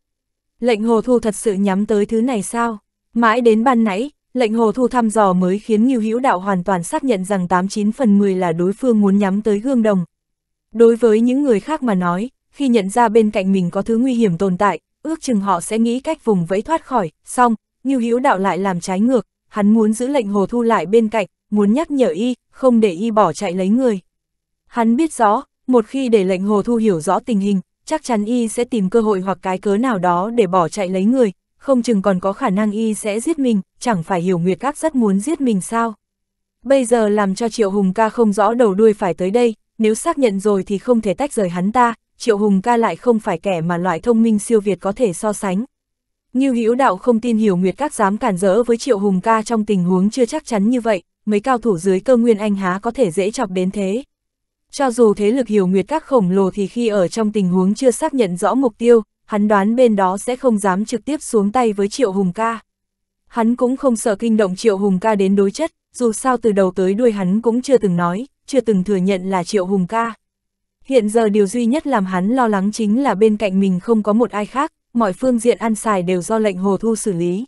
Lệnh hồ thu thật sự nhắm tới thứ này sao? Mãi đến ban nãy, lệnh hồ thu thăm dò mới khiến Ngưu Hữu Đạo hoàn toàn xác nhận rằng 89 phần 10 là đối phương muốn nhắm tới gương đồng. Đối với những người khác mà nói, khi nhận ra bên cạnh mình có thứ nguy hiểm tồn tại, ước chừng họ sẽ nghĩ cách vùng vẫy thoát khỏi, xong, Ngưu Hữu Đạo lại làm trái ngược, hắn muốn giữ lệnh hồ thu lại bên cạnh, muốn nhắc nhở y, không để y bỏ chạy lấy người. Hắn biết rõ, một khi để lệnh hồ thu hiểu rõ tình hình, chắc chắn y sẽ tìm cơ hội hoặc cái cớ nào đó để bỏ chạy lấy người, không chừng còn có khả năng y sẽ giết mình, chẳng phải hiểu Nguyệt Các rất muốn giết mình sao. Bây giờ làm cho Triệu Hùng ca không rõ đầu đuôi phải tới đây, nếu xác nhận rồi thì không thể tách rời hắn ta, Triệu Hùng ca lại không phải kẻ mà loại thông minh siêu việt có thể so sánh. Như hữu đạo không tin hiểu Nguyệt Các dám cản rỡ với Triệu Hùng ca trong tình huống chưa chắc chắn như vậy, mấy cao thủ dưới cơ nguyên anh há có thể dễ chọc đến thế. Cho dù thế lực hiểu nguyệt các khổng lồ thì khi ở trong tình huống chưa xác nhận rõ mục tiêu, hắn đoán bên đó sẽ không dám trực tiếp xuống tay với Triệu Hùng ca. Hắn cũng không sợ kinh động Triệu Hùng ca đến đối chất, dù sao từ đầu tới đuôi hắn cũng chưa từng nói, chưa từng thừa nhận là Triệu Hùng ca. Hiện giờ điều duy nhất làm hắn lo lắng chính là bên cạnh mình không có một ai khác, mọi phương diện ăn xài đều do lệnh Hồ Thu xử lý.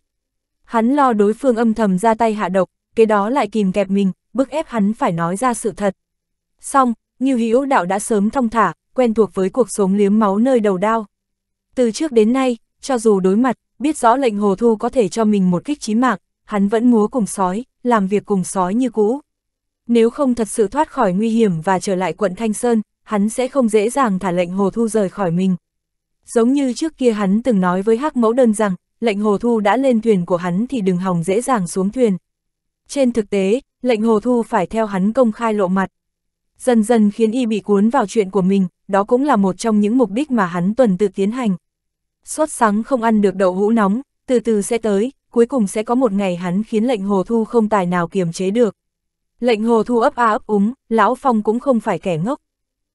Hắn lo đối phương âm thầm ra tay hạ độc, cái đó lại kìm kẹp mình, bức ép hắn phải nói ra sự thật. Xong, Ngưu Hữu Đạo đã sớm thông thả, quen thuộc với cuộc sống liếm máu nơi đầu đao. Từ trước đến nay, cho dù đối mặt, biết rõ lệnh hồ thu có thể cho mình một kích chí mạng, hắn vẫn múa cùng sói, làm việc cùng sói như cũ. Nếu không thật sự thoát khỏi nguy hiểm và trở lại quận Thanh Sơn, hắn sẽ không dễ dàng thả lệnh hồ thu rời khỏi mình. Giống như trước kia hắn từng nói với hắc mẫu đơn rằng, lệnh hồ thu đã lên thuyền của hắn thì đừng hòng dễ dàng xuống thuyền. Trên thực tế, lệnh hồ thu phải theo hắn công khai lộ mặt dần dần khiến y bị cuốn vào chuyện của mình, đó cũng là một trong những mục đích mà hắn tuần tự tiến hành. Suốt sáng không ăn được đậu hũ nóng, từ từ sẽ tới, cuối cùng sẽ có một ngày hắn khiến lệnh hồ thu không tài nào kiềm chế được. Lệnh hồ thu ấp a ấp úng, lão phong cũng không phải kẻ ngốc.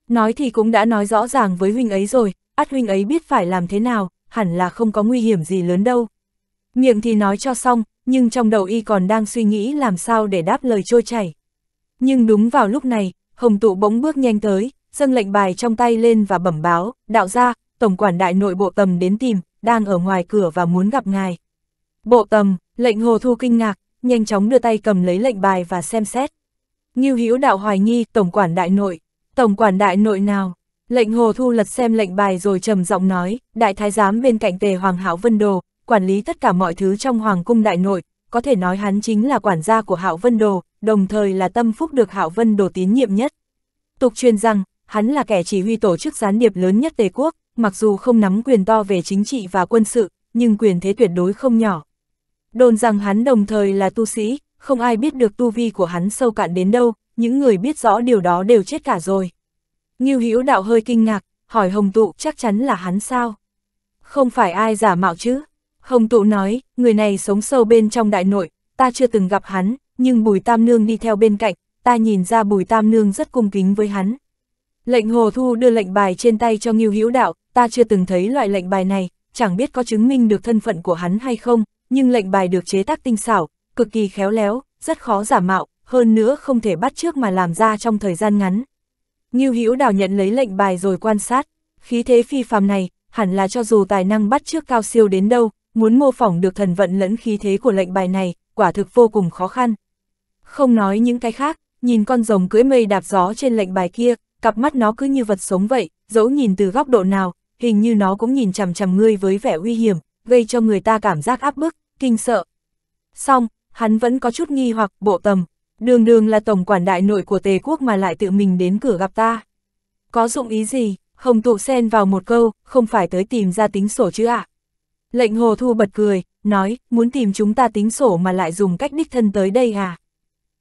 Nói thì cũng đã nói rõ ràng với huynh ấy rồi, át huynh ấy biết phải làm thế nào, hẳn là không có nguy hiểm gì lớn đâu. Miệng thì nói cho xong, nhưng trong đầu y còn đang suy nghĩ làm sao để đáp lời trôi chảy. Nhưng đúng vào lúc này, Hồng tụ bỗng bước nhanh tới, dâng lệnh bài trong tay lên và bẩm báo, đạo gia, tổng quản đại nội bộ tầm đến tìm, đang ở ngoài cửa và muốn gặp ngài. Bộ tầm, lệnh hồ thu kinh ngạc, nhanh chóng đưa tay cầm lấy lệnh bài và xem xét. Ngưu hữu đạo hoài nghi, tổng quản đại nội, tổng quản đại nội nào? Lệnh hồ thu lật xem lệnh bài rồi trầm giọng nói, đại thái giám bên cạnh tề hoàng hảo vân đồ, quản lý tất cả mọi thứ trong hoàng cung đại nội, có thể nói hắn chính là quản gia của hạo vân đồ, đồng thời là tâm phúc được Hạo Vân đồ tín nhiệm nhất. Tục truyền rằng, hắn là kẻ chỉ huy tổ chức gián điệp lớn nhất Tề quốc, mặc dù không nắm quyền to về chính trị và quân sự, nhưng quyền thế tuyệt đối không nhỏ. Đồn rằng hắn đồng thời là tu sĩ, không ai biết được tu vi của hắn sâu cạn đến đâu, những người biết rõ điều đó đều chết cả rồi. Ngưu Hữu Đạo hơi kinh ngạc, hỏi Hồng Tụ chắc chắn là hắn sao? Không phải ai giả mạo chứ? Hồng Tụ nói, người này sống sâu bên trong đại nội, ta chưa từng gặp hắn, nhưng Bùi Tam Nương đi theo bên cạnh, ta nhìn ra Bùi Tam Nương rất cung kính với hắn. Lệnh Hồ Thu đưa lệnh bài trên tay cho Ngưu Hữu Đạo, ta chưa từng thấy loại lệnh bài này, chẳng biết có chứng minh được thân phận của hắn hay không, nhưng lệnh bài được chế tác tinh xảo, cực kỳ khéo léo, rất khó giả mạo, hơn nữa không thể bắt trước mà làm ra trong thời gian ngắn. Ngưu Hữu Đạo nhận lấy lệnh bài rồi quan sát, khí thế phi phàm này, hẳn là cho dù tài năng bắt trước cao siêu đến đâu, muốn mô phỏng được thần vận lẫn khí thế của lệnh bài này, quả thực vô cùng khó khăn. Không nói những cái khác, nhìn con rồng cưỡi mây đạp gió trên lệnh bài kia, cặp mắt nó cứ như vật sống vậy, dẫu nhìn từ góc độ nào, hình như nó cũng nhìn chằm chằm ngươi với vẻ uy hiểm, gây cho người ta cảm giác áp bức, kinh sợ. Xong, hắn vẫn có chút nghi hoặc bộ tầm, đường đường là tổng quản đại nội của Tề quốc mà lại tự mình đến cửa gặp ta. Có dụng ý gì, Hồng Tụ xen vào một câu, không phải tới tìm ra tính sổ chứ ạ. À? Lệnh Hồ Thu bật cười, nói, muốn tìm chúng ta tính sổ mà lại dùng cách đích thân tới đây à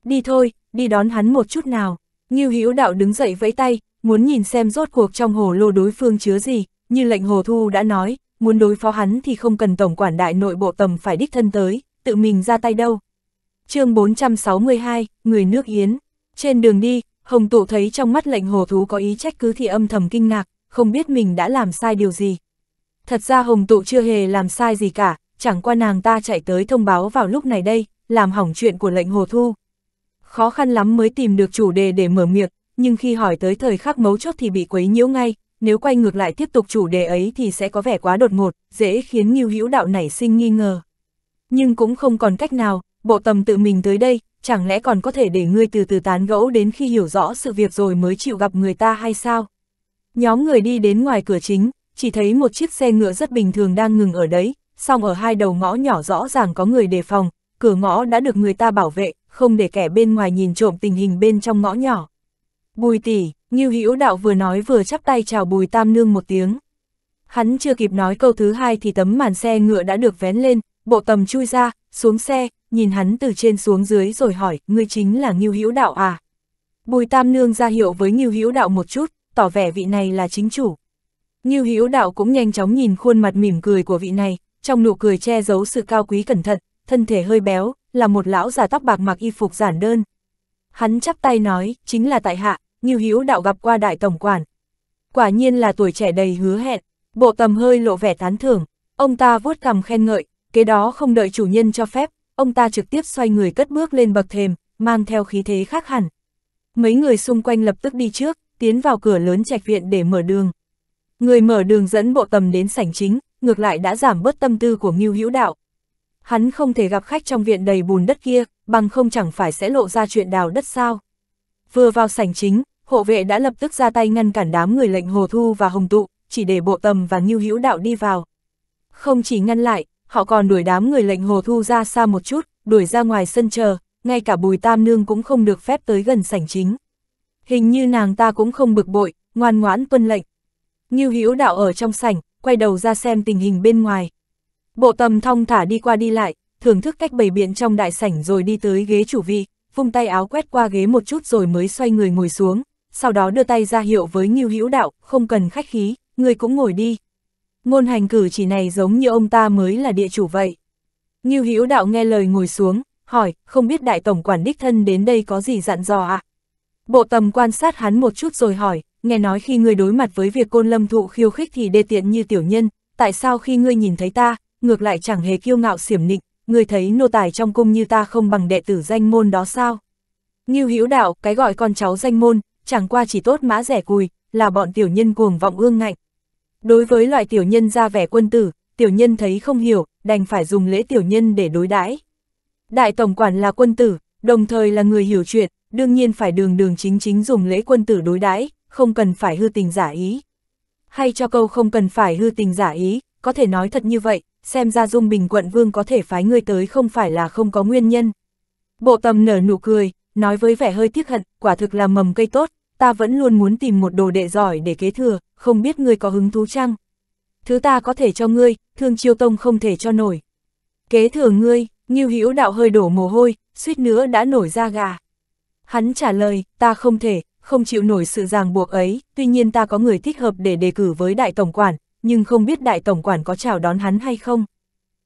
đi thôi, đi đón hắn một chút nào. Ngưu Hữu Đạo đứng dậy vẫy tay, muốn nhìn xem rốt cuộc trong hồ lô đối phương chứa gì, như lệnh Hồ Thu đã nói, muốn đối phó hắn thì không cần tổng quản đại nội bộ tầm phải đích thân tới, tự mình ra tay đâu. Chương 462, người nước Yến. Trên đường đi, Hồng Tụ thấy trong mắt lệnh Hồ Thu có ý trách cứ thì âm thầm kinh ngạc, không biết mình đã làm sai điều gì. Thật ra Hồng Tụ chưa hề làm sai gì cả, chẳng qua nàng ta chạy tới thông báo vào lúc này đây, làm hỏng chuyện của lệnh Hồ Thu khó khăn lắm mới tìm được chủ đề để mở miệng, nhưng khi hỏi tới thời khắc mấu chốt thì bị quấy nhiễu ngay, nếu quay ngược lại tiếp tục chủ đề ấy thì sẽ có vẻ quá đột ngột, dễ khiến Ngưu Hữu Đạo nảy sinh nghi ngờ. Nhưng cũng không còn cách nào, bộ tầm tự mình tới đây, chẳng lẽ còn có thể để ngươi từ từ tán gẫu đến khi hiểu rõ sự việc rồi mới chịu gặp người ta hay sao? Nhóm người đi đến ngoài cửa chính, chỉ thấy một chiếc xe ngựa rất bình thường đang ngừng ở đấy, song ở hai đầu ngõ nhỏ rõ ràng có người đề phòng, cửa ngõ đã được người ta bảo vệ, không để kẻ bên ngoài nhìn trộm tình hình bên trong ngõ nhỏ. Bùi tỷ, Ngưu Hữu Đạo vừa nói vừa chắp tay chào Bùi Tam Nương một tiếng. Hắn chưa kịp nói câu thứ hai thì tấm màn xe ngựa đã được vén lên, bộ tầm chui ra, xuống xe, nhìn hắn từ trên xuống dưới rồi hỏi, ngươi chính là Ngưu Hữu Đạo à? Bùi Tam Nương ra hiệu với Ngưu Hữu Đạo một chút, tỏ vẻ vị này là chính chủ. Ngưu Hữu Đạo cũng nhanh chóng nhìn khuôn mặt mỉm cười của vị này, trong nụ cười che giấu sự cao quý cẩn thận, thân thể hơi béo, là một lão già tóc bạc mặc y phục giản đơn. Hắn chắp tay nói, chính là tại hạ, Ngưu Hữu đạo gặp qua đại tổng quản. Quả nhiên là tuổi trẻ đầy hứa hẹn, bộ tầm hơi lộ vẻ tán thưởng, ông ta vuốt cằm khen ngợi, kế đó không đợi chủ nhân cho phép, ông ta trực tiếp xoay người cất bước lên bậc thềm, mang theo khí thế khác hẳn. Mấy người xung quanh lập tức đi trước, tiến vào cửa lớn trạch viện để mở đường. Người mở đường dẫn bộ tầm đến sảnh chính, ngược lại đã giảm bớt tâm tư của Ngưu Hữu Đạo hắn không thể gặp khách trong viện đầy bùn đất kia, bằng không chẳng phải sẽ lộ ra chuyện đào đất sao. Vừa vào sảnh chính, hộ vệ đã lập tức ra tay ngăn cản đám người lệnh Hồ Thu và Hồng Tụ, chỉ để bộ tầm và Ngưu Hữu Đạo đi vào. Không chỉ ngăn lại, họ còn đuổi đám người lệnh Hồ Thu ra xa một chút, đuổi ra ngoài sân chờ, ngay cả Bùi Tam Nương cũng không được phép tới gần sảnh chính. Hình như nàng ta cũng không bực bội, ngoan ngoãn tuân lệnh. Ngưu Hữu Đạo ở trong sảnh, quay đầu ra xem tình hình bên ngoài. Bộ tầm thong thả đi qua đi lại, thưởng thức cách bày biện trong đại sảnh rồi đi tới ghế chủ vị, vung tay áo quét qua ghế một chút rồi mới xoay người ngồi xuống, sau đó đưa tay ra hiệu với Ngưu Hữu Đạo, không cần khách khí, người cũng ngồi đi. Ngôn hành cử chỉ này giống như ông ta mới là địa chủ vậy. Ngưu Hữu Đạo nghe lời ngồi xuống, hỏi, không biết đại tổng quản đích thân đến đây có gì dặn dò ạ? À? Bộ tầm quan sát hắn một chút rồi hỏi, nghe nói khi người đối mặt với việc côn lâm thụ khiêu khích thì đê tiện như tiểu nhân, tại sao khi ngươi nhìn thấy ta, ngược lại chẳng hề kiêu ngạo xiểm nịnh, người thấy nô tài trong cung như ta không bằng đệ tử danh môn đó sao? Như hữu đạo, cái gọi con cháu danh môn, chẳng qua chỉ tốt mã rẻ cùi, là bọn tiểu nhân cuồng vọng ương ngạnh. Đối với loại tiểu nhân ra vẻ quân tử, tiểu nhân thấy không hiểu, đành phải dùng lễ tiểu nhân để đối đãi. Đại tổng quản là quân tử, đồng thời là người hiểu chuyện, đương nhiên phải đường đường chính chính dùng lễ quân tử đối đãi, không cần phải hư tình giả ý. Hay cho câu không cần phải hư tình giả ý, có thể nói thật như vậy, xem ra Dung Bình quận vương có thể phái ngươi tới không phải là không có nguyên nhân. Bộ tầm nở nụ cười, nói với vẻ hơi tiếc hận, quả thực là mầm cây tốt, ta vẫn luôn muốn tìm một đồ đệ giỏi để kế thừa, không biết ngươi có hứng thú chăng? Thứ ta có thể cho ngươi, thương chiêu tông không thể cho nổi. Kế thừa ngươi, Ngưu Hữu đạo hơi đổ mồ hôi, suýt nữa đã nổi ra gà. Hắn trả lời, ta không thể, không chịu nổi sự ràng buộc ấy, tuy nhiên ta có người thích hợp để đề cử với đại tổng quản, nhưng không biết đại tổng quản có chào đón hắn hay không.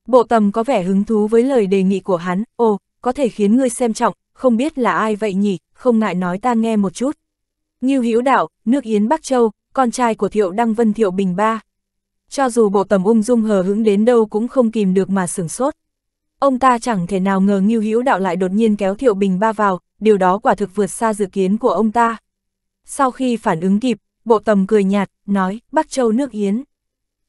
Bộ tầm có vẻ hứng thú với lời đề nghị của hắn, ồ, có thể khiến ngươi xem trọng, không biết là ai vậy nhỉ, không ngại nói ta nghe một chút. Như Hữu Đạo, nước Yến Bắc Châu, con trai của Thiệu Đăng Vân Thiệu Bình Ba. Cho dù bộ tầm ung dung hờ hững đến đâu cũng không kìm được mà sửng sốt. Ông ta chẳng thể nào ngờ Ngưu Hữu Đạo lại đột nhiên kéo Thiệu Bình Ba vào, điều đó quả thực vượt xa dự kiến của ông ta. Sau khi phản ứng kịp, bộ tầm cười nhạt, nói, Bắc Châu nước Yến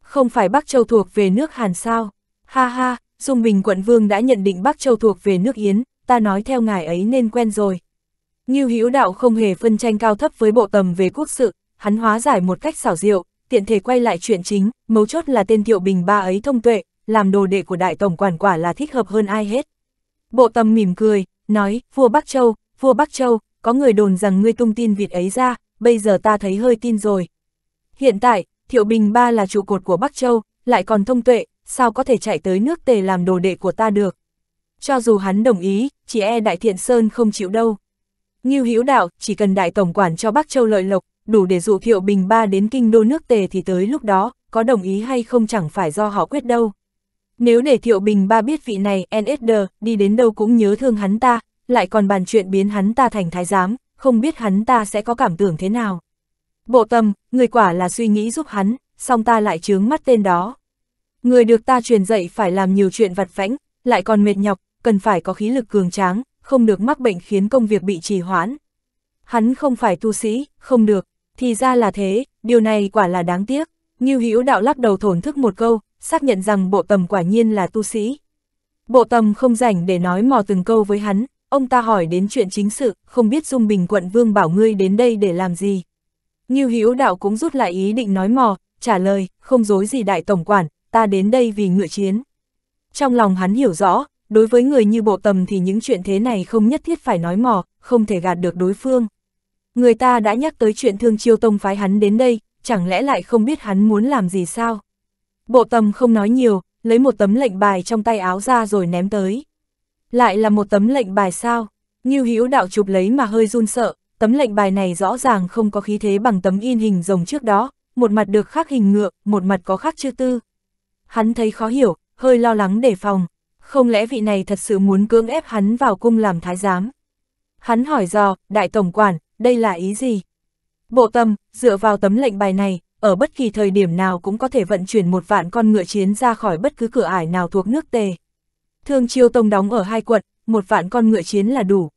không phải Bắc Châu thuộc về nước Hàn sao? Ha ha, Dung Bình quận vương đã nhận định Bắc Châu thuộc về nước Yến, ta nói theo ngài ấy nên quen rồi. Ngưu Hữu Đạo không hề phân tranh cao thấp với bộ tầm về quốc sự, hắn hóa giải một cách xảo diệu, tiện thể quay lại chuyện chính, mấu chốt là tên Thiệu Bình ba ấy thông tuệ, làm đồ đệ của đại tổng quản quả là thích hợp hơn ai hết. Bộ tầm mỉm cười, nói, vua Bắc Châu, vua Bắc Châu, có người đồn rằng ngươi tung tin Việt ấy ra, bây giờ ta thấy hơi tin rồi. Hiện tại, Thiệu Bình Ba là trụ cột của Bắc Châu, lại còn thông tuệ, sao có thể chạy tới nước tề làm đồ đệ của ta được. Cho dù hắn đồng ý, chỉ e Đại Thiện Sơn không chịu đâu. Ngưu Hữu Đạo, chỉ cần đại tổng quản cho Bắc Châu lợi lộc, đủ để dụ Thiệu Bình Ba đến kinh đô nước Tề thì tới lúc đó, có đồng ý hay không chẳng phải do họ quyết đâu. Nếu để Thiệu Bình Ba biết vị này NSD đi đến đâu cũng nhớ thương hắn ta, lại còn bàn chuyện biến hắn ta thành thái giám, không biết hắn ta sẽ có cảm tưởng thế nào. Bộ tâm, người quả là suy nghĩ giúp hắn, song ta lại chướng mắt tên đó. Người được ta truyền dạy phải làm nhiều chuyện vặt vãnh, lại còn mệt nhọc, cần phải có khí lực cường tráng, không được mắc bệnh khiến công việc bị trì hoãn. Hắn không phải tu sĩ, không được, thì ra là thế, điều này quả là đáng tiếc. Như Hữu đạo lắc đầu thổn thức một câu, xác nhận rằng bộ tầm quả nhiên là tu sĩ. Bộ tầm không rảnh để nói mò từng câu với hắn, ông ta hỏi đến chuyện chính sự, không biết Dung Bình quận vương bảo ngươi đến đây để làm gì. Ngưu Hữu Đạo cũng rút lại ý định nói mò, trả lời, không dối gì đại tổng quản, ta đến đây vì ngựa chiến. Trong lòng hắn hiểu rõ, đối với người như bộ tầm thì những chuyện thế này không nhất thiết phải nói mò, không thể gạt được đối phương. Người ta đã nhắc tới chuyện thương chiêu tông phái hắn đến đây, chẳng lẽ lại không biết hắn muốn làm gì sao? Bộ tầm không nói nhiều, lấy một tấm lệnh bài trong tay áo ra rồi ném tới. Lại là một tấm lệnh bài sao? Ngưu Hữu đạo chụp lấy mà hơi run sợ, tấm lệnh bài này rõ ràng không có khí thế bằng tấm in hình rồng trước đó, một mặt được khắc hình ngựa, một mặt có khắc chữ tư. Hắn thấy khó hiểu, hơi lo lắng đề phòng, không lẽ vị này thật sự muốn cưỡng ép hắn vào cung làm thái giám. Hắn hỏi dò, đại tổng quản, đây là ý gì? Bộ tâm, dựa vào tấm lệnh bài này, ở bất kỳ thời điểm nào cũng có thể vận chuyển một vạn con ngựa chiến ra khỏi bất cứ cửa ải nào thuộc nước tề. Thương chiêu tông đóng ở hai quận, một vạn con ngựa chiến là đủ.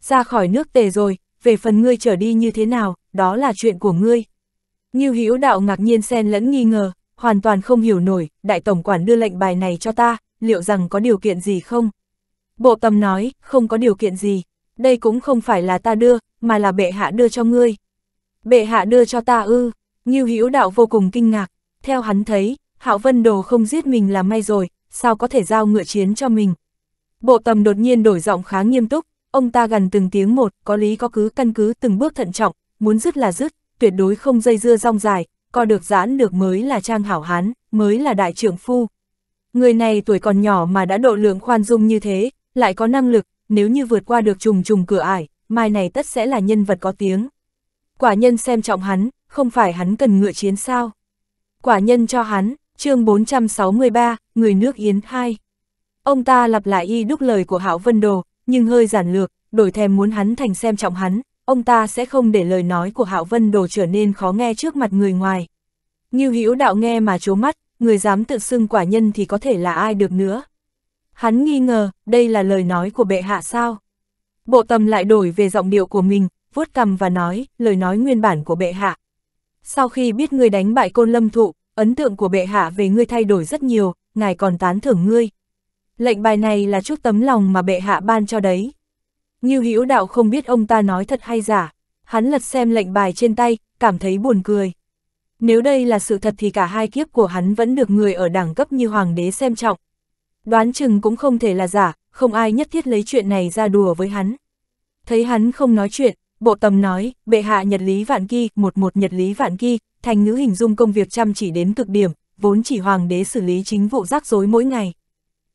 Ra khỏi nước tề rồi, về phần ngươi trở đi như thế nào, đó là chuyện của ngươi. Như Hữu Đạo ngạc nhiên xen lẫn nghi ngờ, hoàn toàn không hiểu nổi, đại tổng quản đưa lệnh bài này cho ta, liệu rằng có điều kiện gì không? Bộ Tầm nói, không có điều kiện gì, đây cũng không phải là ta đưa, mà là bệ hạ đưa cho ngươi. Bệ hạ đưa cho ta ư, Như Hữu Đạo vô cùng kinh ngạc, theo hắn thấy, Hạo Vân Đồ không giết mình là may rồi, sao có thể giao ngựa chiến cho mình. Bộ tầm đột nhiên đổi giọng khá nghiêm túc, Ông ta gần từng tiếng một, có lý có cứ căn cứ từng bước thận trọng, muốn dứt là dứt, tuyệt đối không dây dưa rong dài, co được giãn được mới là trang hảo hán, mới là đại trưởng phu. Người này tuổi còn nhỏ mà đã độ lượng khoan dung như thế, lại có năng lực, nếu như vượt qua được trùng trùng cửa ải, mai này tất sẽ là nhân vật có tiếng. Quả nhân xem trọng hắn, không phải hắn cần ngựa chiến sao. Quả nhân cho hắn, chương 463, người nước Yến 2. Ông ta lặp lại y đúc lời của Hảo Vân Đồ, nhưng hơi giản lược, đổi thèm muốn hắn thành xem trọng hắn, ông ta sẽ không để lời nói của Hạo Vân Đồ trở nên khó nghe trước mặt người ngoài. Như Hữu Đạo nghe mà chố mắt, người dám tự xưng quả nhân thì có thể là ai được nữa. Hắn nghi ngờ, đây là lời nói của bệ hạ sao? Bộ tầm lại đổi về giọng điệu của mình, vuốt cầm và nói, lời nói nguyên bản của bệ hạ. Sau khi biết ngươi đánh bại côn lâm thụ, ấn tượng của bệ hạ về ngươi thay đổi rất nhiều, ngài còn tán thưởng ngươi, Lệnh bài này là chút tấm lòng mà bệ hạ ban cho đấy. Như Hữu Đạo không biết ông ta nói thật hay giả, hắn lật xem lệnh bài trên tay, cảm thấy buồn cười. Nếu đây là sự thật thì cả hai kiếp của hắn vẫn được người ở đẳng cấp như hoàng đế xem trọng. Đoán chừng cũng không thể là giả, không ai nhất thiết lấy chuyện này ra đùa với hắn. Thấy hắn không nói chuyện, bộ tầm nói, bệ hạ nhật lý vạn kỳ, một một nhật lý vạn kỳ, thành ngữ hình dung công việc chăm chỉ đến cực điểm, vốn chỉ hoàng đế xử lý chính vụ rắc rối mỗi ngày.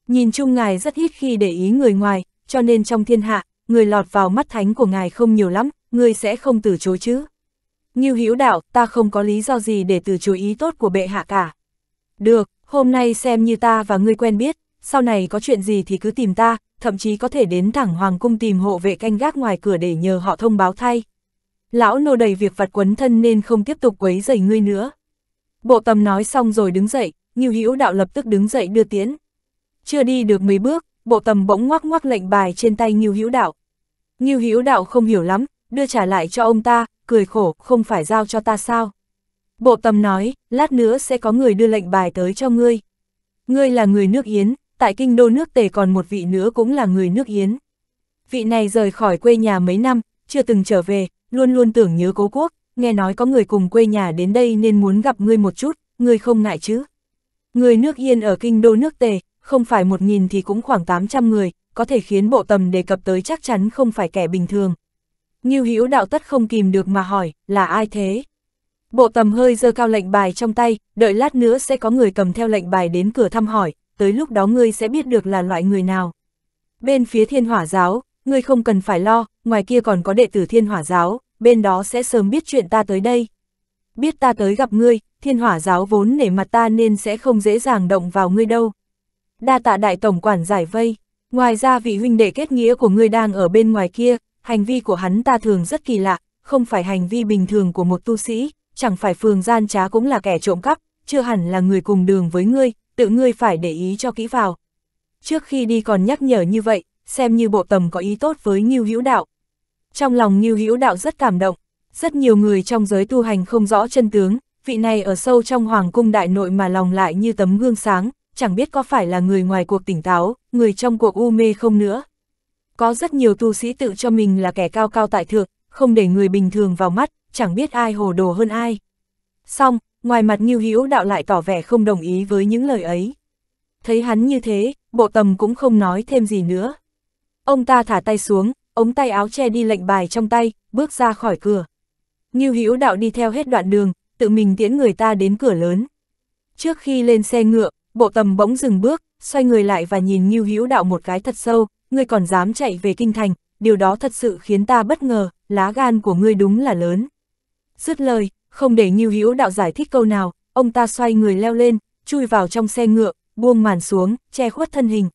Nhìn chung ngài rất ít khi để ý người ngoài, cho nên trong thiên hạ, người lọt vào mắt thánh của ngài không nhiều lắm, người sẽ không từ chối chứ. Ngưu Hữu đạo, ta không có lý do gì để từ chối ý tốt của bệ hạ cả. Được, hôm nay xem như ta và ngươi quen biết, sau này có chuyện gì thì cứ tìm ta, thậm chí có thể đến thẳng hoàng cung tìm hộ vệ canh gác ngoài cửa để nhờ họ thông báo thay. Lão nô đầy việc vặt quấn thân nên không tiếp tục quấy rầy ngươi nữa. Bộ tầm nói xong rồi đứng dậy, Ngưu Hữu đạo lập tức đứng dậy đưa tiến. Chưa đi được mấy bước, bộ tầm bỗng ngoắc ngoắc lệnh bài trên tay Ngưu Hữu Đạo. Ngưu Hữu Đạo không hiểu lắm, đưa trả lại cho ông ta, cười khổ, không phải giao cho ta sao? Bộ tầm nói, lát nữa sẽ có người đưa lệnh bài tới cho ngươi. Ngươi là người nước Yến, tại kinh đô nước Tề còn một vị nữa cũng là người nước Yến. Vị này rời khỏi quê nhà mấy năm, chưa từng trở về, luôn luôn tưởng nhớ cố quốc, nghe nói có người cùng quê nhà đến đây nên muốn gặp ngươi một chút, ngươi không ngại chứ. Người nước Yên ở kinh đô nước Tề, không phải một nghìn thì cũng khoảng 800 người, có thể khiến bộ tầm đề cập tới chắc chắn không phải kẻ bình thường. Ngưu Hữu đạo tất không kìm được mà hỏi, là ai thế? Bộ tầm hơi giơ cao lệnh bài trong tay, đợi lát nữa sẽ có người cầm theo lệnh bài đến cửa thăm hỏi, tới lúc đó ngươi sẽ biết được là loại người nào. Bên phía thiên hỏa giáo, ngươi không cần phải lo, ngoài kia còn có đệ tử thiên hỏa giáo, bên đó sẽ sớm biết chuyện ta tới đây. Biết ta tới gặp ngươi, thiên hỏa giáo vốn nể mặt ta nên sẽ không dễ dàng động vào ngươi đâu, đa tạ đại tổng quản giải vây. Ngoài ra vị huynh đệ kết nghĩa của ngươi đang ở bên ngoài kia, hành vi của hắn ta thường rất kỳ lạ, không phải hành vi bình thường của một tu sĩ, chẳng phải phường gian trá cũng là kẻ trộm cắp, chưa hẳn là người cùng đường với ngươi, tự ngươi phải để ý cho kỹ vào. Trước khi đi còn nhắc nhở như vậy, xem như bộ tầm có ý tốt với Ngưu Hữu Đạo. Trong lòng Ngưu Hữu Đạo rất cảm động, rất nhiều người trong giới tu hành không rõ chân tướng, vị này ở sâu trong hoàng cung đại nội mà lòng lại như tấm gương sáng, chẳng biết có phải là người ngoài cuộc tỉnh táo, người trong cuộc u mê không nữa. Có rất nhiều tu sĩ tự cho mình là kẻ cao cao tại thượng, không để người bình thường vào mắt, chẳng biết ai hồ đồ hơn ai. Xong, ngoài mặt Ngưu Hữu đạo lại tỏ vẻ không đồng ý với những lời ấy. Thấy hắn như thế, bộ tầm cũng không nói thêm gì nữa. Ông ta thả tay xuống, ống tay áo che đi lệnh bài trong tay, bước ra khỏi cửa. Ngưu Hữu đạo đi theo hết đoạn đường, tự mình tiễn người ta đến cửa lớn. Trước khi lên xe ngựa, Bộ tầm bỗng dừng bước, xoay người lại và nhìn Ngưu Hữu Đạo một cái thật sâu, ngươi còn dám chạy về kinh thành, điều đó thật sự khiến ta bất ngờ, lá gan của ngươi đúng là lớn. Dứt lời, không để Ngưu Hữu Đạo giải thích câu nào, ông ta xoay người leo lên, chui vào trong xe ngựa, buông màn xuống, che khuất thân hình.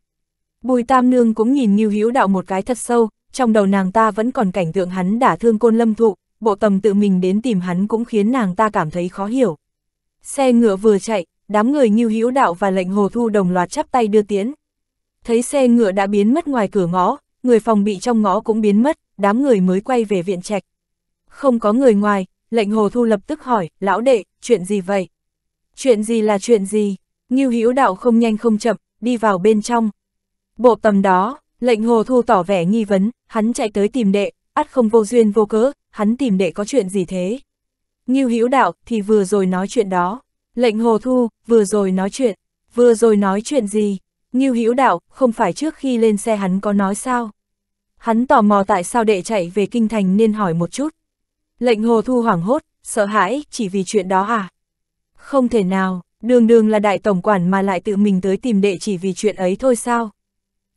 Bùi Tam Nương cũng nhìn Ngưu Hữu Đạo một cái thật sâu, trong đầu nàng ta vẫn còn cảnh tượng hắn đả thương côn lâm thụ, bộ tầm tự mình đến tìm hắn cũng khiến nàng ta cảm thấy khó hiểu. Xe ngựa vừa chạy, đám người Ngưu Hữu Đạo và lệnh Hồ Thu đồng loạt chắp tay đưa tiễn. Thấy xe ngựa đã biến mất ngoài cửa ngõ, người phòng bị trong ngõ cũng biến mất, đám người mới quay về viện trạch. Không có người ngoài, lệnh Hồ Thu lập tức hỏi, lão đệ, chuyện gì vậy? Chuyện gì là chuyện gì? Ngưu Hữu Đạo không nhanh không chậm, đi vào bên trong. Bộ tầm đó, lệnh Hồ Thu tỏ vẻ nghi vấn, hắn chạy tới tìm đệ, ắt không vô duyên vô cớ, hắn tìm đệ có chuyện gì thế? Ngưu Hữu Đạo thì vừa rồi nói chuyện đó. Lệnh hồ thu, vừa rồi nói chuyện, vừa rồi nói chuyện gì? Ngưu Hữu đạo, không phải trước khi lên xe hắn có nói sao? Hắn tò mò tại sao đệ chạy về kinh thành nên hỏi một chút. Lệnh hồ thu hoảng hốt, sợ hãi, chỉ vì chuyện đó à? Không thể nào, đường đường là đại tổng quản mà lại tự mình tới tìm đệ chỉ vì chuyện ấy thôi sao?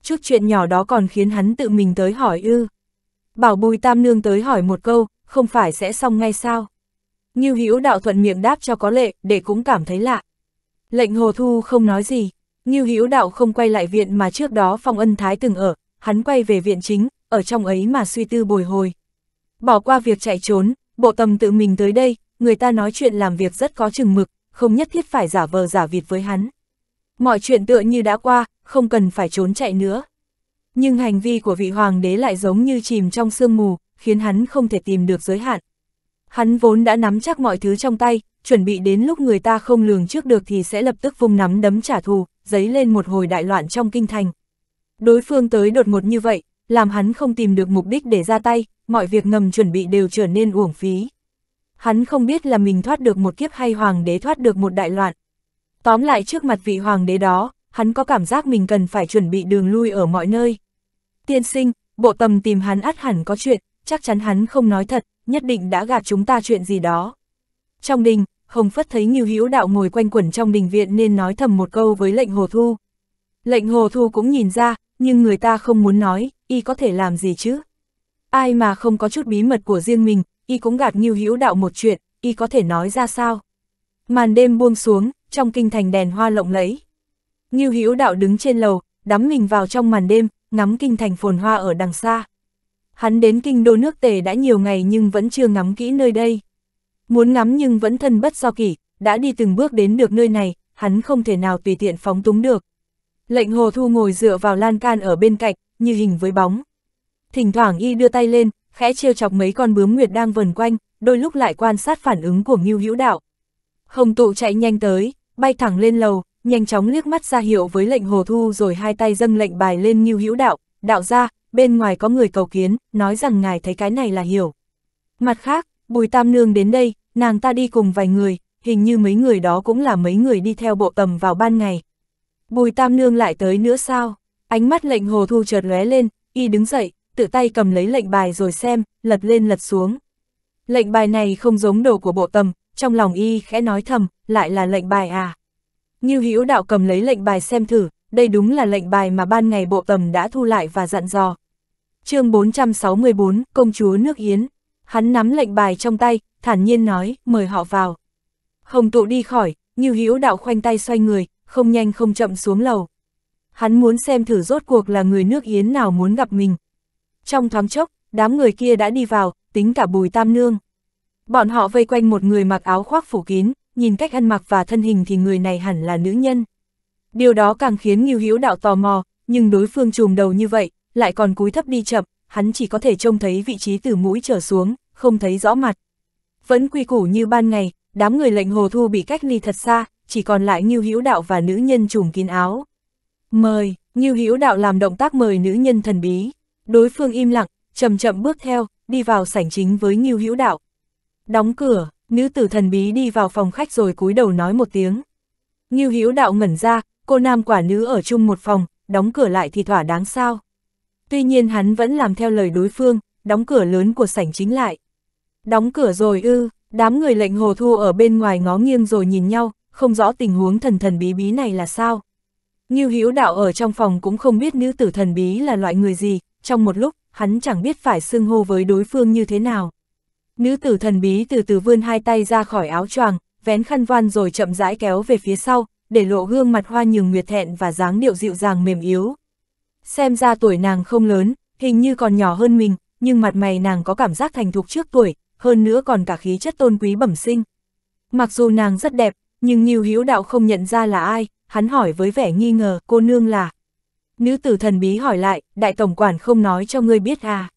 Trước chuyện nhỏ đó còn khiến hắn tự mình tới hỏi ư. Bảo bùi tam nương tới hỏi một câu, không phải sẽ xong ngay sao? Ngưu Hữu đạo thuận miệng đáp cho có lệ, để cũng cảm thấy lạ. Lệnh Hồ Thu không nói gì, Ngưu Hữu đạo không quay lại viện mà trước đó Phong Ân Thái từng ở, hắn quay về viện chính, ở trong ấy mà suy tư bồi hồi. Bỏ qua việc chạy trốn, bộ tâm tự mình tới đây, người ta nói chuyện làm việc rất có chừng mực, không nhất thiết phải giả vờ giả vịt với hắn. Mọi chuyện tựa như đã qua, không cần phải trốn chạy nữa. Nhưng hành vi của vị hoàng đế lại giống như chìm trong sương mù, khiến hắn không thể tìm được giới hạn, Hắn vốn đã nắm chắc mọi thứ trong tay, chuẩn bị đến lúc người ta không lường trước được thì sẽ lập tức vung nắm đấm trả thù, giấy lên một hồi đại loạn trong kinh thành. Đối phương tới đột ngột như vậy, làm hắn không tìm được mục đích để ra tay, mọi việc ngầm chuẩn bị đều trở nên uổng phí. Hắn không biết là mình thoát được một kiếp hay hoàng đế thoát được một đại loạn. Tóm lại trước mặt vị hoàng đế đó, hắn có cảm giác mình cần phải chuẩn bị đường lui ở mọi nơi. Tiên sinh, bộ tầm tìm hắn át hẳn có chuyện, chắc chắn hắn không nói thật, nhất định đã gạt chúng ta chuyện gì đó. Trong đình, Hồng Phất thấy Nghiêu Hữu Đạo ngồi quanh quẩn trong đình viện nên nói thầm một câu với lệnh Hồ Thu. Lệnh Hồ Thu cũng nhìn ra, nhưng người ta không muốn nói, y có thể làm gì chứ? Ai mà không có chút bí mật của riêng mình, y cũng gạt Nghiêu Hữu Đạo một chuyện, y có thể nói ra sao? Màn đêm buông xuống, trong kinh thành đèn hoa lộng lẫy. Nghiêu Hữu Đạo đứng trên lầu, đắm mình vào trong màn đêm, ngắm kinh thành phồn hoa ở đằng xa hắn đến kinh đô nước tề đã nhiều ngày nhưng vẫn chưa ngắm kỹ nơi đây. Muốn ngắm nhưng vẫn thân bất do kỷ, đã đi từng bước đến được nơi này, hắn không thể nào tùy tiện phóng túng được. Lệnh hồ thu ngồi dựa vào lan can ở bên cạnh, như hình với bóng. Thỉnh thoảng y đưa tay lên, khẽ trêu chọc mấy con bướm nguyệt đang vần quanh, đôi lúc lại quan sát phản ứng của Ngưu Hữu Đạo. Hồng tụ chạy nhanh tới, bay thẳng lên lầu, nhanh chóng liếc mắt ra hiệu với lệnh hồ thu rồi hai tay dâng lệnh bài lên Ngưu Hữu Đạo, đạo ra, bên ngoài có người cầu kiến, nói rằng ngài thấy cái này là hiểu. Mặt khác, Bùi Tam Nương đến đây, nàng ta đi cùng vài người, hình như mấy người đó cũng là mấy người đi theo bộ tầm vào ban ngày. Bùi Tam Nương lại tới nữa sao? Ánh mắt lệnh hồ thu chợt lóe lên, y đứng dậy, tự tay cầm lấy lệnh bài rồi xem, lật lên lật xuống. Lệnh bài này không giống đồ của bộ tầm, trong lòng y khẽ nói thầm, lại là lệnh bài à. như Hữu đạo cầm lấy lệnh bài xem thử, đây đúng là lệnh bài mà ban ngày bộ tầm đã thu lại và dặn dò, chương 464, công chúa nước Yến. Hắn nắm lệnh bài trong tay, thản nhiên nói, mời họ vào. Hồng tụ đi khỏi, như hữu đạo khoanh tay xoay người, không nhanh không chậm xuống lầu. Hắn muốn xem thử rốt cuộc là người nước Yến nào muốn gặp mình. Trong thoáng chốc, đám người kia đã đi vào, tính cả bùi tam nương. Bọn họ vây quanh một người mặc áo khoác phủ kín, nhìn cách ăn mặc và thân hình thì người này hẳn là nữ nhân. Điều đó càng khiến Ngưu Hữu Đạo tò mò, nhưng đối phương trùm đầu như vậy, lại còn cúi thấp đi chậm, hắn chỉ có thể trông thấy vị trí từ mũi trở xuống, không thấy rõ mặt. Vẫn quy củ như ban ngày, đám người lệnh hồ thu bị cách ly thật xa, chỉ còn lại Ngưu Hữu Đạo và nữ nhân trùm kín áo. Mời, Ngưu Hữu Đạo làm động tác mời nữ nhân thần bí. Đối phương im lặng, chậm chậm bước theo, đi vào sảnh chính với Ngưu Hữu Đạo. Đóng cửa, nữ tử thần bí đi vào phòng khách rồi cúi đầu nói một tiếng. Ngưu Hữu Đạo ngẩn ra, cô nam quả nữ ở chung một phòng, đóng cửa lại thì thỏa đáng sao. Tuy nhiên hắn vẫn làm theo lời đối phương, đóng cửa lớn của sảnh chính lại. Đóng cửa rồi ư, đám người lệnh hồ thu ở bên ngoài ngó nghiêng rồi nhìn nhau, không rõ tình huống thần thần bí bí này là sao. Như hữu đạo ở trong phòng cũng không biết nữ tử thần bí là loại người gì, trong một lúc, hắn chẳng biết phải xưng hô với đối phương như thế nào. Nữ tử thần bí từ từ vươn hai tay ra khỏi áo choàng, vén khăn voan rồi chậm rãi kéo về phía sau, để lộ gương mặt hoa nhường nguyệt thẹn và dáng điệu dịu dàng mềm yếu xem ra tuổi nàng không lớn, hình như còn nhỏ hơn mình, nhưng mặt mày nàng có cảm giác thành thục trước tuổi, hơn nữa còn cả khí chất tôn quý bẩm sinh. Mặc dù nàng rất đẹp, nhưng Nhiêu Hiếu Đạo không nhận ra là ai, hắn hỏi với vẻ nghi ngờ, cô nương là. Nữ tử thần bí hỏi lại, đại tổng quản không nói cho ngươi biết à.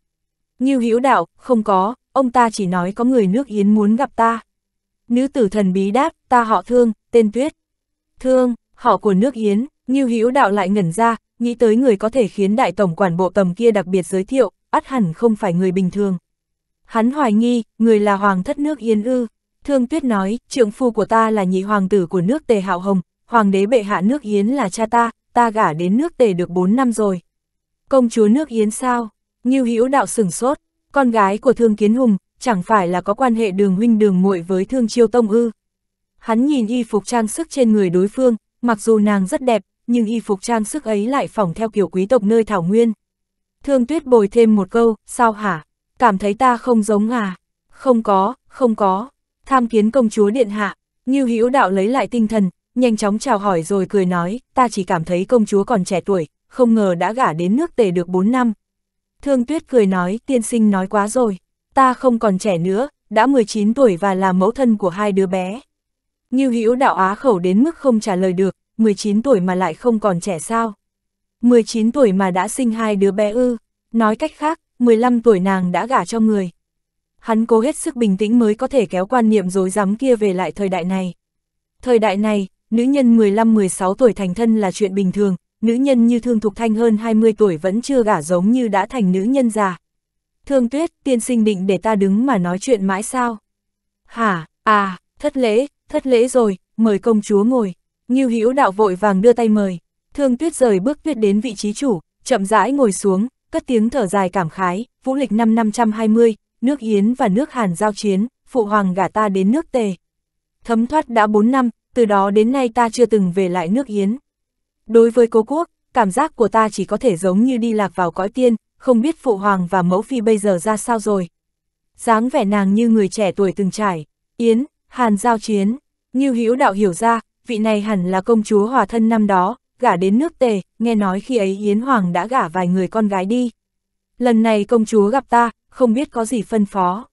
Nhiêu Hiếu Đạo, không có, ông ta chỉ nói có người nước Yến muốn gặp ta. Nữ tử thần bí đáp, ta họ Thương, tên Tuyết. Thương, họ của nước Yến, Nhiêu Hiếu Đạo lại ngẩn ra, nghĩ tới người có thể khiến đại tổng quản bộ tầm kia đặc biệt giới thiệu, ắt hẳn không phải người bình thường. Hắn hoài nghi, người là hoàng thất nước Yên ư. Thương Tuyết nói, trượng phu của ta là nhị hoàng tử của nước Tề Hạo Hồng, hoàng đế bệ hạ nước Yến là cha ta, ta gả đến nước Tề được 4 năm rồi. Công chúa nước Yến sao? Ngưu Hữu đạo sửng sốt, con gái của Thương Kiến Hùng, chẳng phải là có quan hệ đường huynh đường muội với Thương Chiêu Tông ư? Hắn nhìn y phục trang sức trên người đối phương, mặc dù nàng rất đẹp, nhưng y phục trang sức ấy lại phỏng theo kiểu quý tộc nơi Thảo Nguyên. Thương Tuyết bồi thêm một câu, sao hả? Cảm thấy ta không giống à? Không có, không có. Tham kiến công chúa điện hạ, Như Hữu Đạo lấy lại tinh thần, nhanh chóng chào hỏi rồi cười nói, ta chỉ cảm thấy công chúa còn trẻ tuổi, không ngờ đã gả đến nước tề được 4 năm. Thương Tuyết cười nói, tiên sinh nói quá rồi, ta không còn trẻ nữa, đã 19 tuổi và là mẫu thân của hai đứa bé. Như Hữu Đạo á khẩu đến mức không trả lời được, 19 tuổi mà lại không còn trẻ sao? 19 tuổi mà đã sinh hai đứa bé ư, nói cách khác, 15 tuổi nàng đã gả cho người. Hắn cố hết sức bình tĩnh mới có thể kéo quan niệm dối rắm kia về lại thời đại này. Thời đại này, nữ nhân 15-16 tuổi thành thân là chuyện bình thường, nữ nhân như Thương Thục Thanh hơn 20 tuổi vẫn chưa gả giống như đã thành nữ nhân già. Thương Tuyết, tiên sinh định để ta đứng mà nói chuyện mãi sao? Hả, à, thất lễ, thất lễ rồi, mời công chúa ngồi. Ngưu Hữu Đạo vội vàng đưa tay mời, Thương Tuyết rời bước tuyết đến vị trí chủ, chậm rãi ngồi xuống, cất tiếng thở dài cảm khái, Vũ lịch năm 520, nước Yến và nước Hàn giao chiến, phụ hoàng gả ta đến nước Tề. Thấm thoát đã 4 năm, từ đó đến nay ta chưa từng về lại nước Yến. Đối với cố quốc, cảm giác của ta chỉ có thể giống như đi lạc vào cõi tiên, không biết phụ hoàng và mẫu phi bây giờ ra sao rồi. dáng vẻ nàng như người trẻ tuổi từng trải, Yến, Hàn giao chiến, như hữu đạo hiểu ra, vị này hẳn là công chúa hòa thân năm đó, gả đến nước tề, nghe nói khi ấy Yến Hoàng đã gả vài người con gái đi. Lần này công chúa gặp ta, không biết có gì phân phó.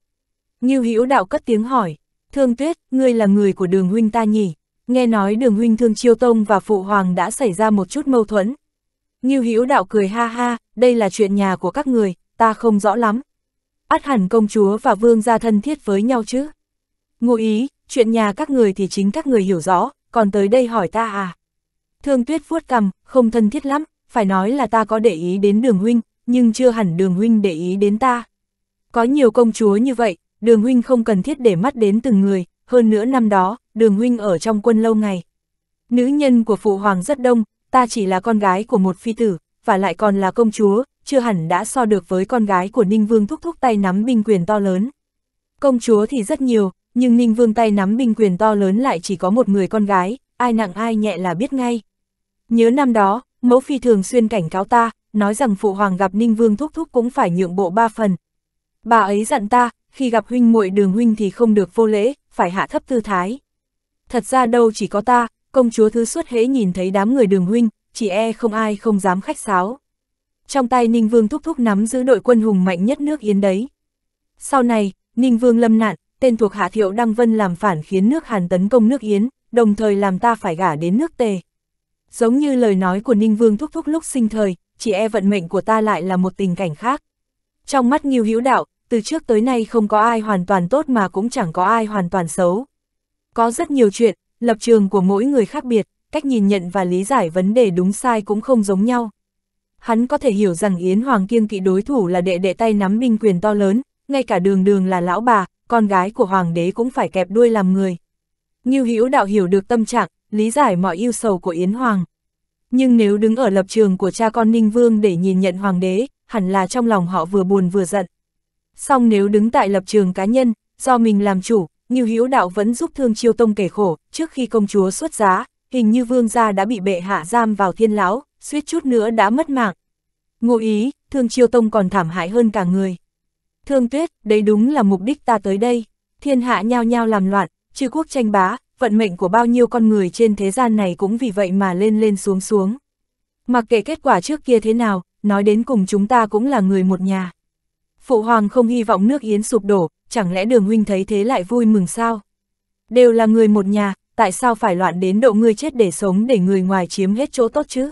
như Hữu đạo cất tiếng hỏi, Thương Tuyết, ngươi là người của đường huynh ta nhỉ? Nghe nói đường huynh thương chiêu tông và phụ hoàng đã xảy ra một chút mâu thuẫn. như Hữu đạo cười ha ha, đây là chuyện nhà của các người, ta không rõ lắm. Át hẳn công chúa và vương gia thân thiết với nhau chứ. Ngụ ý, chuyện nhà các người thì chính các người hiểu rõ, còn tới đây hỏi ta à? Thương tuyết vuốt cầm, không thân thiết lắm, phải nói là ta có để ý đến đường huynh, nhưng chưa hẳn đường huynh để ý đến ta. Có nhiều công chúa như vậy, đường huynh không cần thiết để mắt đến từng người, hơn nữa năm đó, đường huynh ở trong quân lâu ngày. Nữ nhân của phụ hoàng rất đông, ta chỉ là con gái của một phi tử, và lại còn là công chúa, chưa hẳn đã so được với con gái của Ninh Vương thúc thúc tay nắm binh quyền to lớn. Công chúa thì rất nhiều, nhưng Ninh Vương tay nắm binh quyền to lớn lại chỉ có một người con gái, ai nặng ai nhẹ là biết ngay. Nhớ năm đó, mẫu phi thường xuyên cảnh cáo ta, nói rằng phụ hoàng gặp Ninh Vương thúc thúc cũng phải nhượng bộ ba phần. Bà ấy dặn ta, khi gặp huynh muội đường huynh thì không được vô lễ, phải hạ thấp tư thái. Thật ra đâu chỉ có ta, công chúa thứ suốt hễ nhìn thấy đám người đường huynh, chỉ e không ai không dám khách sáo. Trong tay Ninh Vương thúc thúc nắm giữ đội quân hùng mạnh nhất nước Yến đấy. Sau này, Ninh Vương lâm nạn, tên thuộc hạ thiệu Đăng Vân làm phản khiến nước Hàn tấn công nước Yến, đồng thời làm ta phải gả đến nước Tề. Giống như lời nói của Ninh Vương thúc thúc lúc sinh thời, chỉ e vận mệnh của ta lại là một tình cảnh khác. Trong mắt Nghiêu Hữu Đạo, từ trước tới nay không có ai hoàn toàn tốt mà cũng chẳng có ai hoàn toàn xấu. Có rất nhiều chuyện, lập trường của mỗi người khác biệt, cách nhìn nhận và lý giải vấn đề đúng sai cũng không giống nhau. Hắn có thể hiểu rằng Yến Hoàng kiên kỵ đối thủ là đệ đệ tay nắm binh quyền to lớn, ngay cả đường đường là lão bà, con gái của hoàng đế cũng phải kẹp đuôi làm người. như Hữu đạo hiểu được tâm trạng, lý giải mọi ưu sầu của Yến Hoàng. Nhưng nếu đứng ở lập trường của cha con Ninh Vương để nhìn nhận hoàng đế, hẳn là trong lòng họ vừa buồn vừa giận. Song nếu đứng tại lập trường cá nhân, do mình làm chủ, như Hữu đạo vẫn giúp Thương Chiêu Tông kể khổ, trước khi công chúa xuất giá, hình như vương gia đã bị bệ hạ giam vào thiên lão, suýt chút nữa đã mất mạng. Ngụ ý, Thương Chiêu Tông còn thảm hại hơn cả người. Thương tuyết, đấy đúng là mục đích ta tới đây. Thiên hạ nhao nhao làm loạn, chư quốc tranh bá, vận mệnh của bao nhiêu con người trên thế gian này cũng vì vậy mà lên lên xuống xuống. Mặc kệ kết quả trước kia thế nào, nói đến cùng chúng ta cũng là người một nhà. Phụ hoàng không hy vọng nước Yến sụp đổ, chẳng lẽ đường huynh thấy thế lại vui mừng sao? Đều là người một nhà, tại sao phải loạn đến độ ngươi chết để sống để người ngoài chiếm hết chỗ tốt chứ?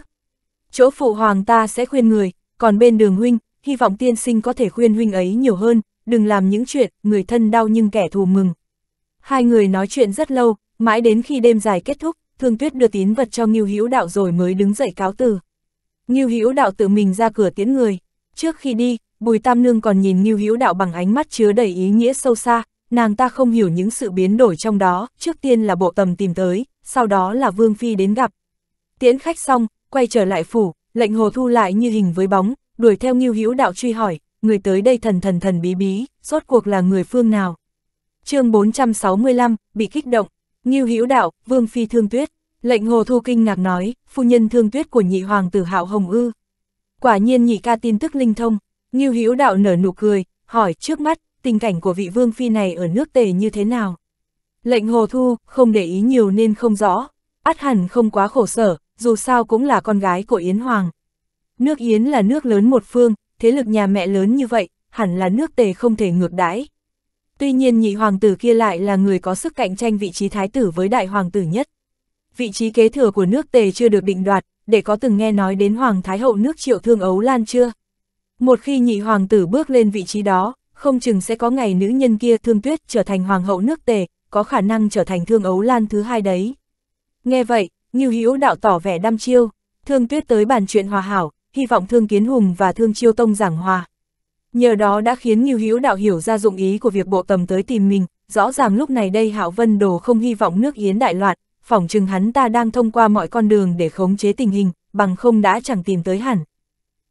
Chỗ phụ hoàng ta sẽ khuyên người, còn bên đường huynh, hy vọng tiên sinh có thể khuyên huynh ấy nhiều hơn, đừng làm những chuyện, người thân đau nhưng kẻ thù mừng. Hai người nói chuyện rất lâu, mãi đến khi đêm dài kết thúc, Thương Tuyết đưa tín vật cho Ngưu Hữu Đạo rồi mới đứng dậy cáo từ. Ngưu Hữu Đạo tự mình ra cửa tiễn người, trước khi đi, Bùi Tam Nương còn nhìn Ngưu Hữu Đạo bằng ánh mắt chứa đầy ý nghĩa sâu xa, nàng ta không hiểu những sự biến đổi trong đó, trước tiên là bộ tầm tìm tới, sau đó là Vương Phi đến gặp. Tiễn khách xong, quay trở lại phủ, lệnh hồ thu lại như hình với bóng, đuổi theo Ngưu Hữu Đạo truy hỏi, người tới đây thần thần thần bí bí, rốt cuộc là người phương nào. chương 465, bị kích động, Ngưu Hữu Đạo, Vương Phi Thương Tuyết, lệnh Hồ Thu Kinh ngạc nói, phu nhân Thương Tuyết của nhị hoàng tử Hạo Hồng Ư. Quả nhiên nhị ca tin tức linh thông, Ngưu Hữu Đạo nở nụ cười, hỏi trước mắt, tình cảnh của vị Vương Phi này ở nước tề như thế nào. Lệnh Hồ Thu, không để ý nhiều nên không rõ, át hẳn không quá khổ sở, dù sao cũng là con gái của Yến Hoàng nước Yến là nước lớn một phương, thế lực nhà mẹ lớn như vậy, hẳn là nước tề không thể ngược đãi. Tuy nhiên nhị hoàng tử kia lại là người có sức cạnh tranh vị trí thái tử với đại hoàng tử nhất. Vị trí kế thừa của nước tề chưa được định đoạt, để có từng nghe nói đến hoàng thái hậu nước triệu thương ấu lan chưa? Một khi nhị hoàng tử bước lên vị trí đó, không chừng sẽ có ngày nữ nhân kia thương tuyết trở thành hoàng hậu nước tề, có khả năng trở thành thương ấu lan thứ hai đấy. Nghe vậy, Ngưu Hữu đạo tỏ vẻ đăm chiêu, thương tuyết tới bàn chuyện hòa hảo, hy vọng Thương Kiến Hùng và Thương Chiêu Tông giảng hòa. Nhờ đó đã khiến Ngưu Hữu Đạo hiểu ra dụng ý của việc bộ tầm tới tìm mình, rõ ràng lúc này đây Hạo Vân Đồ không hy vọng nước Yến đại loạn, phỏng chừng hắn ta đang thông qua mọi con đường để khống chế tình hình, bằng không đã chẳng tìm tới hẳn.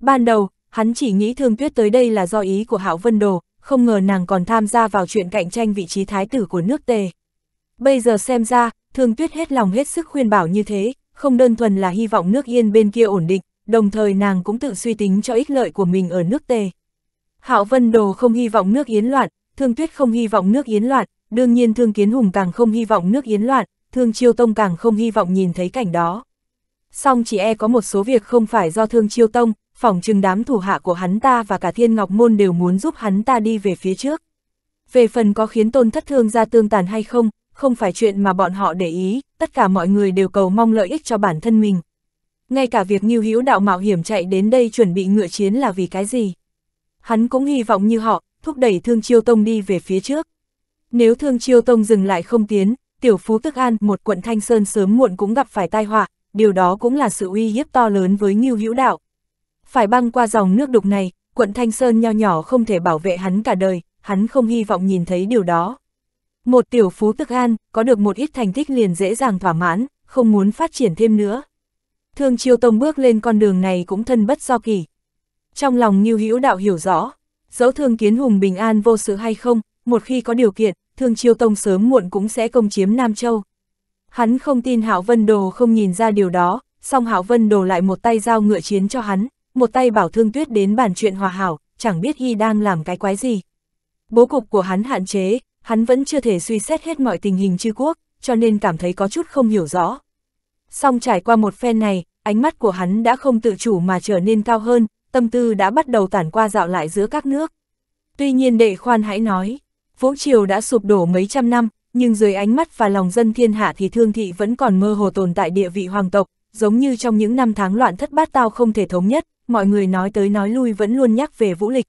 Ban đầu, hắn chỉ nghĩ Thương Tuyết tới đây là do ý của Hạo Vân Đồ, không ngờ nàng còn tham gia vào chuyện cạnh tranh vị trí thái tử của nước Tề. Bây giờ xem ra, Thương Tuyết hết lòng hết sức khuyên bảo như thế, không đơn thuần là hy vọng nước Yên bên kia ổn định, đồng thời nàng cũng tự suy tính cho ích lợi của mình ở nước tề. Hạo Vân Đồ không hy vọng nước Yến loạn, Thương Tuyết không hy vọng nước Yến loạn, đương nhiên Thương Kiến Hùng càng không hy vọng nước Yến loạn, Thương Chiêu Tông càng không hy vọng nhìn thấy cảnh đó. Song chỉ e có một số việc không phải do Thương Chiêu Tông, phỏng chừng đám thủ hạ của hắn ta và cả Thiên Ngọc Môn đều muốn giúp hắn ta đi về phía trước. Về phần có khiến tôn thất thương ra tương tàn hay không, không phải chuyện mà bọn họ để ý, tất cả mọi người đều cầu mong lợi ích cho bản thân mình ngay cả việc Ngưu Hữu Đạo mạo hiểm chạy đến đây chuẩn bị ngựa chiến là vì cái gì. Hắn cũng hy vọng như họ, thúc đẩy Thương Chiêu Tông đi về phía trước. Nếu Thương Chiêu Tông dừng lại không tiến, Tiểu Phú Tức An, một quận Thanh Sơn sớm muộn cũng gặp phải tai họa, điều đó cũng là sự uy hiếp to lớn với Ngưu Hữu Đạo. Phải băng qua dòng nước đục này, quận Thanh Sơn nho nhỏ không thể bảo vệ hắn cả đời, hắn không hy vọng nhìn thấy điều đó. Một tiểu phú tức an, có được một ít thành tích liền dễ dàng thỏa mãn, không muốn phát triển thêm nữa. Thương Chiêu Tông bước lên con đường này cũng thân bất do kỳ. Trong lòng Ngưu Hữu Đạo hiểu rõ, dẫu Thương Kiến Hùng bình an vô sự hay không, một khi có điều kiện, Thương Chiêu Tông sớm muộn cũng sẽ công chiếm Nam Châu. Hắn không tin Hạo Vân Đồ không nhìn ra điều đó, song Hạo Vân Đồ lại một tay giao ngựa chiến cho hắn, một tay bảo Thương Tuyết đến bàn chuyện hòa hảo, chẳng biết y đang làm cái quái gì. Bố cục của hắn hạn chế, hắn vẫn chưa thể suy xét hết mọi tình hình chư quốc, cho nên cảm thấy có chút không hiểu rõ, Song trải qua một phen này, ánh mắt của hắn đã không tự chủ mà trở nên cao hơn, tâm tư đã bắt đầu tản qua dạo lại giữa các nước. Tuy nhiên đệ khoan hãy nói, Vũ Triều đã sụp đổ mấy trăm năm, nhưng dưới ánh mắt và lòng dân thiên hạ thì thương thị vẫn còn mơ hồ tồn tại địa vị hoàng tộc, giống như trong những năm tháng loạn thất bát tao không thể thống nhất, mọi người nói tới nói lui vẫn luôn nhắc về vũ lịch.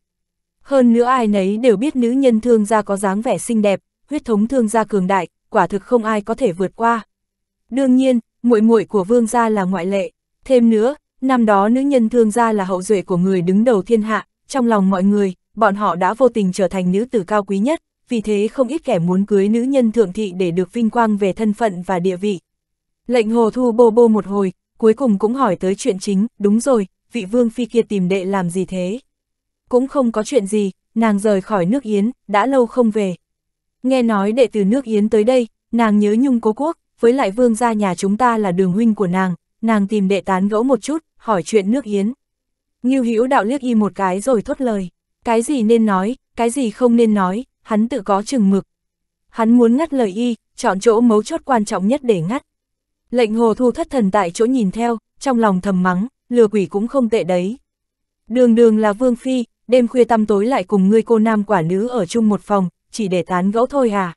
Hơn nữa ai nấy đều biết nữ nhân thương gia có dáng vẻ xinh đẹp, huyết thống thương gia cường đại, quả thực không ai có thể vượt qua. Đương nhiên, muội muội của vương gia là ngoại lệ, thêm nữa, năm đó nữ nhân thương gia là hậu duệ của người đứng đầu thiên hạ, trong lòng mọi người, bọn họ đã vô tình trở thành nữ tử cao quý nhất, vì thế không ít kẻ muốn cưới nữ nhân thượng thị để được vinh quang về thân phận và địa vị. Lệnh hồ thu bô bô một hồi, cuối cùng cũng hỏi tới chuyện chính, đúng rồi, vị vương phi kia tìm đệ làm gì thế? Cũng không có chuyện gì, nàng rời khỏi nước Yến, đã lâu không về. Nghe nói đệ từ nước Yến tới đây, nàng nhớ nhung cố quốc, với lại vương gia nhà chúng ta là đường huynh của nàng, nàng tìm đệ tán gẫu một chút, hỏi chuyện nước yến Ngưu Hữu đạo liếc y một cái rồi thốt lời, cái gì nên nói, cái gì không nên nói, hắn tự có chừng mực. Hắn muốn ngắt lời y, chọn chỗ mấu chốt quan trọng nhất để ngắt. Lệnh hồ thu thất thần tại chỗ nhìn theo, trong lòng thầm mắng, lừa quỷ cũng không tệ đấy. Đường đường là vương phi, đêm khuya tăm tối lại cùng ngươi cô nam quả nữ ở chung một phòng, chỉ để tán gẫu thôi à.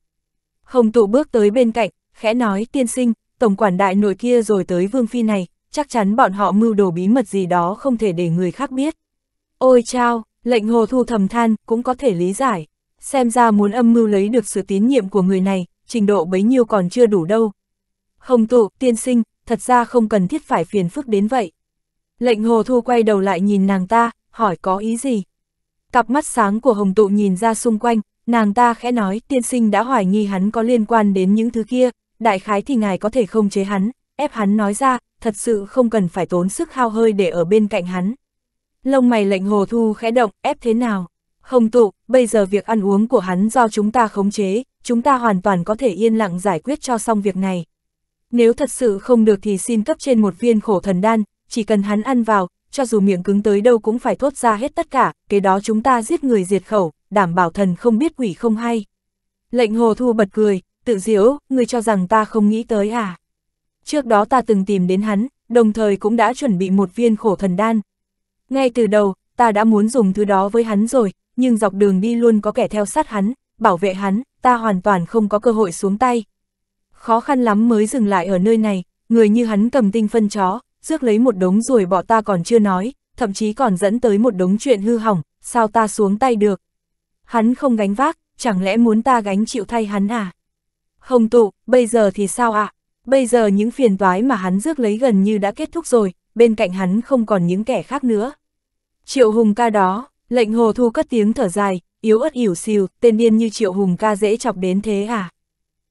không tụ bước tới bên cạnh, khẽ nói tiên sinh, tổng quản đại nội kia rồi tới vương phi này, chắc chắn bọn họ mưu đồ bí mật gì đó không thể để người khác biết. Ôi chao, lệnh hồ thu thầm than cũng có thể lý giải, xem ra muốn âm mưu lấy được sự tín nhiệm của người này, trình độ bấy nhiêu còn chưa đủ đâu. Hồng tụ, tiên sinh, thật ra không cần thiết phải phiền phức đến vậy. Lệnh hồ thu quay đầu lại nhìn nàng ta, hỏi có ý gì? Cặp mắt sáng của hồng tụ nhìn ra xung quanh, nàng ta khẽ nói tiên sinh đã hoài nghi hắn có liên quan đến những thứ kia, đại khái thì ngài có thể không chế hắn, ép hắn nói ra, thật sự không cần phải tốn sức hao hơi để ở bên cạnh hắn. Lông mày lệnh hồ thu khẽ động, ép thế nào? Không tụ, bây giờ việc ăn uống của hắn do chúng ta khống chế, chúng ta hoàn toàn có thể yên lặng giải quyết cho xong việc này. Nếu thật sự không được thì xin cấp trên một viên khổ thần đan, chỉ cần hắn ăn vào, cho dù miệng cứng tới đâu cũng phải thốt ra hết tất cả, kế đó chúng ta giết người diệt khẩu, đảm bảo thần không biết quỷ không hay. Lệnh hồ thu bật cười, tự diễu, người cho rằng ta không nghĩ tới à? Trước đó ta từng tìm đến hắn, đồng thời cũng đã chuẩn bị một viên khổ thần đan. Ngay từ đầu, ta đã muốn dùng thứ đó với hắn rồi, nhưng dọc đường đi luôn có kẻ theo sát hắn, bảo vệ hắn, ta hoàn toàn không có cơ hội xuống tay. Khó khăn lắm mới dừng lại ở nơi này, người như hắn cầm tinh phân chó, rước lấy một đống rồi bỏ ta còn chưa nói, thậm chí còn dẫn tới một đống chuyện hư hỏng, sao ta xuống tay được. Hắn không gánh vác, chẳng lẽ muốn ta gánh chịu thay hắn à? Không tụ, bây giờ thì sao ạ? À? Bây giờ những phiền toái mà hắn rước lấy gần như đã kết thúc rồi, bên cạnh hắn không còn những kẻ khác nữa. Triệu Hùng ca đó, lệnh hồ thu cất tiếng thở dài, yếu ớt ỉu xìu, tên điên như Triệu Hùng ca dễ chọc đến thế à?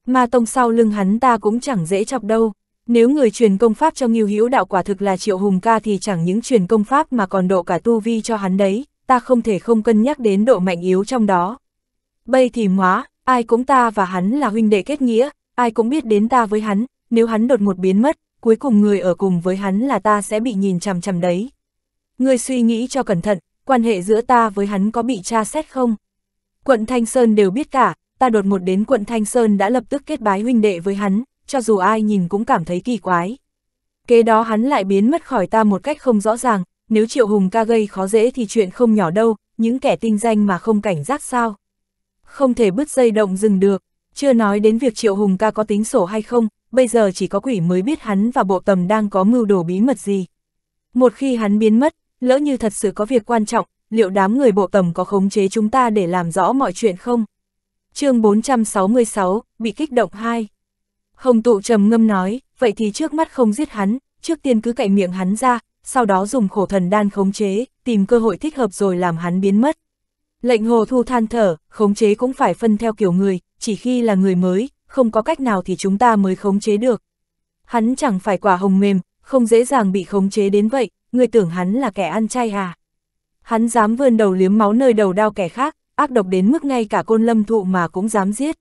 Mà tông sau lưng hắn ta cũng chẳng dễ chọc đâu. Nếu người truyền công pháp cho Ngưu Hữu Đạo quả thực là Triệu Hùng ca thì chẳng những truyền công pháp mà còn độ cả tu vi cho hắn đấy, ta không thể không cân nhắc đến độ mạnh yếu trong đó. Bây thì hóa, Ai cũng ta và hắn là huynh đệ kết nghĩa, ai cũng biết đến ta với hắn, nếu hắn đột một biến mất, cuối cùng người ở cùng với hắn là ta sẽ bị nhìn chằm chằm đấy. Ngươi suy nghĩ cho cẩn thận, quan hệ giữa ta với hắn có bị tra xét không? Quận Thanh Sơn đều biết cả, ta đột một đến quận Thanh Sơn đã lập tức kết bái huynh đệ với hắn, cho dù ai nhìn cũng cảm thấy kỳ quái. Kế đó hắn lại biến mất khỏi ta một cách không rõ ràng, nếu Triệu Hùng ca gây khó dễ thì chuyện không nhỏ đâu, những kẻ tinh danh mà không cảnh giác sao? không thể bứt dây động dừng được. Chưa nói đến việc Triệu Hùng ca có tính sổ hay không, bây giờ chỉ có quỷ mới biết hắn và bộ tầm đang có mưu đồ bí mật gì. Một khi hắn biến mất, lỡ như thật sự có việc quan trọng, liệu đám người bộ tầm có khống chế chúng ta để làm rõ mọi chuyện không? chương 466, bị kích động 2. Hồng tụ trầm ngâm nói, vậy thì trước mắt không giết hắn, trước tiên cứ cạy miệng hắn ra, sau đó dùng khổ thần đan khống chế, tìm cơ hội thích hợp rồi làm hắn biến mất. Lệnh hồ thu than thở, khống chế cũng phải phân theo kiểu người, chỉ khi là người mới, không có cách nào thì chúng ta mới khống chế được. Hắn chẳng phải quả hồng mềm, không dễ dàng bị khống chế đến vậy, người tưởng hắn là kẻ ăn chay à. Hắn dám vươn đầu liếm máu nơi đầu đao kẻ khác, ác độc đến mức ngay cả côn lâm thụ mà cũng dám giết.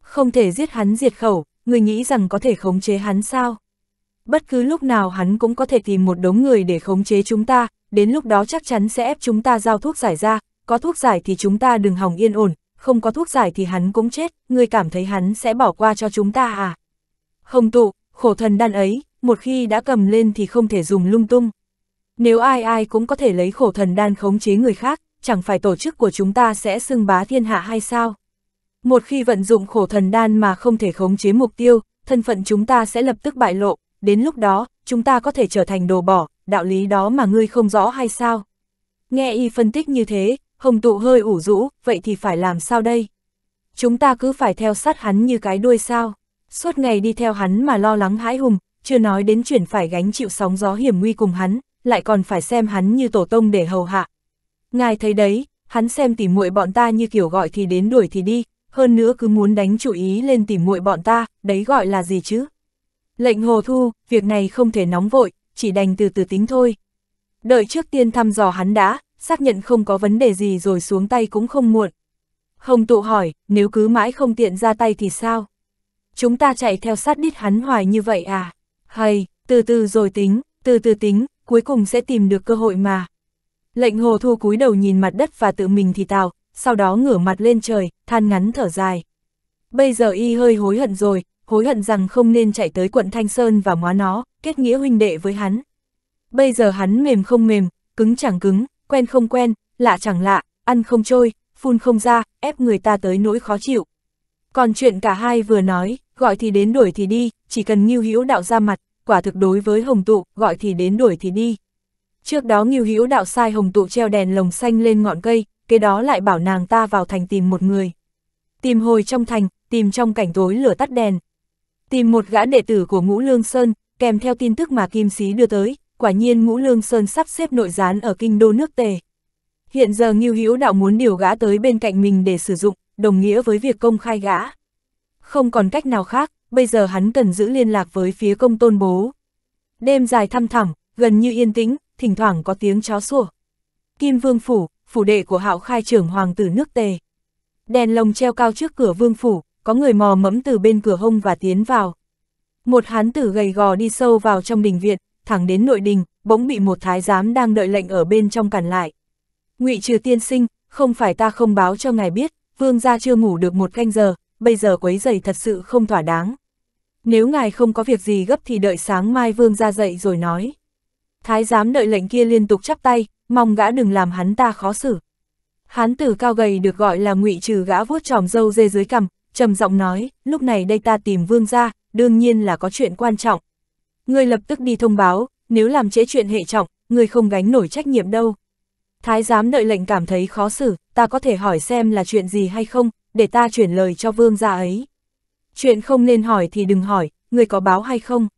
Không thể giết hắn diệt khẩu, người nghĩ rằng có thể khống chế hắn sao? Bất cứ lúc nào hắn cũng có thể tìm một đống người để khống chế chúng ta, đến lúc đó chắc chắn sẽ ép chúng ta giao thuốc giải ra, có thuốc giải thì chúng ta đừng hỏng yên ổn, không có thuốc giải thì hắn cũng chết, ngươi cảm thấy hắn sẽ bỏ qua cho chúng ta à? Không tụ, khổ thần đan ấy, một khi đã cầm lên thì không thể dùng lung tung. Nếu ai ai cũng có thể lấy khổ thần đan khống chế người khác, chẳng phải tổ chức của chúng ta sẽ xưng bá thiên hạ hay sao? Một khi vận dụng khổ thần đan mà không thể khống chế mục tiêu, thân phận chúng ta sẽ lập tức bại lộ, đến lúc đó, chúng ta có thể trở thành đồ bỏ, đạo lý đó mà ngươi không rõ hay sao? Nghe y phân tích như thế, Hồng tụ hơi ủ rũ, vậy thì phải làm sao đây? Chúng ta cứ phải theo sát hắn như cái đuôi sao? Suốt ngày đi theo hắn mà lo lắng hãi hùng, chưa nói đến chuyện phải gánh chịu sóng gió hiểm nguy cùng hắn, lại còn phải xem hắn như tổ tông để hầu hạ. Ngài thấy đấy, hắn xem tỉ muội bọn ta như kiểu gọi thì đến đuổi thì đi, hơn nữa cứ muốn đánh chủ ý lên tỉ muội bọn ta, đấy gọi là gì chứ? Lệnh hồ thu, việc này không thể nóng vội, chỉ đành từ từ tính thôi. Đợi trước tiên thăm dò hắn đã, xác nhận không có vấn đề gì rồi xuống tay cũng không muộn. Hồng tụ hỏi, nếu cứ mãi không tiện ra tay thì sao? Chúng ta chạy theo sát đít hắn hoài như vậy à? Hay, từ từ rồi tính, từ từ tính, cuối cùng sẽ tìm được cơ hội mà. Lệnh hồ thu cúi đầu nhìn mặt đất và tự mình thì tào, sau đó ngửa mặt lên trời, than ngắn thở dài. Bây giờ y hơi hối hận rồi, hối hận rằng không nên chạy tới quận Thanh Sơn và móa nó, kết nghĩa huynh đệ với hắn. Bây giờ hắn mềm không mềm, cứng chẳng cứng, quen không quen, lạ chẳng lạ, ăn không trôi, phun không ra, ép người ta tới nỗi khó chịu. Còn chuyện cả hai vừa nói, gọi thì đến đuổi thì đi, chỉ cần Ngưu Hữu Đạo ra mặt, quả thực đối với Hồng Tụ, gọi thì đến đuổi thì đi. Trước đó Ngưu Hữu Đạo sai Hồng Tụ treo đèn lồng xanh lên ngọn cây, kế đó lại bảo nàng ta vào thành tìm một người. Tìm hồi trong thành, tìm trong cảnh tối lửa tắt đèn. Tìm một gã đệ tử của Ngũ Lương Sơn, kèm theo tin tức mà Kim Sĩ đưa tới, quả nhiên ngũ lương sơn sắp xếp nội gián ở kinh đô nước tề. Hiện giờ Ngưu Hữu Đạo muốn điều gã tới bên cạnh mình để sử dụng, đồng nghĩa với việc công khai gã. Không còn cách nào khác, bây giờ hắn cần giữ liên lạc với phía công tôn bố. Đêm dài thăm thẳm, gần như yên tĩnh, thỉnh thoảng có tiếng chó sủa. Kim Vương Phủ, phủ đệ của hạo khai trưởng hoàng tử nước tề. Đèn lồng treo cao trước cửa Vương Phủ, có người mò mẫm từ bên cửa hông và tiến vào. Một hán tử gầy gò đi sâu vào trong đình viện, thẳng đến nội đình, bỗng bị một thái giám đang đợi lệnh ở bên trong cản lại. ngụy trừ tiên sinh, không phải ta không báo cho ngài biết, vương gia chưa ngủ được một canh giờ, bây giờ quấy giày thật sự không thỏa đáng. Nếu ngài không có việc gì gấp thì đợi sáng mai vương gia dậy rồi nói. Thái giám đợi lệnh kia liên tục chắp tay, mong gã đừng làm hắn ta khó xử. Hán tử cao gầy được gọi là ngụy trừ gã vuốt tròm dâu dê dưới cằm, trầm giọng nói, lúc này đây ta tìm vương gia, đương nhiên là có chuyện quan trọng ngươi lập tức đi thông báo, nếu làm trễ chuyện hệ trọng, ngươi không gánh nổi trách nhiệm đâu. Thái giám đợi lệnh cảm thấy khó xử, ta có thể hỏi xem là chuyện gì hay không, để ta chuyển lời cho vương gia ấy. Chuyện không nên hỏi thì đừng hỏi, ngươi có báo hay không?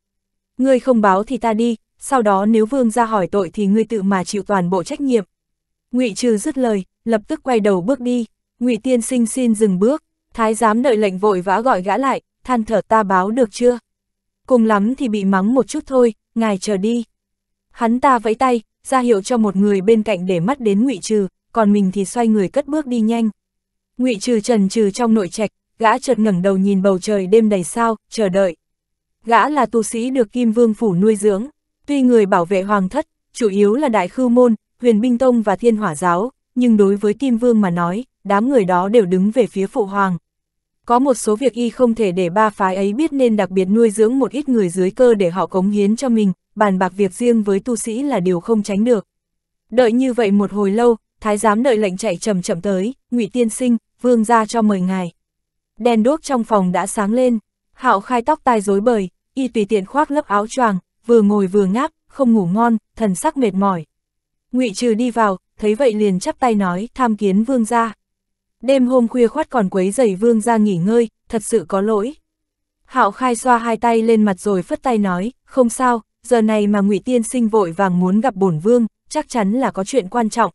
Ngươi không báo thì ta đi, sau đó nếu vương gia hỏi tội thì ngươi tự mà chịu toàn bộ trách nhiệm. Ngụy Trừ dứt lời, lập tức quay đầu bước đi, Ngụy Tiên Sinh xin dừng bước, thái giám đợi lệnh vội vã gọi gã lại, than thở ta báo được chưa? cùng lắm thì bị mắng một chút thôi, ngài chờ đi. Hắn ta vẫy tay, ra hiệu cho một người bên cạnh để mắt đến ngụy Trừ, còn mình thì xoay người cất bước đi nhanh. ngụy Trừ trần trừ trong nội trạch, gã chợt ngẩng đầu nhìn bầu trời đêm đầy sao, chờ đợi. Gã là tu sĩ được Kim Vương Phủ nuôi dưỡng, tuy người bảo vệ hoàng thất, chủ yếu là Đại Khư Môn, Huyền Binh Tông và Thiên Hỏa Giáo, nhưng đối với Kim Vương mà nói, đám người đó đều đứng về phía phụ hoàng có một số việc y không thể để ba phái ấy biết nên đặc biệt nuôi dưỡng một ít người dưới cơ để họ cống hiến cho mình, bàn bạc việc riêng với tu sĩ là điều không tránh được. Đợi như vậy một hồi lâu, thái giám đợi lệnh chạy chậm chậm tới, ngụy tiên sinh, vương ra cho mời ngài. Đèn đuốc trong phòng đã sáng lên, hạo khai tóc tai rối bời, y tùy tiện khoác lớp áo choàng, vừa ngồi vừa ngáp, không ngủ ngon, thần sắc mệt mỏi. Ngụy trừ đi vào, thấy vậy liền chắp tay nói tham kiến vương gia đêm hôm khuya khoát còn quấy giày vương ra nghỉ ngơi, thật sự có lỗi. Hạo khai xoa hai tay lên mặt rồi phất tay nói, không sao, giờ này mà ngụy Tiên sinh vội vàng muốn gặp bổn vương, chắc chắn là có chuyện quan trọng.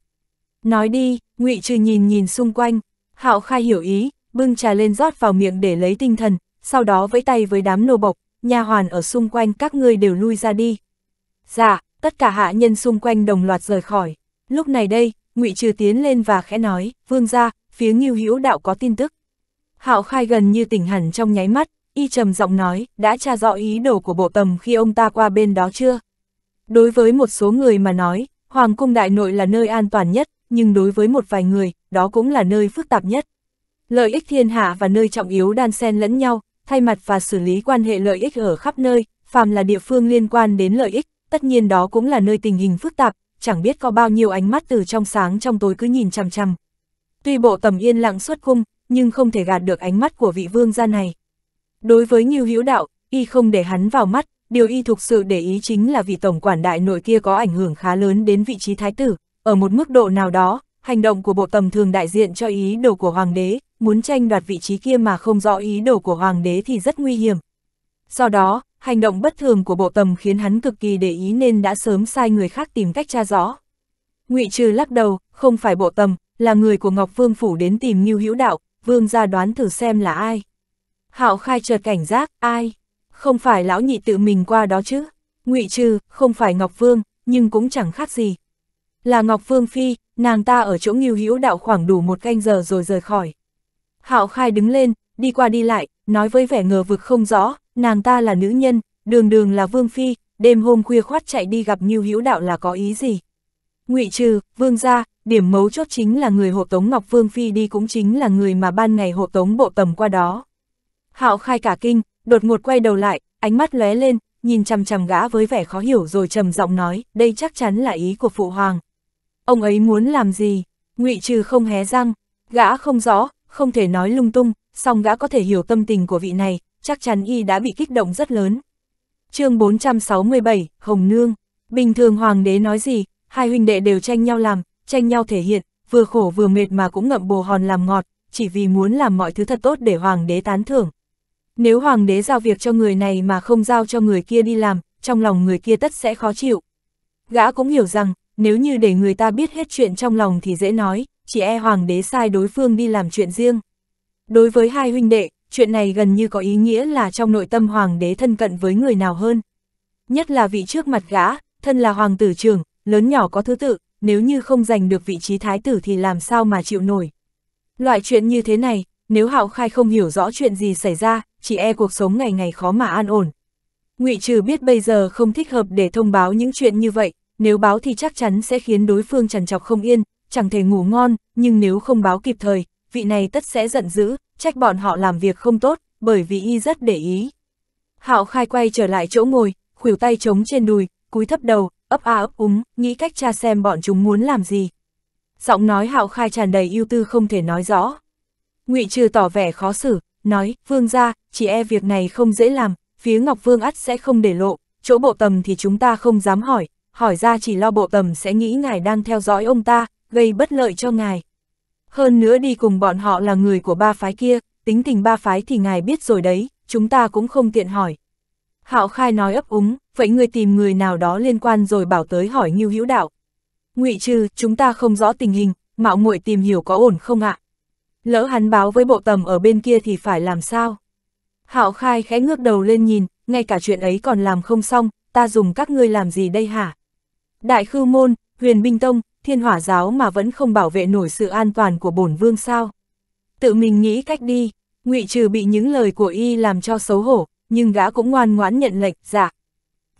Nói đi, ngụy Trừ nhìn nhìn xung quanh, Hạo khai hiểu ý, bưng trà lên rót vào miệng để lấy tinh thần, sau đó vẫy tay với đám nô bộc, nha hoàn ở xung quanh các ngươi đều lui ra đi. Dạ, tất cả hạ nhân xung quanh đồng loạt rời khỏi. Lúc này đây, ngụy Trừ tiến lên và khẽ nói, vương ra, phía Ngưu Hữu Đạo có tin tức. Hạo Khai gần như tỉnh hẳn trong nháy mắt, y trầm giọng nói, đã tra rõ ý đồ của bộ tầm khi ông ta qua bên đó chưa? Đối với một số người mà nói, Hoàng cung đại nội là nơi an toàn nhất, nhưng đối với một vài người, đó cũng là nơi phức tạp nhất. Lợi ích thiên hạ và nơi trọng yếu đan xen lẫn nhau, thay mặt và xử lý quan hệ lợi ích ở khắp nơi, phàm là địa phương liên quan đến lợi ích, tất nhiên đó cũng là nơi tình hình phức tạp, chẳng biết có bao nhiêu ánh mắt từ trong sáng trong tối cứ nhìn chằm chằm, Tuy bộ tầm yên lặng xuất khung, nhưng không thể gạt được ánh mắt của vị vương gia này. Đối với Ngưu Hữu Đạo, y không để hắn vào mắt, điều y thực sự để ý chính là vị tổng quản đại nội kia có ảnh hưởng khá lớn đến vị trí thái tử, ở một mức độ nào đó, hành động của bộ tầm thường đại diện cho ý đồ của hoàng đế, muốn tranh đoạt vị trí kia mà không rõ ý đồ của hoàng đế thì rất nguy hiểm. Do đó, hành động bất thường của bộ tầm khiến hắn cực kỳ để ý nên đã sớm sai người khác tìm cách tra rõ. ngụy Trừ lắc đầu, không phải bộ tầm, là người của Ngọc Vương Phủ đến tìm Ngưu Hữu Đạo, Vương ra đoán thử xem là ai. Hạo khai chợt cảnh giác, ai? Không phải lão nhị tự mình qua đó chứ? ngụy trừ, không phải Ngọc Vương, nhưng cũng chẳng khác gì. Là Ngọc Vương Phi, nàng ta ở chỗ Ngưu Hữu Đạo khoảng đủ một canh giờ rồi rời khỏi. Hạo khai đứng lên, đi qua đi lại, nói với vẻ ngờ vực không rõ, nàng ta là nữ nhân, đường đường là Vương Phi, đêm hôm khuya khoát chạy đi gặp Ngưu Hữu Đạo là có ý gì? ngụy trừ, vương gia, điểm mấu chốt chính là người hộ tống Ngọc Vương Phi đi cũng chính là người mà ban ngày hộ tống bộ tầm qua đó. Hạo khai cả kinh, đột ngột quay đầu lại, ánh mắt lóe lên, nhìn chằm chằm gã với vẻ khó hiểu rồi trầm giọng nói, đây chắc chắn là ý của phụ hoàng. Ông ấy muốn làm gì? Ngụy Trừ không hé răng, gã không rõ, không thể nói lung tung, song gã có thể hiểu tâm tình của vị này, chắc chắn y đã bị kích động rất lớn. Chương 467, Hồng Nương, bình thường hoàng đế nói gì, hai huynh đệ đều tranh nhau làm, tranh nhau thể hiện, vừa khổ vừa mệt mà cũng ngậm bồ hòn làm ngọt, chỉ vì muốn làm mọi thứ thật tốt để hoàng đế tán thưởng. Nếu hoàng đế giao việc cho người này mà không giao cho người kia đi làm, trong lòng người kia tất sẽ khó chịu. Gã cũng hiểu rằng, nếu như để người ta biết hết chuyện trong lòng thì dễ nói, chỉ e hoàng đế sai đối phương đi làm chuyện riêng. Đối với hai huynh đệ, chuyện này gần như có ý nghĩa là trong nội tâm hoàng đế thân cận với người nào hơn. Nhất là vị trước mặt gã, thân là hoàng tử trưởng, lớn nhỏ có thứ tự, nếu như không giành được vị trí thái tử thì làm sao mà chịu nổi. Loại chuyện như thế này, nếu Hạo Khai không hiểu rõ chuyện gì xảy ra, chỉ e cuộc sống ngày ngày khó mà an ổn. Ngụy Trừ biết bây giờ không thích hợp để thông báo những chuyện như vậy, nếu báo thì chắc chắn sẽ khiến đối phương trằn trọc không yên, chẳng thể ngủ ngon, nhưng nếu không báo kịp thời, vị này tất sẽ giận dữ, trách bọn họ làm việc không tốt, bởi vì y rất để ý. Hạo Khai quay trở lại chỗ ngồi, khuỷu tay chống trên đùi, cúi thấp đầu, ấp a ấp úng, nghĩ cách tra xem bọn chúng muốn làm gì. Giọng nói hạo khai tràn đầy ưu tư không thể nói rõ. ngụy trừ tỏ vẻ khó xử, nói, vương ra, chỉ e việc này không dễ làm, phía Ngọc Vương ắt sẽ không để lộ, chỗ bộ tầm thì chúng ta không dám hỏi, hỏi ra chỉ lo bộ tầm sẽ nghĩ ngài đang theo dõi ông ta, gây bất lợi cho ngài. Hơn nữa đi cùng bọn họ là người của ba phái kia, tính tình ba phái thì ngài biết rồi đấy, chúng ta cũng không tiện hỏi. Hạo Khai nói ấp úng, vậy ngươi tìm người nào đó liên quan rồi bảo tới hỏi Ngưu Hữu Đạo. Ngụy Trừ, chúng ta không rõ tình hình, mạo muội tìm hiểu có ổn không ạ? À? Lỡ hắn báo với bộ tầm ở bên kia thì phải làm sao? Hạo Khai khẽ ngước đầu lên nhìn, ngay cả chuyện ấy còn làm không xong, ta dùng các ngươi làm gì đây hả? Đại Khư Môn, Huyền Binh Tông, Thiên Hỏa Giáo mà vẫn không bảo vệ nổi sự an toàn của bổn vương sao? Tự mình nghĩ cách đi, Ngụy Trừ bị những lời của y làm cho xấu hổ, nhưng gã cũng ngoan ngoãn nhận lệnh, dạ.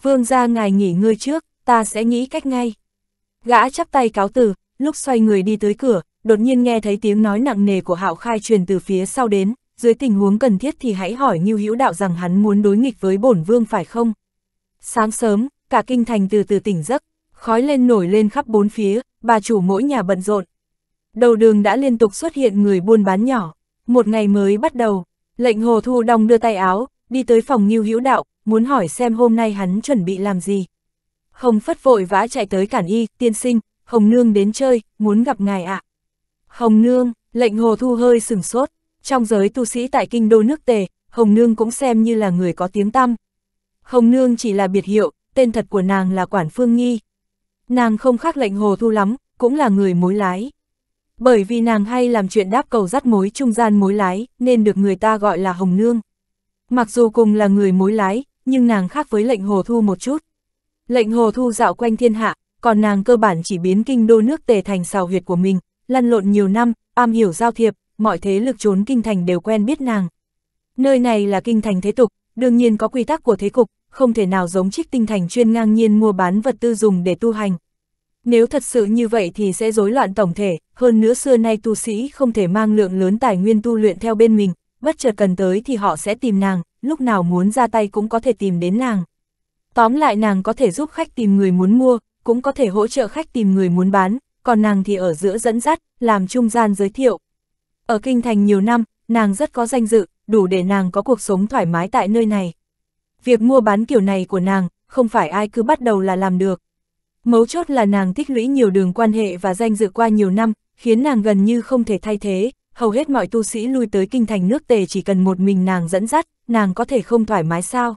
Vương ra ngài nghỉ ngơi trước, ta sẽ nghĩ cách ngay. Gã chắp tay cáo từ, lúc xoay người đi tới cửa, đột nhiên nghe thấy tiếng nói nặng nề của hạo khai truyền từ phía sau đến, dưới tình huống cần thiết thì hãy hỏi Ngưu Hữu Đạo rằng hắn muốn đối nghịch với bổn vương phải không? Sáng sớm, cả kinh thành từ từ tỉnh giấc, khói lên nổi lên khắp bốn phía, bà chủ mỗi nhà bận rộn. Đầu đường đã liên tục xuất hiện người buôn bán nhỏ, một ngày mới bắt đầu, lệnh hồ thu đong đưa tay áo, đi tới phòng Ngưu Hữu Đạo, muốn hỏi xem hôm nay hắn chuẩn bị làm gì. Hồng Phất vội vã chạy tới cản y, tiên sinh, Hồng Nương đến chơi, muốn gặp ngài ạ. À. Hồng Nương, lệnh Hồ Thu hơi sừng sốt, trong giới tu sĩ tại kinh đô nước tề, Hồng Nương cũng xem như là người có tiếng tăm. Hồng Nương chỉ là biệt hiệu, tên thật của nàng là Quản Phương Nghi. Nàng không khác lệnh Hồ Thu lắm, cũng là người mối lái. Bởi vì nàng hay làm chuyện đáp cầu dắt mối trung gian mối lái, nên được người ta gọi là Hồng Nương. Mặc dù cùng là người mối lái, nhưng nàng khác với lệnh hồ thu một chút. Lệnh hồ thu dạo quanh thiên hạ, còn nàng cơ bản chỉ biến kinh đô nước tề thành xào huyệt của mình, lăn lộn nhiều năm, am hiểu giao thiệp, mọi thế lực trốn kinh thành đều quen biết nàng. Nơi này là kinh thành thế tục, đương nhiên có quy tắc của thế cục, không thể nào giống trích tinh thành chuyên ngang nhiên mua bán vật tư dùng để tu hành. Nếu thật sự như vậy thì sẽ rối loạn tổng thể, hơn nữa xưa nay tu sĩ không thể mang lượng lớn tài nguyên tu luyện theo bên mình, bất chợt cần tới thì họ sẽ tìm nàng, lúc nào muốn ra tay cũng có thể tìm đến nàng. Tóm lại nàng có thể giúp khách tìm người muốn mua, cũng có thể hỗ trợ khách tìm người muốn bán, còn nàng thì ở giữa dẫn dắt, làm trung gian giới thiệu. Ở kinh thành nhiều năm, nàng rất có danh dự, đủ để nàng có cuộc sống thoải mái tại nơi này. Việc mua bán kiểu này của nàng, không phải ai cứ bắt đầu là làm được. Mấu chốt là nàng tích lũy nhiều đường quan hệ và danh dự qua nhiều năm, khiến nàng gần như không thể thay thế, hầu hết mọi tu sĩ lui tới kinh thành nước tề chỉ cần một mình nàng dẫn dắt, nàng có thể không thoải mái sao.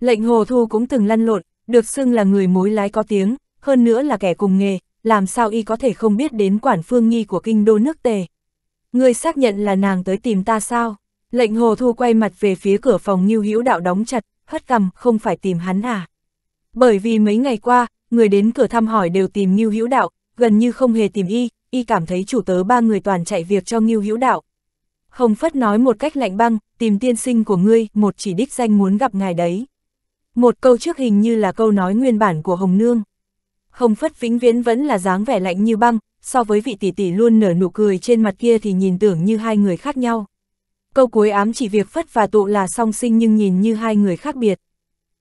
Lệnh hồ thu cũng từng lăn lộn, được xưng là người mối lái có tiếng, hơn nữa là kẻ cùng nghề, làm sao y có thể không biết đến quản phương nghi của kinh đô nước tề. Người xác nhận là nàng tới tìm ta sao? Lệnh hồ thu quay mặt về phía cửa phòng như hữu đạo đóng chặt, hất cằm không phải tìm hắn à. Bởi vì mấy ngày qua, người đến cửa thăm hỏi đều tìm như hữu đạo, gần như không hề tìm y, y cảm thấy chủ tớ ba người toàn chạy việc cho Ngưu Hữu Đạo. Hồng Phất nói một cách lạnh băng, tìm tiên sinh của ngươi, một chỉ đích danh muốn gặp ngài đấy. Một câu trước hình như là câu nói nguyên bản của Hồng Nương. Hồng Phất vĩnh viễn vẫn là dáng vẻ lạnh như băng, so với vị tỷ tỷ luôn nở nụ cười trên mặt kia thì nhìn tưởng như hai người khác nhau. Câu cuối ám chỉ việc Phất và Tụ là song sinh nhưng nhìn như hai người khác biệt.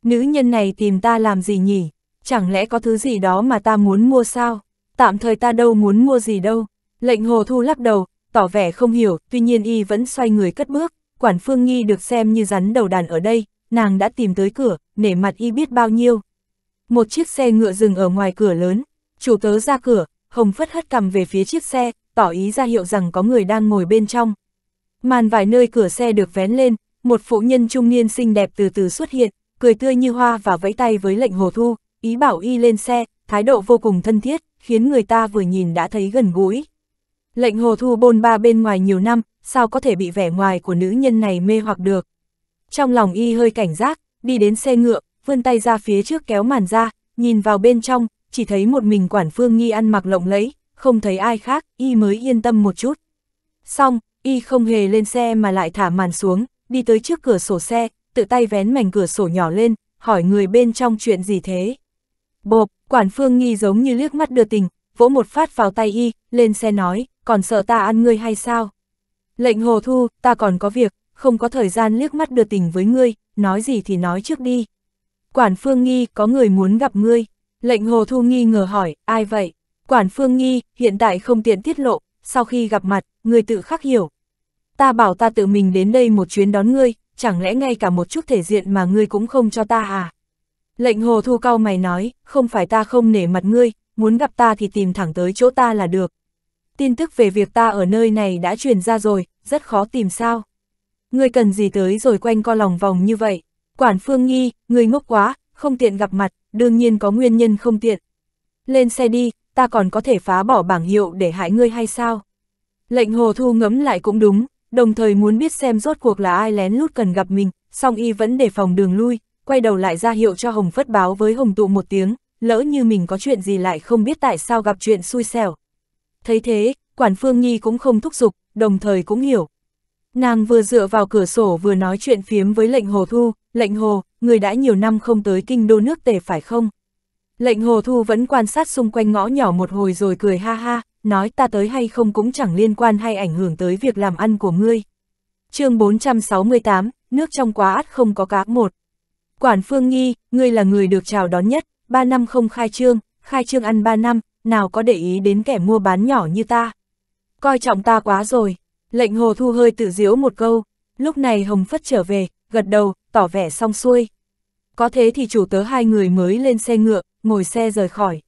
Nữ nhân này tìm ta làm gì nhỉ? Chẳng lẽ có thứ gì đó mà ta muốn mua sao? tạm thời ta đâu muốn mua gì đâu. Lệnh hồ thu lắc đầu, tỏ vẻ không hiểu, tuy nhiên y vẫn xoay người cất bước, quản phương nghi được xem như rắn đầu đàn ở đây, nàng đã tìm tới cửa, nể mặt y biết bao nhiêu. Một chiếc xe ngựa dừng ở ngoài cửa lớn, chủ tớ ra cửa, hồng phất hất cầm về phía chiếc xe, tỏ ý ra hiệu rằng có người đang ngồi bên trong. Màn vài nơi cửa xe được vén lên, một phụ nhân trung niên xinh đẹp từ từ xuất hiện, cười tươi như hoa và vẫy tay với lệnh hồ thu, ý bảo y lên xe, thái độ vô cùng thân thiết khiến người ta vừa nhìn đã thấy gần gũi. Lệnh hồ thu bôn ba bên ngoài nhiều năm, sao có thể bị vẻ ngoài của nữ nhân này mê hoặc được. Trong lòng y hơi cảnh giác, đi đến xe ngựa, vươn tay ra phía trước kéo màn ra, nhìn vào bên trong, chỉ thấy một mình quản phương nghi ăn mặc lộng lẫy, không thấy ai khác, y mới yên tâm một chút. Xong, y không hề lên xe mà lại thả màn xuống, đi tới trước cửa sổ xe, tự tay vén mảnh cửa sổ nhỏ lên, hỏi người bên trong chuyện gì thế. Bộp, quản phương nghi giống như liếc mắt đưa tình, vỗ một phát vào tay y, lên xe nói, còn sợ ta ăn ngươi hay sao? Lệnh hồ thu, ta còn có việc, không có thời gian liếc mắt đưa tình với ngươi, nói gì thì nói trước đi. Quản phương nghi, có người muốn gặp ngươi. Lệnh hồ thu nghi ngờ hỏi, ai vậy? Quản phương nghi, hiện tại không tiện tiết lộ, sau khi gặp mặt, ngươi tự khắc hiểu. Ta bảo ta tự mình đến đây một chuyến đón ngươi, chẳng lẽ ngay cả một chút thể diện mà ngươi cũng không cho ta à? Lệnh hồ thu cao mày nói, không phải ta không nể mặt ngươi, muốn gặp ta thì tìm thẳng tới chỗ ta là được. Tin tức về việc ta ở nơi này đã truyền ra rồi, rất khó tìm sao. Ngươi cần gì tới rồi quanh co lòng vòng như vậy. Quản phương nghi, ngươi ngốc quá, không tiện gặp mặt, đương nhiên có nguyên nhân không tiện. Lên xe đi, ta còn có thể phá bỏ bảng hiệu để hại ngươi hay sao? Lệnh hồ thu ngấm lại cũng đúng, đồng thời muốn biết xem rốt cuộc là ai lén lút cần gặp mình, song y vẫn để phòng đường lui, quay đầu lại ra hiệu cho Hồng phất báo với Hồng tụ một tiếng, lỡ như mình có chuyện gì lại không biết tại sao gặp chuyện xui xẻo. Thấy thế, quản phương nhi cũng không thúc giục, đồng thời cũng hiểu. Nàng vừa dựa vào cửa sổ vừa nói chuyện phiếm với lệnh hồ thu, lệnh hồ, người đã nhiều năm không tới kinh đô nước tề phải không? Lệnh hồ thu vẫn quan sát xung quanh ngõ nhỏ một hồi rồi cười ha ha, nói ta tới hay không cũng chẳng liên quan hay ảnh hưởng tới việc làm ăn của ngươi. chương 468, nước trong quá át không có cá một. Quản Phương Nghi, ngươi là người được chào đón nhất, ba năm không khai trương, khai trương ăn ba năm, nào có để ý đến kẻ mua bán nhỏ như ta. Coi trọng ta quá rồi, lệnh hồ thu hơi tự diễu một câu, lúc này Hồng Phất trở về, gật đầu, tỏ vẻ xong xuôi. Có thế thì chủ tớ hai người mới lên xe ngựa, ngồi xe rời khỏi.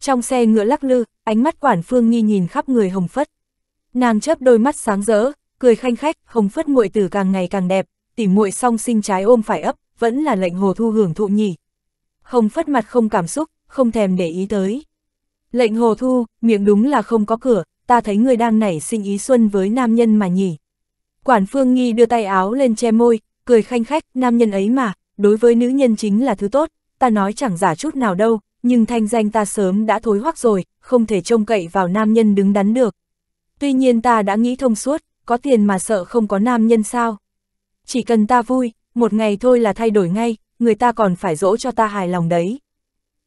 Trong xe ngựa lắc lư, ánh mắt quản phương nghi nhìn khắp người Hồng Phất. Nàng chớp đôi mắt sáng rỡ, cười khanh khách, Hồng Phất muội tử càng ngày càng đẹp, tỉ muội song sinh trái ôm phải ấp, vẫn là lệnh hồ thu hưởng thụ nhỉ. Không phất mặt không cảm xúc, không thèm để ý tới. Lệnh hồ thu, miệng đúng là không có cửa, ta thấy người đang nảy sinh ý xuân với nam nhân mà nhỉ. Quản phương nghi đưa tay áo lên che môi, cười khanh khách, nam nhân ấy mà, đối với nữ nhân chính là thứ tốt, ta nói chẳng giả chút nào đâu, nhưng thanh danh ta sớm đã thối hoắc rồi, không thể trông cậy vào nam nhân đứng đắn được. Tuy nhiên ta đã nghĩ thông suốt, có tiền mà sợ không có nam nhân sao. Chỉ cần ta vui, một ngày thôi là thay đổi ngay, người ta còn phải dỗ cho ta hài lòng đấy.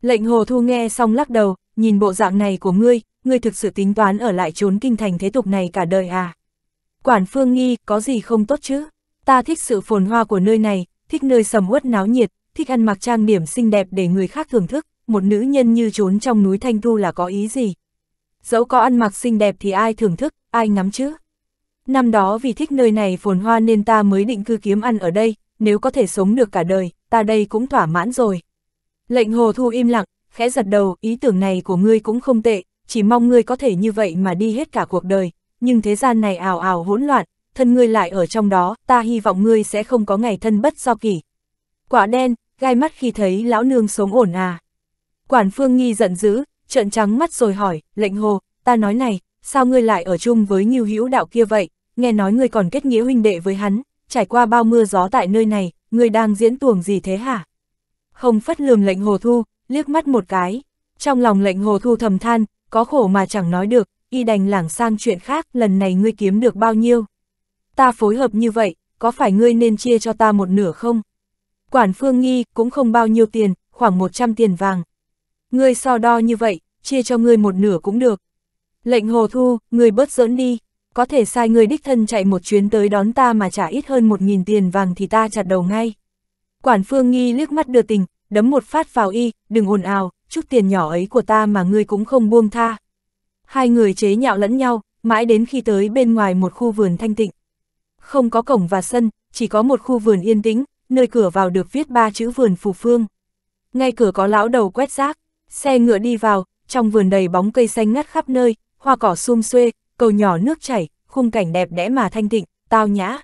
Lệnh hồ thu nghe xong lắc đầu, nhìn bộ dạng này của ngươi, ngươi thực sự tính toán ở lại trốn kinh thành thế tục này cả đời à. Quản phương nghi, có gì không tốt chứ? Ta thích sự phồn hoa của nơi này, thích nơi sầm uất náo nhiệt, thích ăn mặc trang điểm xinh đẹp để người khác thưởng thức, một nữ nhân như trốn trong núi Thanh Thu là có ý gì? Dẫu có ăn mặc xinh đẹp thì ai thưởng thức, ai ngắm chứ? Năm đó vì thích nơi này phồn hoa nên ta mới định cư kiếm ăn ở đây, nếu có thể sống được cả đời, ta đây cũng thỏa mãn rồi. Lệnh hồ thu im lặng, khẽ giật đầu, ý tưởng này của ngươi cũng không tệ, chỉ mong ngươi có thể như vậy mà đi hết cả cuộc đời, nhưng thế gian này ảo ảo hỗn loạn, thân ngươi lại ở trong đó, ta hy vọng ngươi sẽ không có ngày thân bất do kỷ. Quả đen, gai mắt khi thấy lão nương sống ổn à. Quản phương nghi giận dữ, trợn trắng mắt rồi hỏi, lệnh hồ, ta nói này, sao ngươi lại ở chung với nghiêu hữu đạo kia vậy, nghe nói ngươi còn kết nghĩa huynh đệ với hắn, trải qua bao mưa gió tại nơi này, người đang diễn tuồng gì thế hả? Không phất lường lệnh hồ thu, liếc mắt một cái. Trong lòng lệnh hồ thu thầm than, có khổ mà chẳng nói được, y đành lảng sang chuyện khác, lần này ngươi kiếm được bao nhiêu? Ta phối hợp như vậy, có phải ngươi nên chia cho ta một nửa không? Quản phương nghi cũng không bao nhiêu tiền, khoảng 100 tiền vàng. Ngươi so đo như vậy, chia cho ngươi một nửa cũng được. Lệnh hồ thu, ngươi bớt giỡn đi, có thể sai người đích thân chạy một chuyến tới đón ta mà trả ít hơn một nghìn tiền vàng thì ta chặt đầu ngay. Quản phương nghi liếc mắt đưa tình, đấm một phát vào y, đừng ồn ào, chút tiền nhỏ ấy của ta mà ngươi cũng không buông tha. Hai người chế nhạo lẫn nhau, mãi đến khi tới bên ngoài một khu vườn thanh tịnh. Không có cổng và sân, chỉ có một khu vườn yên tĩnh, nơi cửa vào được viết ba chữ vườn phù phương. Ngay cửa có lão đầu quét rác, xe ngựa đi vào, trong vườn đầy bóng cây xanh ngắt khắp nơi, hoa cỏ sum xuê, cầu nhỏ nước chảy, khung cảnh đẹp đẽ mà thanh tịnh, tao nhã.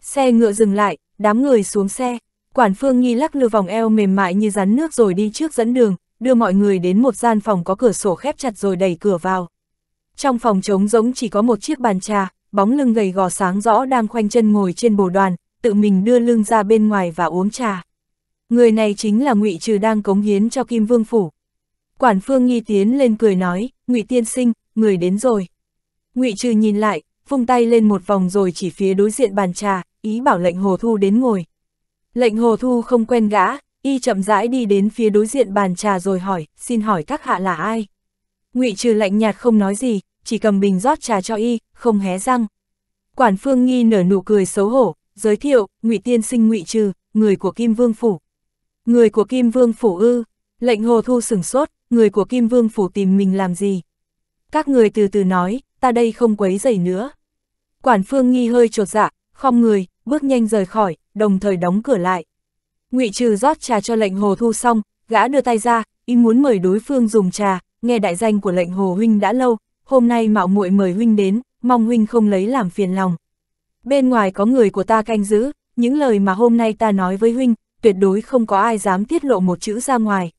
Xe ngựa dừng lại, đám người xuống xe, quản phương nghi lắc lư vòng eo mềm mại như rắn nước rồi đi trước dẫn đường, đưa mọi người đến một gian phòng có cửa sổ khép chặt rồi đẩy cửa vào. Trong phòng trống rỗng chỉ có một chiếc bàn trà, bóng lưng gầy gò sáng rõ đang khoanh chân ngồi trên bồ đoàn, tự mình đưa lưng ra bên ngoài và uống trà. Người này chính là ngụy Trừ đang cống hiến cho Kim Vương Phủ. Quản Phương nghi tiến lên cười nói, ngụy Tiên Sinh, người đến rồi ngụy Trừ nhìn lại, vung tay lên một vòng rồi chỉ phía đối diện bàn trà, ý bảo lệnh Hồ Thu đến ngồi. Lệnh Hồ Thu không quen gã, y chậm rãi đi đến phía đối diện bàn trà rồi hỏi, xin hỏi các hạ là ai? ngụy Trừ lạnh nhạt không nói gì, chỉ cầm bình rót trà cho y, không hé răng. Quản Phương Nghi nở nụ cười xấu hổ, giới thiệu, ngụy Tiên sinh ngụy Trừ, người của Kim Vương Phủ. Người của Kim Vương Phủ ư, lệnh Hồ Thu sửng sốt, người của Kim Vương Phủ tìm mình làm gì? Các người từ từ nói, ta đây không quấy dày nữa. Quản phương nghi hơi trột dạ, không người, bước nhanh rời khỏi, đồng thời đóng cửa lại. ngụy trừ rót trà cho lệnh hồ thu xong, gã đưa tay ra, ý muốn mời đối phương dùng trà, nghe đại danh của lệnh hồ huynh đã lâu, hôm nay mạo muội mời huynh đến, mong huynh không lấy làm phiền lòng. Bên ngoài có người của ta canh giữ, những lời mà hôm nay ta nói với huynh, tuyệt đối không có ai dám tiết lộ một chữ ra ngoài.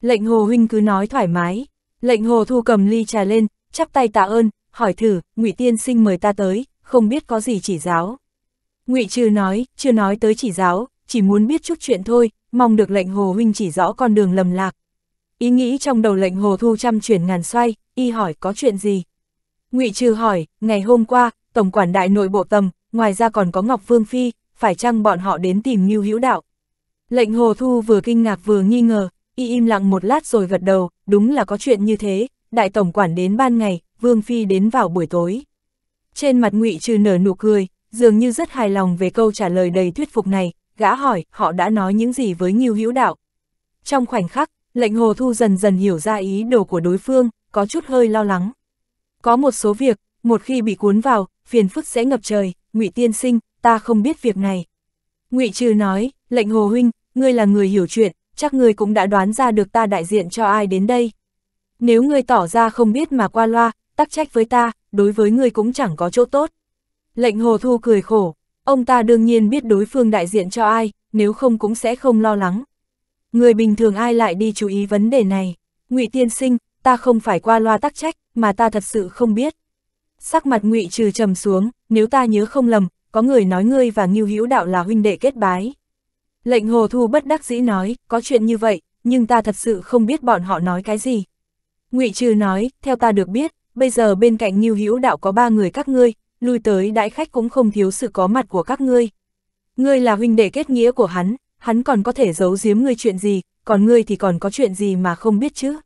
Lệnh hồ huynh cứ nói thoải mái, lệnh hồ thu cầm ly trà lên, chắp tay tạ ơn, hỏi thử, Ngụy Tiên Sinh mời ta tới, không biết có gì chỉ giáo. Ngụy Trừ nói, chưa nói tới chỉ giáo, chỉ muốn biết chút chuyện thôi, mong được lệnh hồ huynh chỉ rõ con đường lầm lạc. Ý nghĩ trong đầu lệnh hồ thu trăm chuyển ngàn xoay, y hỏi có chuyện gì. Ngụy Trừ hỏi, ngày hôm qua, Tổng quản đại nội bộ tầm, ngoài ra còn có Ngọc Vương Phi, phải chăng bọn họ đến tìm Ngưu Hữu Đạo. Lệnh hồ thu vừa kinh ngạc vừa nghi ngờ, y im lặng một lát rồi gật đầu, đúng là có chuyện như thế, đại tổng quản đến ban ngày, Vương Phi đến vào buổi tối. Trên mặt ngụy trừ nở nụ cười, dường như rất hài lòng về câu trả lời đầy thuyết phục này, gã hỏi họ đã nói những gì với Ngưu Hữu Đạo. Trong khoảnh khắc, lệnh hồ thu dần dần hiểu ra ý đồ của đối phương, có chút hơi lo lắng. Có một số việc, một khi bị cuốn vào, phiền phức sẽ ngập trời, ngụy tiên sinh, ta không biết việc này. ngụy trừ nói, lệnh hồ huynh, ngươi là người hiểu chuyện, chắc ngươi cũng đã đoán ra được ta đại diện cho ai đến đây. Nếu ngươi tỏ ra không biết mà qua loa, tắc trách với ta, đối với ngươi cũng chẳng có chỗ tốt. Lệnh Hồ Thu cười khổ, ông ta đương nhiên biết đối phương đại diện cho ai, nếu không cũng sẽ không lo lắng. Người bình thường ai lại đi chú ý vấn đề này. ngụy tiên sinh, ta không phải qua loa tắc trách, mà ta thật sự không biết. Sắc mặt ngụy trừ trầm xuống, nếu ta nhớ không lầm, có người nói ngươi và Ngưu Hữu Đạo là huynh đệ kết bái. Lệnh Hồ Thu bất đắc dĩ nói, có chuyện như vậy, nhưng ta thật sự không biết bọn họ nói cái gì. Ngụy Trừ nói, theo ta được biết, bây giờ bên cạnh Ngưu Hữu Đạo có ba người các ngươi, lui tới đãi khách cũng không thiếu sự có mặt của các ngươi. Ngươi là huynh đệ kết nghĩa của hắn, hắn còn có thể giấu giếm ngươi chuyện gì, còn ngươi thì còn có chuyện gì mà không biết chứ.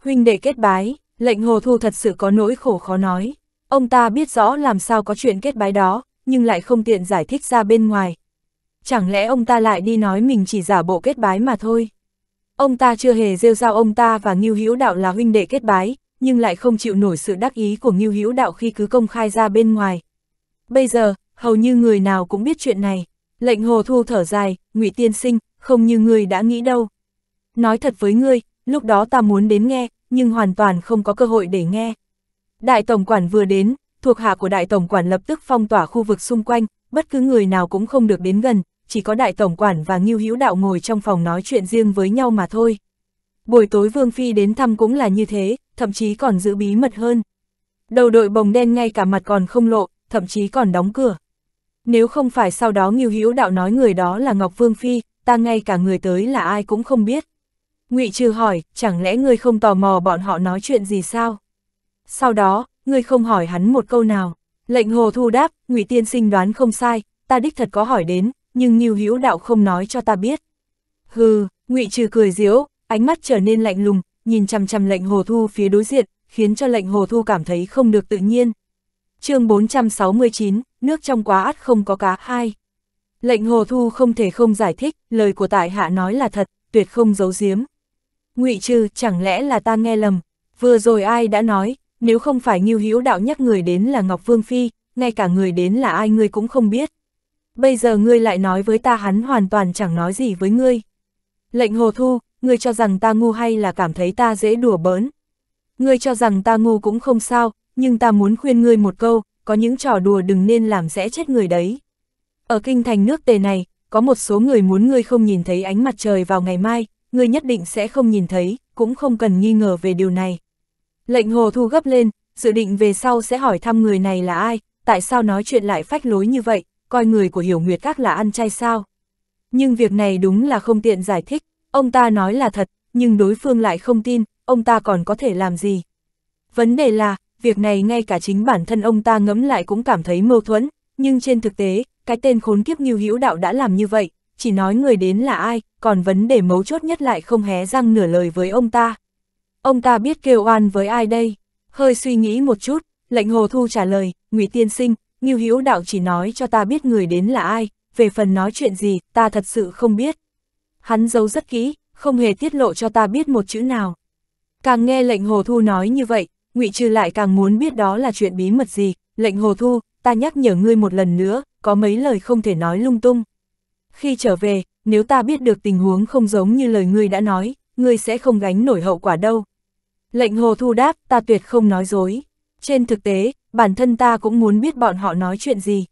Huynh đệ kết bái, lệnh hồ thu thật sự có nỗi khổ khó nói. Ông ta biết rõ làm sao có chuyện kết bái đó, nhưng lại không tiện giải thích ra bên ngoài. Chẳng lẽ ông ta lại đi nói mình chỉ giả bộ kết bái mà thôi. Ông ta chưa hề rêu rao ông ta và Ngưu Hữu Đạo là huynh đệ kết bái, nhưng lại không chịu nổi sự đắc ý của Ngưu Hữu Đạo khi cứ công khai ra bên ngoài. Bây giờ, hầu như người nào cũng biết chuyện này. Lệnh Hồ Thu thở dài, Ngụy Tiên Sinh, không như ngươi đã nghĩ đâu. Nói thật với ngươi, lúc đó ta muốn đến nghe, nhưng hoàn toàn không có cơ hội để nghe. Đại Tổng Quản vừa đến, thuộc hạ của Đại Tổng Quản lập tức phong tỏa khu vực xung quanh, bất cứ người nào cũng không được đến gần, chỉ có Đại Tổng Quản và Ngưu Hữu Đạo ngồi trong phòng nói chuyện riêng với nhau mà thôi buổi tối Vương Phi đến thăm cũng là như thế, thậm chí còn giữ bí mật hơn. Đầu đội bồng đen ngay cả mặt còn không lộ, thậm chí còn đóng cửa. Nếu không phải sau đó Ngưu Hữu Đạo nói người đó là Ngọc Vương Phi, ta ngay cả người tới là ai cũng không biết. ngụy Trừ hỏi, chẳng lẽ ngươi không tò mò bọn họ nói chuyện gì sao? Sau đó, ngươi không hỏi hắn một câu nào. Lệnh Hồ Thu đáp, ngụy Tiên Sinh đoán không sai, ta đích thật có hỏi đến, nhưng Ngưu Hữu Đạo không nói cho ta biết. Hừ, ngụy Trừ cười diễu, ánh mắt trở nên lạnh lùng, nhìn chằm chằm lệnh hồ thu phía đối diện, khiến cho lệnh hồ thu cảm thấy không được tự nhiên. chương 469, nước trong quá ắt không có cá hai. Lệnh hồ thu không thể không giải thích, lời của tại hạ nói là thật, tuyệt không giấu giếm. ngụy trừ, chẳng lẽ là ta nghe lầm, vừa rồi ai đã nói, nếu không phải nghiêu hữu đạo nhắc người đến là Ngọc Vương Phi, ngay cả người đến là ai ngươi cũng không biết. Bây giờ ngươi lại nói với ta hắn hoàn toàn chẳng nói gì với ngươi. Lệnh hồ thu, ngươi cho rằng ta ngu hay là cảm thấy ta dễ đùa bỡn. Ngươi cho rằng ta ngu cũng không sao, nhưng ta muốn khuyên ngươi một câu, có những trò đùa đừng nên làm sẽ chết người đấy. Ở kinh thành nước tề này, có một số người muốn ngươi không nhìn thấy ánh mặt trời vào ngày mai, ngươi nhất định sẽ không nhìn thấy, cũng không cần nghi ngờ về điều này. Lệnh hồ thu gấp lên, dự định về sau sẽ hỏi thăm người này là ai, tại sao nói chuyện lại phách lối như vậy, coi người của hiểu nguyệt các là ăn chay sao. Nhưng việc này đúng là không tiện giải thích. Ông ta nói là thật, nhưng đối phương lại không tin, ông ta còn có thể làm gì. Vấn đề là, việc này ngay cả chính bản thân ông ta ngẫm lại cũng cảm thấy mâu thuẫn, nhưng trên thực tế, cái tên khốn kiếp như hữu đạo đã làm như vậy, chỉ nói người đến là ai, còn vấn đề mấu chốt nhất lại không hé răng nửa lời với ông ta. Ông ta biết kêu oan với ai đây? Hơi suy nghĩ một chút, lệnh hồ thu trả lời, ngụy tiên sinh, như hữu đạo chỉ nói cho ta biết người đến là ai, về phần nói chuyện gì, ta thật sự không biết hắn giấu rất kỹ, không hề tiết lộ cho ta biết một chữ nào. Càng nghe lệnh Hồ Thu nói như vậy, ngụy Trừ lại càng muốn biết đó là chuyện bí mật gì, lệnh Hồ Thu, ta nhắc nhở ngươi một lần nữa, có mấy lời không thể nói lung tung. Khi trở về, nếu ta biết được tình huống không giống như lời ngươi đã nói, ngươi sẽ không gánh nổi hậu quả đâu. Lệnh Hồ Thu đáp, ta tuyệt không nói dối. Trên thực tế, bản thân ta cũng muốn biết bọn họ nói chuyện gì.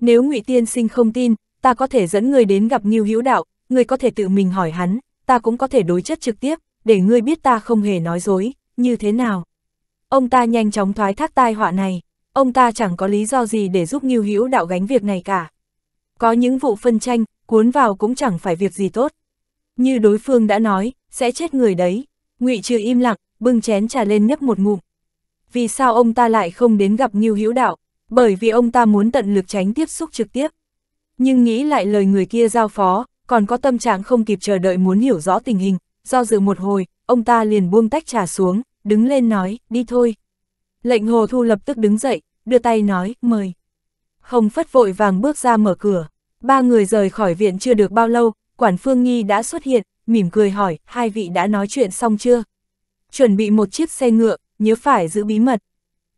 Nếu ngụy Tiên Sinh không tin, ta có thể dẫn người đến gặp Ngưu Hữu Đạo, ngươi có thể tự mình hỏi hắn, ta cũng có thể đối chất trực tiếp, để ngươi biết ta không hề nói dối, như thế nào. Ông ta nhanh chóng thoái thác tai họa này, ông ta chẳng có lý do gì để giúp Ngưu Hữu đạo gánh việc này cả. Có những vụ phân tranh, cuốn vào cũng chẳng phải việc gì tốt. Như đối phương đã nói, sẽ chết người đấy. Ngụy Trừ im lặng, bưng chén trà lên nhấp một ngụm. Vì sao ông ta lại không đến gặp Ngưu Hữu đạo? Bởi vì ông ta muốn tận lực tránh tiếp xúc trực tiếp. Nhưng nghĩ lại lời người kia giao phó, còn có tâm trạng không kịp chờ đợi muốn hiểu rõ tình hình, do dự một hồi, ông ta liền buông tách trà xuống, đứng lên nói, đi thôi. Lệnh hồ thu lập tức đứng dậy, đưa tay nói, mời. Hồng phất vội vàng bước ra mở cửa, ba người rời khỏi viện chưa được bao lâu, quản phương nghi đã xuất hiện, mỉm cười hỏi, hai vị đã nói chuyện xong chưa? Chuẩn bị một chiếc xe ngựa, nhớ phải giữ bí mật.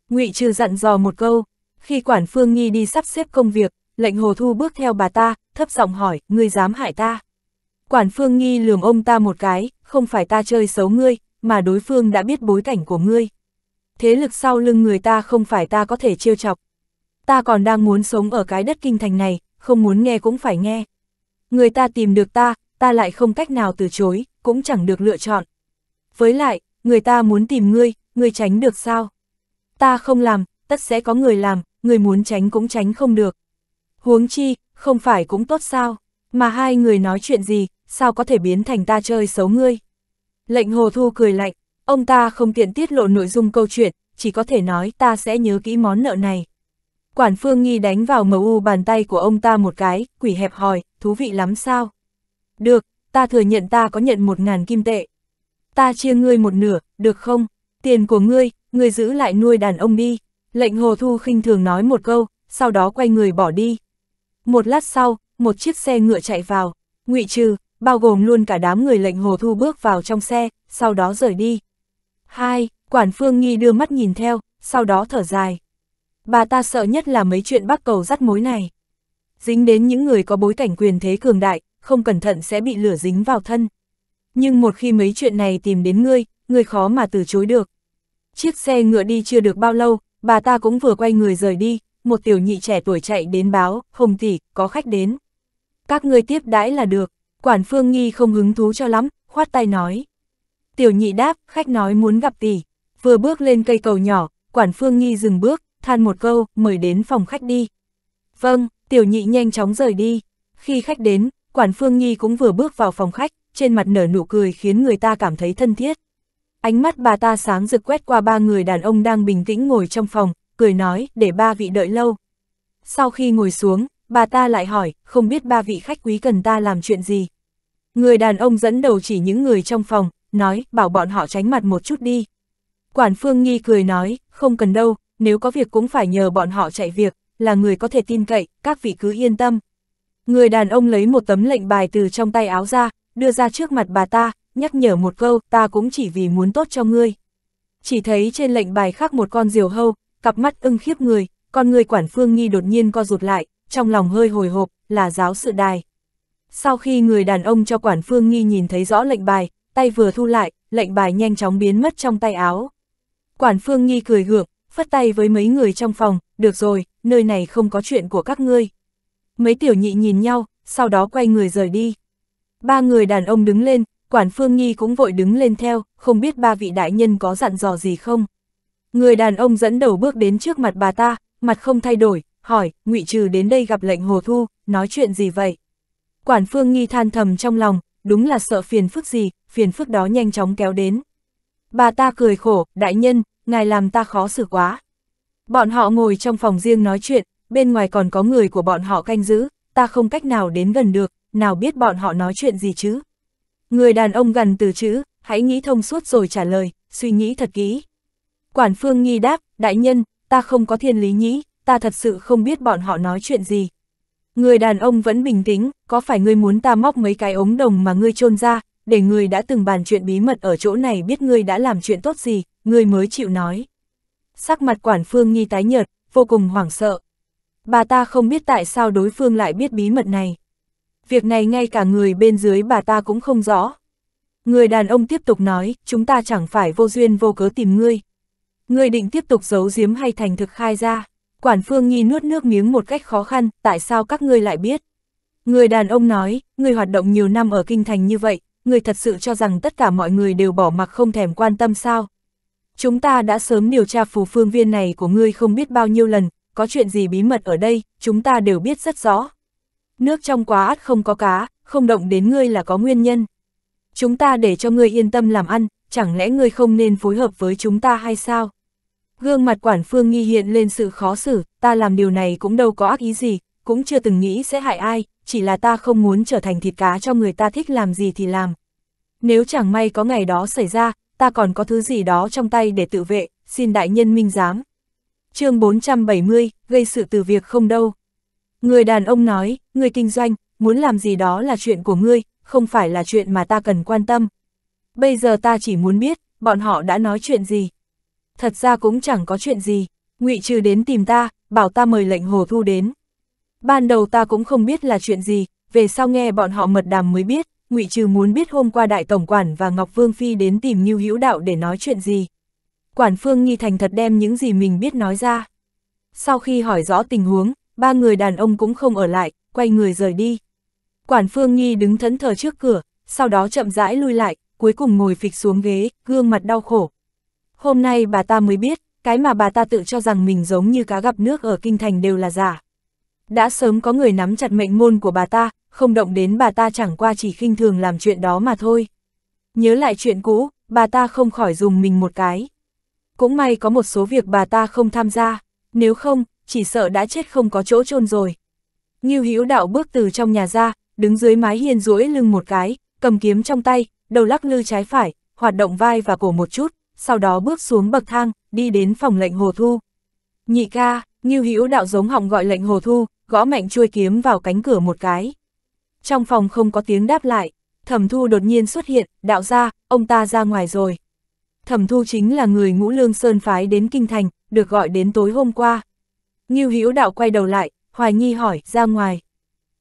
ngụy trừ dặn dò một câu, khi quản phương nghi đi sắp xếp công việc, Lệnh hồ thu bước theo bà ta, thấp giọng hỏi, ngươi dám hại ta. Quản phương nghi lường ông ta một cái, không phải ta chơi xấu ngươi, mà đối phương đã biết bối cảnh của ngươi. Thế lực sau lưng người ta không phải ta có thể chiêu chọc. Ta còn đang muốn sống ở cái đất kinh thành này, không muốn nghe cũng phải nghe. Người ta tìm được ta, ta lại không cách nào từ chối, cũng chẳng được lựa chọn. Với lại, người ta muốn tìm ngươi, ngươi tránh được sao? Ta không làm, tất sẽ có người làm, người muốn tránh cũng tránh không được. Huống chi, không phải cũng tốt sao, mà hai người nói chuyện gì, sao có thể biến thành ta chơi xấu ngươi. Lệnh Hồ Thu cười lạnh, ông ta không tiện tiết lộ nội dung câu chuyện, chỉ có thể nói ta sẽ nhớ kỹ món nợ này. Quản Phương Nghi đánh vào mờ u bàn tay của ông ta một cái, quỷ hẹp hòi, thú vị lắm sao. Được, ta thừa nhận ta có nhận một ngàn kim tệ. Ta chia ngươi một nửa, được không? Tiền của ngươi, ngươi giữ lại nuôi đàn ông đi. Lệnh Hồ Thu khinh thường nói một câu, sau đó quay người bỏ đi. Một lát sau, một chiếc xe ngựa chạy vào, ngụy trừ, bao gồm luôn cả đám người lệnh hồ thu bước vào trong xe, sau đó rời đi. Hai, quản phương nghi đưa mắt nhìn theo, sau đó thở dài. Bà ta sợ nhất là mấy chuyện bắt cầu dắt mối này. Dính đến những người có bối cảnh quyền thế cường đại, không cẩn thận sẽ bị lửa dính vào thân. Nhưng một khi mấy chuyện này tìm đến ngươi, ngươi khó mà từ chối được. Chiếc xe ngựa đi chưa được bao lâu, bà ta cũng vừa quay người rời đi, một tiểu nhị trẻ tuổi chạy đến báo, hồng tỷ, có khách đến. Các ngươi tiếp đãi là được, quản phương nghi không hứng thú cho lắm, khoát tay nói. Tiểu nhị đáp, khách nói muốn gặp tỷ, vừa bước lên cây cầu nhỏ, quản phương nghi dừng bước, than một câu, mời đến phòng khách đi. Vâng, tiểu nhị nhanh chóng rời đi. Khi khách đến, quản phương nghi cũng vừa bước vào phòng khách, trên mặt nở nụ cười khiến người ta cảm thấy thân thiết. Ánh mắt bà ta sáng rực quét qua ba người đàn ông đang bình tĩnh ngồi trong phòng, cười nói, để ba vị đợi lâu. Sau khi ngồi xuống, bà ta lại hỏi, không biết ba vị khách quý cần ta làm chuyện gì. Người đàn ông dẫn đầu chỉ những người trong phòng, nói, bảo bọn họ tránh mặt một chút đi. Quản Phương Nghi cười nói, không cần đâu, nếu có việc cũng phải nhờ bọn họ chạy việc, là người có thể tin cậy, các vị cứ yên tâm. Người đàn ông lấy một tấm lệnh bài từ trong tay áo ra, đưa ra trước mặt bà ta, nhắc nhở một câu, ta cũng chỉ vì muốn tốt cho ngươi. Chỉ thấy trên lệnh bài khắc một con diều hâu, cặp mắt ưng khiếp người, con người quản phương nghi đột nhiên co rụt lại, trong lòng hơi hồi hộp, là giáo sự đài. Sau khi người đàn ông cho quản phương nghi nhìn thấy rõ lệnh bài, tay vừa thu lại, lệnh bài nhanh chóng biến mất trong tay áo. Quản phương nghi cười gượng, phất tay với mấy người trong phòng, được rồi, nơi này không có chuyện của các ngươi. Mấy tiểu nhị nhìn nhau, sau đó quay người rời đi. Ba người đàn ông đứng lên, quản phương nghi cũng vội đứng lên theo, không biết ba vị đại nhân có dặn dò gì không. Người đàn ông dẫn đầu bước đến trước mặt bà ta, mặt không thay đổi, hỏi, ngụy Trừ đến đây gặp lệnh Hồ Thu, nói chuyện gì vậy? Quản Phương Nghi than thầm trong lòng, đúng là sợ phiền phức gì, phiền phức đó nhanh chóng kéo đến. Bà ta cười khổ, đại nhân, ngài làm ta khó xử quá. Bọn họ ngồi trong phòng riêng nói chuyện, bên ngoài còn có người của bọn họ canh giữ, ta không cách nào đến gần được, nào biết bọn họ nói chuyện gì chứ. Người đàn ông gần từ chữ, hãy nghĩ thông suốt rồi trả lời, suy nghĩ thật kỹ. Quản phương nghi đáp, đại nhân, ta không có thiên lý nhĩ, ta thật sự không biết bọn họ nói chuyện gì. Người đàn ông vẫn bình tĩnh, có phải ngươi muốn ta móc mấy cái ống đồng mà ngươi trôn ra, để ngươi đã từng bàn chuyện bí mật ở chỗ này biết ngươi đã làm chuyện tốt gì, ngươi mới chịu nói. Sắc mặt quản phương nghi tái nhợt, vô cùng hoảng sợ. Bà ta không biết tại sao đối phương lại biết bí mật này. Việc này ngay cả người bên dưới bà ta cũng không rõ. Người đàn ông tiếp tục nói, chúng ta chẳng phải vô duyên vô cớ tìm ngươi, Người định tiếp tục giấu giếm hay thành thực khai ra. Quản Phương Nhi nuốt nước miếng một cách khó khăn, tại sao các ngươi lại biết? Người đàn ông nói, người hoạt động nhiều năm ở kinh thành như vậy, người thật sự cho rằng tất cả mọi người đều bỏ mặc không thèm quan tâm sao? Chúng ta đã sớm điều tra phù phương viên này của ngươi không biết bao nhiêu lần, có chuyện gì bí mật ở đây, chúng ta đều biết rất rõ. Nước trong quá át không có cá, không động đến ngươi là có nguyên nhân. Chúng ta để cho ngươi yên tâm làm ăn, chẳng lẽ ngươi không nên phối hợp với chúng ta hay sao? Gương mặt quản phương nghi hiện lên sự khó xử, ta làm điều này cũng đâu có ác ý gì, cũng chưa từng nghĩ sẽ hại ai, chỉ là ta không muốn trở thành thịt cá cho người ta thích làm gì thì làm. Nếu chẳng may có ngày đó xảy ra, ta còn có thứ gì đó trong tay để tự vệ, xin đại nhân minh giám. chương 470, gây sự từ việc không đâu. Người đàn ông nói, người kinh doanh, muốn làm gì đó là chuyện của ngươi, không phải là chuyện mà ta cần quan tâm. Bây giờ ta chỉ muốn biết, bọn họ đã nói chuyện gì thật ra cũng chẳng có chuyện gì, ngụy trừ đến tìm ta, bảo ta mời lệnh hồ thu đến. Ban đầu ta cũng không biết là chuyện gì, về sau nghe bọn họ mật đàm mới biết, ngụy trừ muốn biết hôm qua đại tổng quản và Ngọc Vương Phi đến tìm Như Hữu Đạo để nói chuyện gì. Quản Phương Nghi Thành thật đem những gì mình biết nói ra. Sau khi hỏi rõ tình huống, ba người đàn ông cũng không ở lại, quay người rời đi. Quản Phương Nghi đứng thẫn thờ trước cửa, sau đó chậm rãi lui lại, cuối cùng ngồi phịch xuống ghế, gương mặt đau khổ, Hôm nay bà ta mới biết, cái mà bà ta tự cho rằng mình giống như cá gặp nước ở kinh thành đều là giả. Đã sớm có người nắm chặt mệnh môn của bà ta, không động đến bà ta chẳng qua chỉ khinh thường làm chuyện đó mà thôi. Nhớ lại chuyện cũ, bà ta không khỏi dùng mình một cái. Cũng may có một số việc bà ta không tham gia, nếu không, chỉ sợ đã chết không có chỗ chôn rồi. Ngưu Hữu Đạo bước từ trong nhà ra, đứng dưới mái hiên duỗi lưng một cái, cầm kiếm trong tay, đầu lắc lư trái phải, hoạt động vai và cổ một chút, sau đó bước xuống bậc thang, đi đến phòng lệnh hồ thu. Nhị ca, Ngưu Hữu đạo giống họng gọi lệnh hồ thu, gõ mạnh chuôi kiếm vào cánh cửa một cái. Trong phòng không có tiếng đáp lại, thẩm thu đột nhiên xuất hiện, đạo ra, ông ta ra ngoài rồi. Thẩm thu chính là người ngũ lương sơn phái đến Kinh Thành, được gọi đến tối hôm qua. Ngưu Hữu đạo quay đầu lại, hoài nghi hỏi, ra ngoài.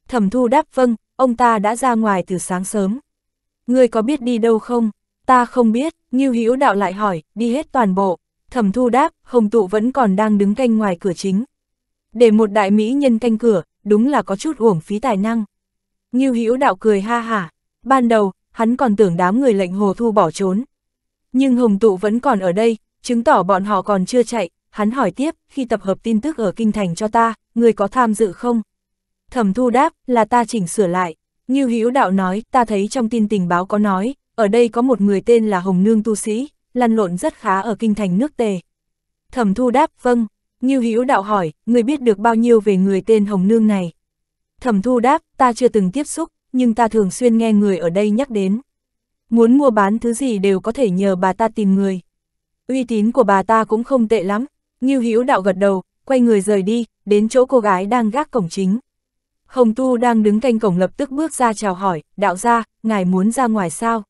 Thẩm thu đáp vâng, ông ta đã ra ngoài từ sáng sớm. người có biết đi đâu không? Ta không biết, Ngưu Hữu Đạo lại hỏi, đi hết toàn bộ. Thẩm Thu đáp, Hồng Tụ vẫn còn đang đứng canh ngoài cửa chính. Để một đại mỹ nhân canh cửa, đúng là có chút uổng phí tài năng. Ngưu Hữu Đạo cười ha hả, ban đầu, hắn còn tưởng đám người lệnh Hồ Thu bỏ trốn. Nhưng Hồng Tụ vẫn còn ở đây, chứng tỏ bọn họ còn chưa chạy, hắn hỏi tiếp, khi tập hợp tin tức ở Kinh Thành cho ta, người có tham dự không? Thẩm Thu đáp, là ta chỉnh sửa lại. Ngưu Hữu Đạo nói, ta thấy trong tin tình báo có nói, ở đây có một người tên là Hồng Nương Tu Sĩ, lăn lộn rất khá ở kinh thành nước tề. Thẩm thu đáp, vâng, Ngưu Hữu đạo hỏi, người biết được bao nhiêu về người tên Hồng Nương này? Thẩm thu đáp, ta chưa từng tiếp xúc, nhưng ta thường xuyên nghe người ở đây nhắc đến. Muốn mua bán thứ gì đều có thể nhờ bà ta tìm người. Uy tín của bà ta cũng không tệ lắm, Ngưu Hữu đạo gật đầu, quay người rời đi, đến chỗ cô gái đang gác cổng chính. Hồng Tu đang đứng canh cổng lập tức bước ra chào hỏi, đạo gia, ngài muốn ra ngoài sao?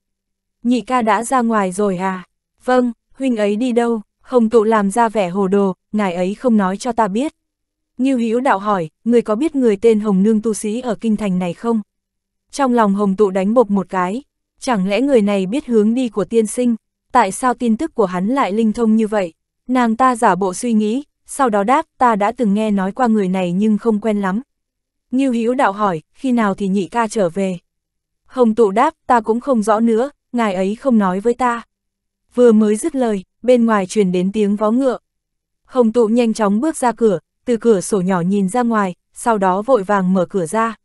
nhị ca đã ra ngoài rồi à? Vâng, huynh ấy đi đâu? Hồng tụ làm ra vẻ hồ đồ, ngài ấy không nói cho ta biết. Như Hữu đạo hỏi, người có biết người tên Hồng Nương tu sĩ ở kinh thành này không? Trong lòng Hồng tụ đánh bộc một cái, chẳng lẽ người này biết hướng đi của tiên sinh, tại sao tin tức của hắn lại linh thông như vậy? Nàng ta giả bộ suy nghĩ, sau đó đáp ta đã từng nghe nói qua người này nhưng không quen lắm. Như Hữu đạo hỏi, khi nào thì nhị ca trở về? Hồng tụ đáp, ta cũng không rõ nữa, ngài ấy không nói với ta. Vừa mới dứt lời, bên ngoài truyền đến tiếng vó ngựa. Hồng tụ nhanh chóng bước ra cửa, từ cửa sổ nhỏ nhìn ra ngoài, sau đó vội vàng mở cửa ra.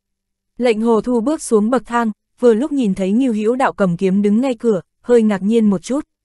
Lệnh hồ thu bước xuống bậc thang, vừa lúc nhìn thấy Nghiêu Hữu đạo cầm kiếm đứng ngay cửa, hơi ngạc nhiên một chút.